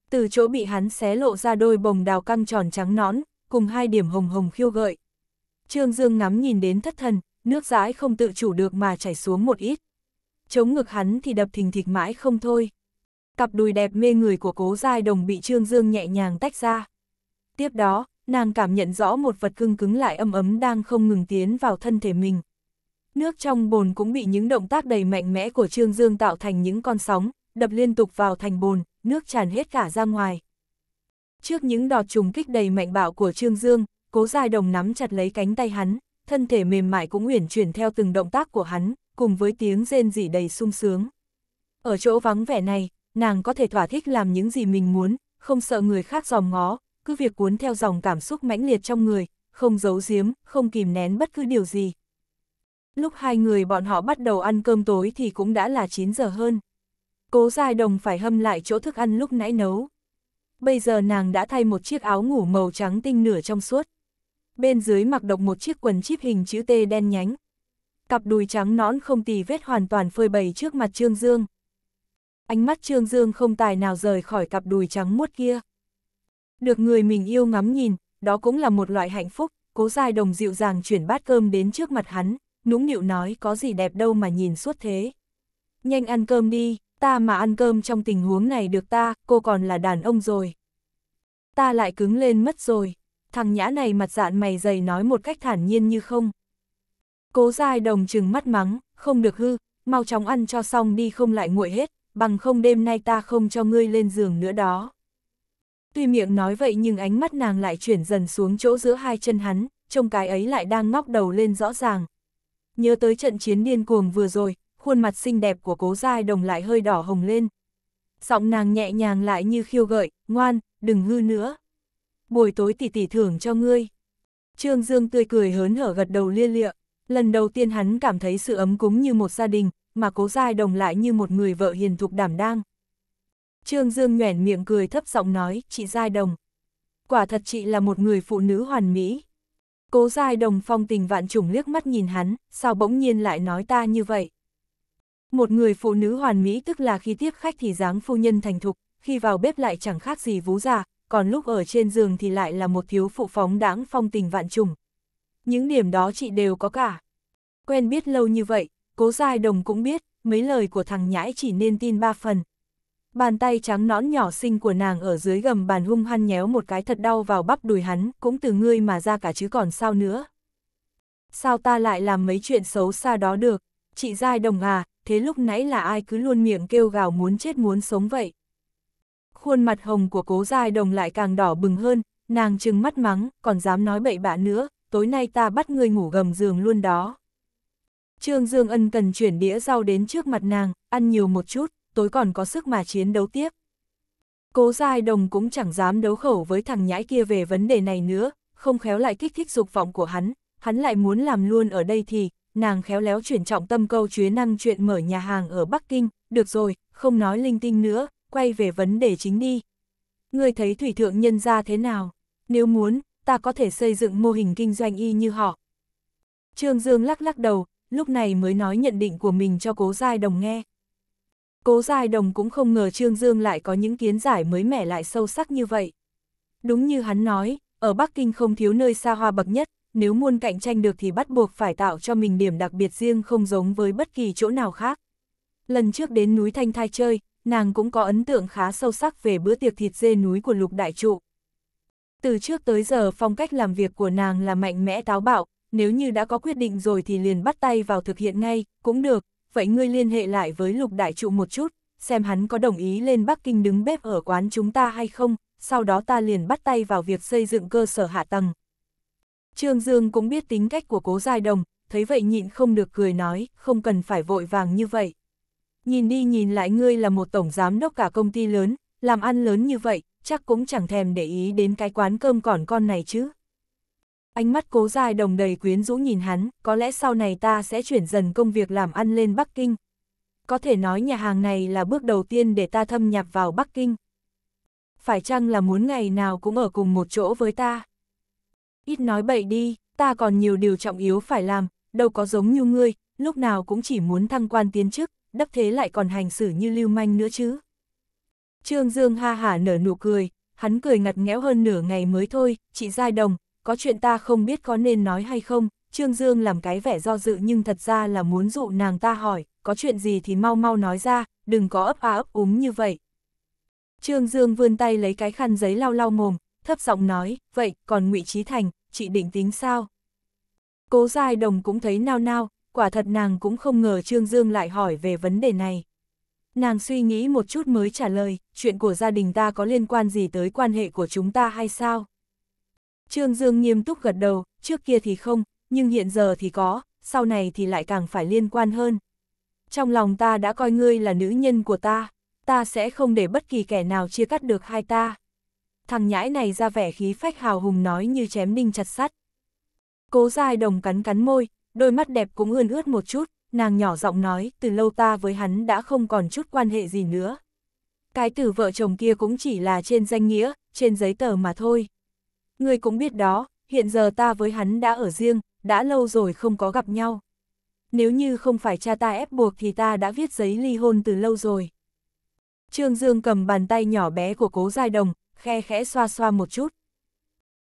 Từ chỗ bị hắn xé lộ ra đôi bồng đào căng tròn trắng nõn, cùng hai điểm hồng hồng khiêu gợi. Trương Dương ngắm nhìn đến thất thần, nước dãi không tự chủ được mà chảy xuống một ít. Chống ngực hắn thì đập thình thịch mãi không thôi. Cặp đùi đẹp mê người của cố giai đồng bị Trương Dương nhẹ nhàng tách ra. Tiếp đó, nàng cảm nhận rõ một vật cưng cứng lại âm ấm đang không ngừng tiến vào thân thể mình. Nước trong bồn cũng bị những động tác đầy mạnh mẽ của Trương Dương tạo thành những con sóng, đập liên tục vào thành bồn, nước tràn hết cả ra ngoài. Trước những đọt trùng kích đầy mạnh bạo của Trương Dương, Cố Giai Đồng nắm chặt lấy cánh tay hắn, thân thể mềm mại cũng uyển chuyển theo từng động tác của hắn, cùng với tiếng rên rỉ đầy sung sướng. Ở chỗ vắng vẻ này, nàng có thể thỏa thích làm những gì mình muốn, không sợ người khác dòm ngó, cứ việc cuốn theo dòng cảm xúc mãnh liệt trong người, không giấu giếm, không kìm nén bất cứ điều gì. Lúc hai người bọn họ bắt đầu ăn cơm tối thì cũng đã là 9 giờ hơn. Cố Giai Đồng phải hâm lại chỗ thức ăn lúc nãy nấu. Bây giờ nàng đã thay một chiếc áo ngủ màu trắng tinh nửa trong suốt. Bên dưới mặc độc một chiếc quần chip hình chữ T đen nhánh. Cặp đùi trắng nõn không tì vết hoàn toàn phơi bày trước mặt Trương Dương. Ánh mắt Trương Dương không tài nào rời khỏi cặp đùi trắng muốt kia. Được người mình yêu ngắm nhìn, đó cũng là một loại hạnh phúc, cố Giai Đồng dịu dàng chuyển bát cơm đến trước mặt hắn, nũng nịu nói có gì đẹp đâu mà nhìn suốt thế. Nhanh ăn cơm đi, ta mà ăn cơm trong tình huống này được ta, cô còn là đàn ông rồi. Ta lại cứng lên mất rồi, thằng nhã này mặt dạn mày dày nói một cách thản nhiên như không. Cố dai đồng chừng mắt mắng, không được hư, mau chóng ăn cho xong đi không lại nguội hết, bằng không đêm nay ta không cho ngươi lên giường nữa đó. Tuy miệng nói vậy nhưng ánh mắt nàng lại chuyển dần xuống chỗ giữa hai chân hắn, trông cái ấy lại đang ngóc đầu lên rõ ràng, Nhớ tới trận chiến điên cuồng vừa rồi, khuôn mặt xinh đẹp của cố giai đồng lại hơi đỏ hồng lên. Giọng nàng nhẹ nhàng lại như khiêu gợi, ngoan, đừng hư nữa. Buổi tối tỷ tỷ thưởng cho ngươi. Trương Dương tươi cười hớn hở gật đầu lia lịa. Lần đầu tiên hắn cảm thấy sự ấm cúng như một gia đình, mà cố giai đồng lại như một người vợ hiền thục đảm đang. Trương Dương nhoẻn miệng cười thấp giọng nói, chị giai đồng. Quả thật chị là một người phụ nữ hoàn mỹ. Cố Giai Đồng phong tình vạn trùng liếc mắt nhìn hắn, sao bỗng nhiên lại nói ta như vậy? Một người phụ nữ hoàn mỹ tức là khi tiếp khách thì dáng phu nhân thành thục, khi vào bếp lại chẳng khác gì vú già, còn lúc ở trên giường thì lại là một thiếu phụ phóng đáng phong tình vạn trùng. Những điểm đó chị đều có cả. Quen biết lâu như vậy, cố Giai Đồng cũng biết, mấy lời của thằng nhãi chỉ nên tin ba phần, Bàn tay trắng nõn nhỏ xinh của nàng ở dưới gầm bàn hung hăng nhéo một cái thật đau vào bắp đùi hắn, cũng từ ngươi mà ra cả chứ còn sao nữa. Sao ta lại làm mấy chuyện xấu xa đó được, chị Giai Đồng à, thế lúc nãy là ai cứ luôn miệng kêu gào muốn chết muốn sống vậy. Khuôn mặt hồng của cố Giai Đồng lại càng đỏ bừng hơn, nàng trừng mắt mắng, còn dám nói bậy bạ nữa, tối nay ta bắt ngươi ngủ gầm giường luôn đó. Trương Dương Ân cần chuyển đĩa rau đến trước mặt nàng, ăn nhiều một chút tối còn có sức mà chiến đấu tiếp. Cố Giai Đồng cũng chẳng dám đấu khẩu với thằng nhãi kia về vấn đề này nữa, không khéo lại kích thích dục vọng của hắn, hắn lại muốn làm luôn ở đây thì, nàng khéo léo chuyển trọng tâm câu chuyến năng chuyện mở nhà hàng ở Bắc Kinh, được rồi, không nói linh tinh nữa, quay về vấn đề chính đi. Ngươi thấy thủy thượng nhân ra thế nào? Nếu muốn, ta có thể xây dựng mô hình kinh doanh y như họ. Trương Dương lắc lắc đầu, lúc này mới nói nhận định của mình cho cố giai đồng nghe. Cố Giai Đồng cũng không ngờ Trương Dương lại có những kiến giải mới mẻ lại sâu sắc như vậy. Đúng như hắn nói, ở Bắc Kinh không thiếu nơi xa hoa bậc nhất, nếu muốn cạnh tranh được thì bắt buộc phải tạo cho mình điểm đặc biệt riêng không giống với bất kỳ chỗ nào khác. Lần trước đến núi Thanh Thai chơi, nàng cũng có ấn tượng khá sâu sắc về bữa tiệc thịt dê núi của Lục Đại Trụ. Từ trước tới giờ phong cách làm việc của nàng là mạnh mẽ táo bạo, nếu như đã có quyết định rồi thì liền bắt tay vào thực hiện ngay, cũng được, vậy ngươi liên hệ lại với lục đại trụ một chút, xem hắn có đồng ý lên Bắc Kinh đứng bếp ở quán chúng ta hay không, sau đó ta liền bắt tay vào việc xây dựng cơ sở hạ tầng. Trương Dương cũng biết tính cách của cố giai đồng, thấy vậy nhịn không được cười nói, không cần phải vội vàng như vậy. Nhìn đi nhìn lại ngươi là một tổng giám đốc cả công ty lớn, làm ăn lớn như vậy, chắc cũng chẳng thèm để ý đến cái quán cơm còn con này chứ. Ánh mắt cố dài đồng đầy quyến rũ nhìn hắn, có lẽ sau này ta sẽ chuyển dần công việc làm ăn lên Bắc Kinh. Có thể nói nhà hàng này là bước đầu tiên để ta thâm nhập vào Bắc Kinh. Phải chăng là muốn ngày nào cũng ở cùng một chỗ với ta? Ít nói bậy đi, ta còn nhiều điều trọng yếu phải làm, đâu có giống như ngươi, lúc nào cũng chỉ muốn thăng quan tiến chức, đắp thế lại còn hành xử như lưu manh nữa chứ. Trương Dương ha hả nở nụ cười, hắn cười ngặt nghẽo hơn nửa ngày mới thôi, chị Giai Đồng, có chuyện ta không biết có nên nói hay không, Trương Dương làm cái vẻ do dự nhưng thật ra là muốn dụ nàng ta hỏi, có chuyện gì thì mau mau nói ra, đừng có ấp á ấp úng như vậy. Trương Dương vươn tay lấy cái khăn giấy lau lau mồm, thấp giọng nói, vậy còn ngụy Trí Thành, chị định tính sao? Cố Giai Đồng cũng thấy nao nao, quả thật nàng cũng không ngờ Trương Dương lại hỏi về vấn đề này. Nàng suy nghĩ một chút mới trả lời, chuyện của gia đình ta có liên quan gì tới quan hệ của chúng ta hay sao? Trương Dương nghiêm túc gật đầu, trước kia thì không, nhưng hiện giờ thì có, sau này thì lại càng phải liên quan hơn. Trong lòng ta đã coi ngươi là nữ nhân của ta, ta sẽ không để bất kỳ kẻ nào chia cắt được hai ta. Thằng nhãi này ra vẻ khí phách hào hùng nói như chém đinh chặt sắt. Cố dài đồng cắn cắn môi, đôi mắt đẹp cũng ươn ướt một chút, nàng nhỏ giọng nói, từ lâu ta với hắn đã không còn chút quan hệ gì nữa. Cái tử vợ chồng kia cũng chỉ là trên danh nghĩa, trên giấy tờ mà thôi. Người cũng biết đó, hiện giờ ta với hắn đã ở riêng, đã lâu rồi không có gặp nhau. Nếu như không phải cha ta ép buộc thì ta đã viết giấy ly hôn từ lâu rồi. Trương Dương cầm bàn tay nhỏ bé của cố giai đồng, khe khẽ xoa xoa một chút.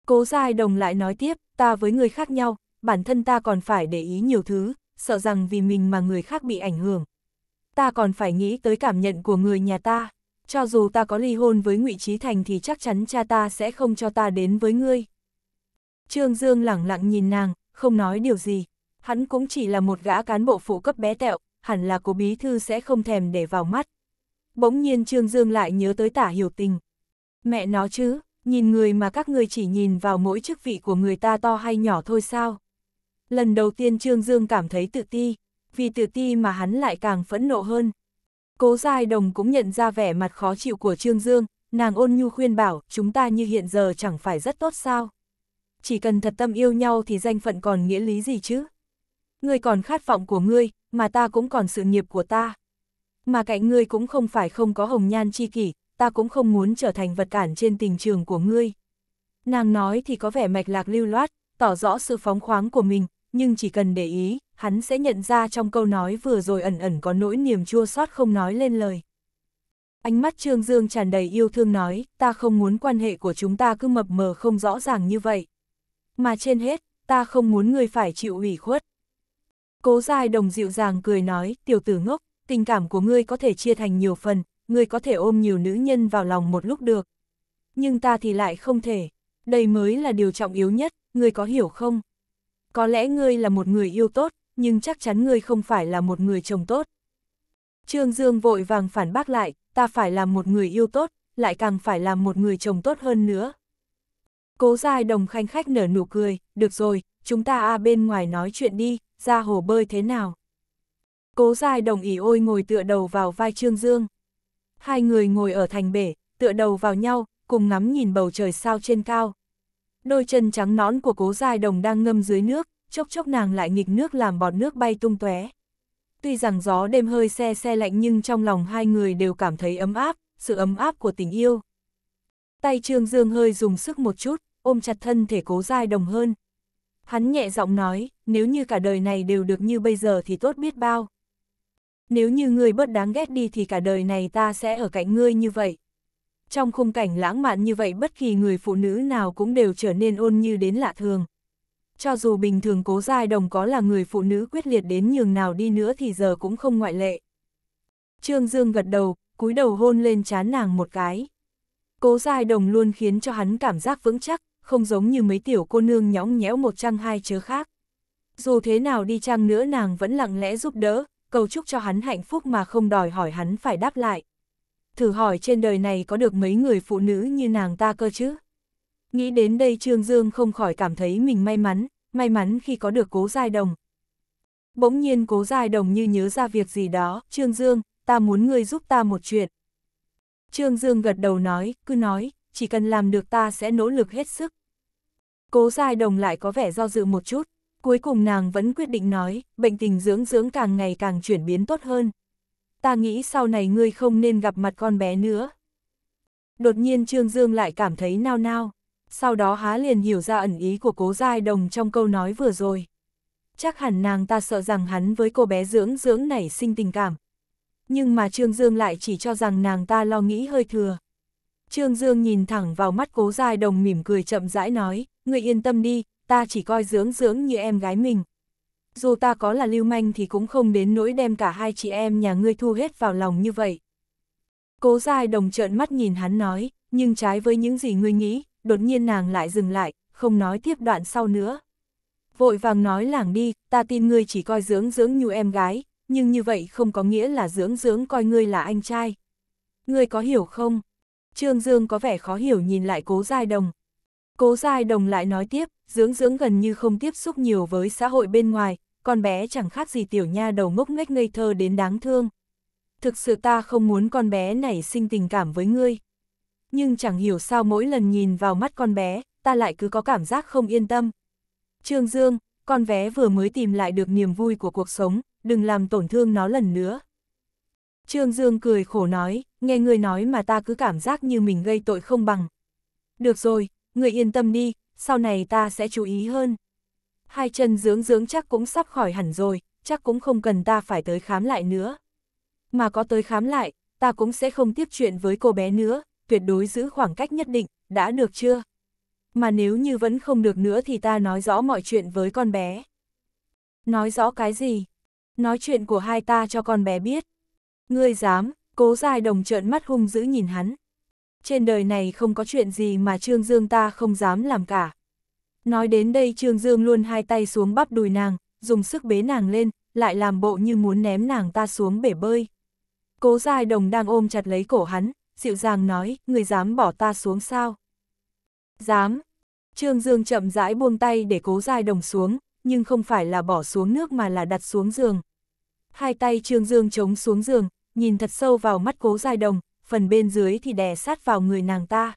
Cố giai đồng lại nói tiếp, ta với người khác nhau, bản thân ta còn phải để ý nhiều thứ, sợ rằng vì mình mà người khác bị ảnh hưởng. Ta còn phải nghĩ tới cảm nhận của người nhà ta cho dù ta có ly hôn với ngụy Trí Thành thì chắc chắn cha ta sẽ không cho ta đến với ngươi. Trương Dương lẳng lặng nhìn nàng, không nói điều gì. Hắn cũng chỉ là một gã cán bộ phụ cấp bé tẹo, hẳn là cô bí thư sẽ không thèm để vào mắt. Bỗng nhiên Trương Dương lại nhớ tới tả hiểu tình. Mẹ nó chứ, nhìn người mà các người chỉ nhìn vào mỗi chức vị của người ta to hay nhỏ thôi sao. Lần đầu tiên Trương Dương cảm thấy tự ti, vì tự ti mà hắn lại càng phẫn nộ hơn. Cố Giai Đồng cũng nhận ra vẻ mặt khó chịu của Trương Dương, nàng ôn nhu khuyên bảo, chúng ta như hiện giờ chẳng phải rất tốt sao. Chỉ cần thật tâm yêu nhau thì danh phận còn nghĩa lý gì chứ. Ngươi còn khát vọng của ngươi, mà ta cũng còn sự nghiệp của ta. Mà cạnh ngươi cũng không phải không có hồng nhan chi kỷ, ta cũng không muốn trở thành vật cản trên tình trường của ngươi. Nàng nói thì có vẻ mạch lạc lưu loát, tỏ rõ sự phóng khoáng của mình, nhưng chỉ cần để ý, hắn sẽ nhận ra trong câu nói vừa rồi ẩn ẩn có nỗi niềm chua xót không nói lên lời. Ánh mắt Trương Dương tràn đầy yêu thương nói, ta không muốn quan hệ của chúng ta cứ mập mờ không rõ ràng như vậy. Mà trên hết, ta không muốn người phải chịu ủy khuất. Cố dài đồng dịu dàng cười nói, tiểu tử ngốc, tình cảm của ngươi có thể chia thành nhiều phần, ngươi có thể ôm nhiều nữ nhân vào lòng một lúc được. Nhưng ta thì lại không thể, đây mới là điều trọng yếu nhất, ngươi có hiểu không? Có lẽ ngươi là một người yêu tốt, nhưng chắc chắn ngươi không phải là một người chồng tốt. Trương Dương vội vàng phản bác lại, ta phải làm một người yêu tốt, lại càng phải làm một người chồng tốt hơn nữa. Cố dài đồng khanh khách nở nụ cười, được rồi, chúng ta a à bên ngoài nói chuyện đi, ra hồ bơi thế nào. Cố dài đồng ý ôi ngồi tựa đầu vào vai Trương Dương. Hai người ngồi ở thành bể, tựa đầu vào nhau, cùng ngắm nhìn bầu trời sao trên cao. Đôi chân trắng nõn của cố dài đồng đang ngâm dưới nước, chốc chốc nàng lại nghịch nước làm bọt nước bay tung tóe. Tuy rằng gió đêm hơi xe xe lạnh nhưng trong lòng hai người đều cảm thấy ấm áp, sự ấm áp của tình yêu. Tay Trương Dương hơi dùng sức một chút, ôm chặt thân thể cố dai đồng hơn. Hắn nhẹ giọng nói, nếu như cả đời này đều được như bây giờ thì tốt biết bao. Nếu như ngươi bớt đáng ghét đi thì cả đời này ta sẽ ở cạnh ngươi như vậy. Trong khung cảnh lãng mạn như vậy bất kỳ người phụ nữ nào cũng đều trở nên ôn như đến lạ thường cho dù bình thường cố giai đồng có là người phụ nữ quyết liệt đến nhường nào đi nữa thì giờ cũng không ngoại lệ. Trương Dương gật đầu, cúi đầu hôn lên chán nàng một cái. Cố giai đồng luôn khiến cho hắn cảm giác vững chắc, không giống như mấy tiểu cô nương nhõng nhẽo một trăng hai chớ khác. Dù thế nào đi chăng nữa nàng vẫn lặng lẽ giúp đỡ, cầu chúc cho hắn hạnh phúc mà không đòi hỏi hắn phải đáp lại. Thử hỏi trên đời này có được mấy người phụ nữ như nàng ta cơ chứ? Nghĩ đến đây Trương Dương không khỏi cảm thấy mình may mắn, may mắn khi có được cố giai đồng. Bỗng nhiên cố giai đồng như nhớ ra việc gì đó, Trương Dương, ta muốn ngươi giúp ta một chuyện. Trương Dương gật đầu nói, cứ nói, chỉ cần làm được ta sẽ nỗ lực hết sức. Cố giai đồng lại có vẻ do dự một chút, cuối cùng nàng vẫn quyết định nói, bệnh tình dưỡng dưỡng càng ngày càng chuyển biến tốt hơn. Ta nghĩ sau này ngươi không nên gặp mặt con bé nữa. Đột nhiên Trương Dương lại cảm thấy nao nao sau đó há liền hiểu ra ẩn ý của cố giai đồng trong câu nói vừa rồi. Chắc hẳn nàng ta sợ rằng hắn với cô bé dưỡng dưỡng nảy sinh tình cảm. Nhưng mà Trương Dương lại chỉ cho rằng nàng ta lo nghĩ hơi thừa. Trương Dương nhìn thẳng vào mắt cố giai đồng mỉm cười chậm rãi nói, người yên tâm đi, ta chỉ coi dưỡng dưỡng như em gái mình. Dù ta có là lưu manh thì cũng không đến nỗi đem cả hai chị em nhà ngươi thu hết vào lòng như vậy. Cố giai đồng trợn mắt nhìn hắn nói, nhưng trái với những gì ngươi nghĩ, đột nhiên nàng lại dừng lại, không nói tiếp đoạn sau nữa. Vội vàng nói làng đi, ta tin ngươi chỉ coi dưỡng dưỡng như em gái, nhưng như vậy không có nghĩa là dưỡng dưỡng coi ngươi là anh trai. Ngươi có hiểu không? Trương Dương có vẻ khó hiểu nhìn lại cố giai đồng. Cố giai đồng lại nói tiếp, dưỡng dưỡng gần như không tiếp xúc nhiều với xã hội bên ngoài, con bé chẳng khác gì tiểu nha đầu ngốc nghếch ngây thơ đến đáng thương. Thực sự ta không muốn con bé nảy sinh tình cảm với ngươi nhưng chẳng hiểu sao mỗi lần nhìn vào mắt con bé, ta lại cứ có cảm giác không yên tâm. Trương Dương, con bé vừa mới tìm lại được niềm vui của cuộc sống, đừng làm tổn thương nó lần nữa. Trương Dương cười khổ nói, nghe người nói mà ta cứ cảm giác như mình gây tội không bằng. Được rồi, người yên tâm đi, sau này ta sẽ chú ý hơn. Hai chân dưỡng dưỡng chắc cũng sắp khỏi hẳn rồi, chắc cũng không cần ta phải tới khám lại nữa. Mà có tới khám lại, ta cũng sẽ không tiếp chuyện với cô bé nữa, tuyệt đối giữ khoảng cách nhất định, đã được chưa? Mà nếu như vẫn không được nữa thì ta nói rõ mọi chuyện với con bé. Nói rõ cái gì? Nói chuyện của hai ta cho con bé biết. Ngươi dám, cố dài đồng trợn mắt hung dữ nhìn hắn. Trên đời này không có chuyện gì mà Trương Dương ta không dám làm cả. Nói đến đây Trương Dương luôn hai tay xuống bắp đùi nàng, dùng sức bế nàng lên, lại làm bộ như muốn ném nàng ta xuống bể bơi. Cố dài đồng đang ôm chặt lấy cổ hắn, dịu dàng nói, người dám bỏ ta xuống sao? Dám. Trương Dương chậm rãi buông tay để cố dài đồng xuống, nhưng không phải là bỏ xuống nước mà là đặt xuống giường. Hai tay Trương Dương chống xuống giường, nhìn thật sâu vào mắt cố dài đồng, phần bên dưới thì đè sát vào người nàng ta.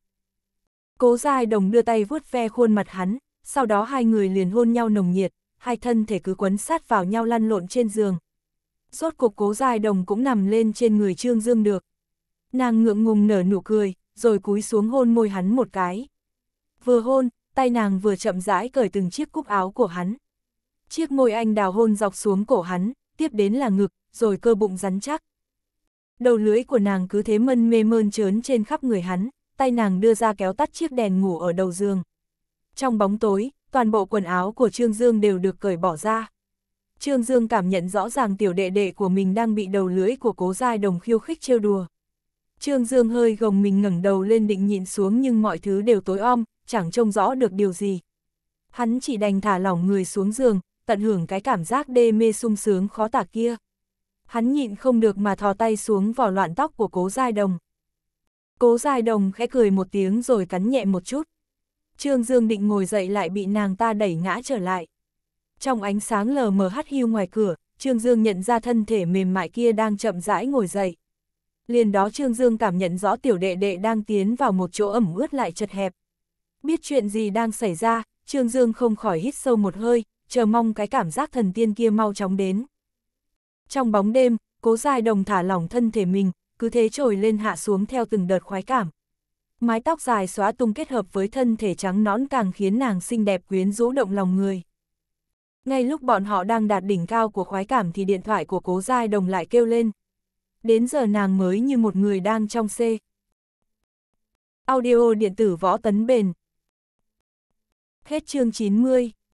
Cố dài đồng đưa tay vuốt ve khuôn mặt hắn, sau đó hai người liền hôn nhau nồng nhiệt, hai thân thể cứ quấn sát vào nhau lăn lộn trên giường. Rốt cuộc cố dài đồng cũng nằm lên trên người Trương Dương được. Nàng ngượng ngùng nở nụ cười, rồi cúi xuống hôn môi hắn một cái. Vừa hôn, tay nàng vừa chậm rãi cởi từng chiếc cúc áo của hắn. Chiếc môi anh đào hôn dọc xuống cổ hắn, tiếp đến là ngực, rồi cơ bụng rắn chắc. Đầu lưỡi của nàng cứ thế mân mê mơn trớn trên khắp người hắn, tay nàng đưa ra kéo tắt chiếc đèn ngủ ở đầu giường. Trong bóng tối, toàn bộ quần áo của Trương Dương đều được cởi bỏ ra. Trương Dương cảm nhận rõ ràng tiểu đệ đệ của mình đang bị đầu lưỡi của cố giai đồng khiêu khích trêu đùa. Trương Dương hơi gồng mình ngẩng đầu lên định nhìn xuống nhưng mọi thứ đều tối om, chẳng trông rõ được điều gì. Hắn chỉ đành thả lỏng người xuống giường, tận hưởng cái cảm giác đê mê sung sướng khó tả kia. Hắn nhịn không được mà thò tay xuống vào loạn tóc của cố giai đồng. Cố giai đồng khẽ cười một tiếng rồi cắn nhẹ một chút. Trương Dương định ngồi dậy lại bị nàng ta đẩy ngã trở lại. Trong ánh sáng lờ mờ hắt hiu ngoài cửa, Trương Dương nhận ra thân thể mềm mại kia đang chậm rãi ngồi dậy liền đó Trương Dương cảm nhận rõ tiểu đệ đệ đang tiến vào một chỗ ẩm ướt lại chật hẹp. Biết chuyện gì đang xảy ra, Trương Dương không khỏi hít sâu một hơi, chờ mong cái cảm giác thần tiên kia mau chóng đến. Trong bóng đêm, cố dài đồng thả lỏng thân thể mình, cứ thế trồi lên hạ xuống theo từng đợt khoái cảm. Mái tóc dài xóa tung kết hợp với thân thể trắng nõn càng khiến nàng xinh đẹp quyến rũ động lòng người. Ngay lúc bọn họ đang đạt đỉnh cao của khoái cảm thì điện thoại của cố giai đồng lại kêu lên, đến giờ nàng mới như một người đang trong C. Audio điện tử võ tấn bền. Hết chương 90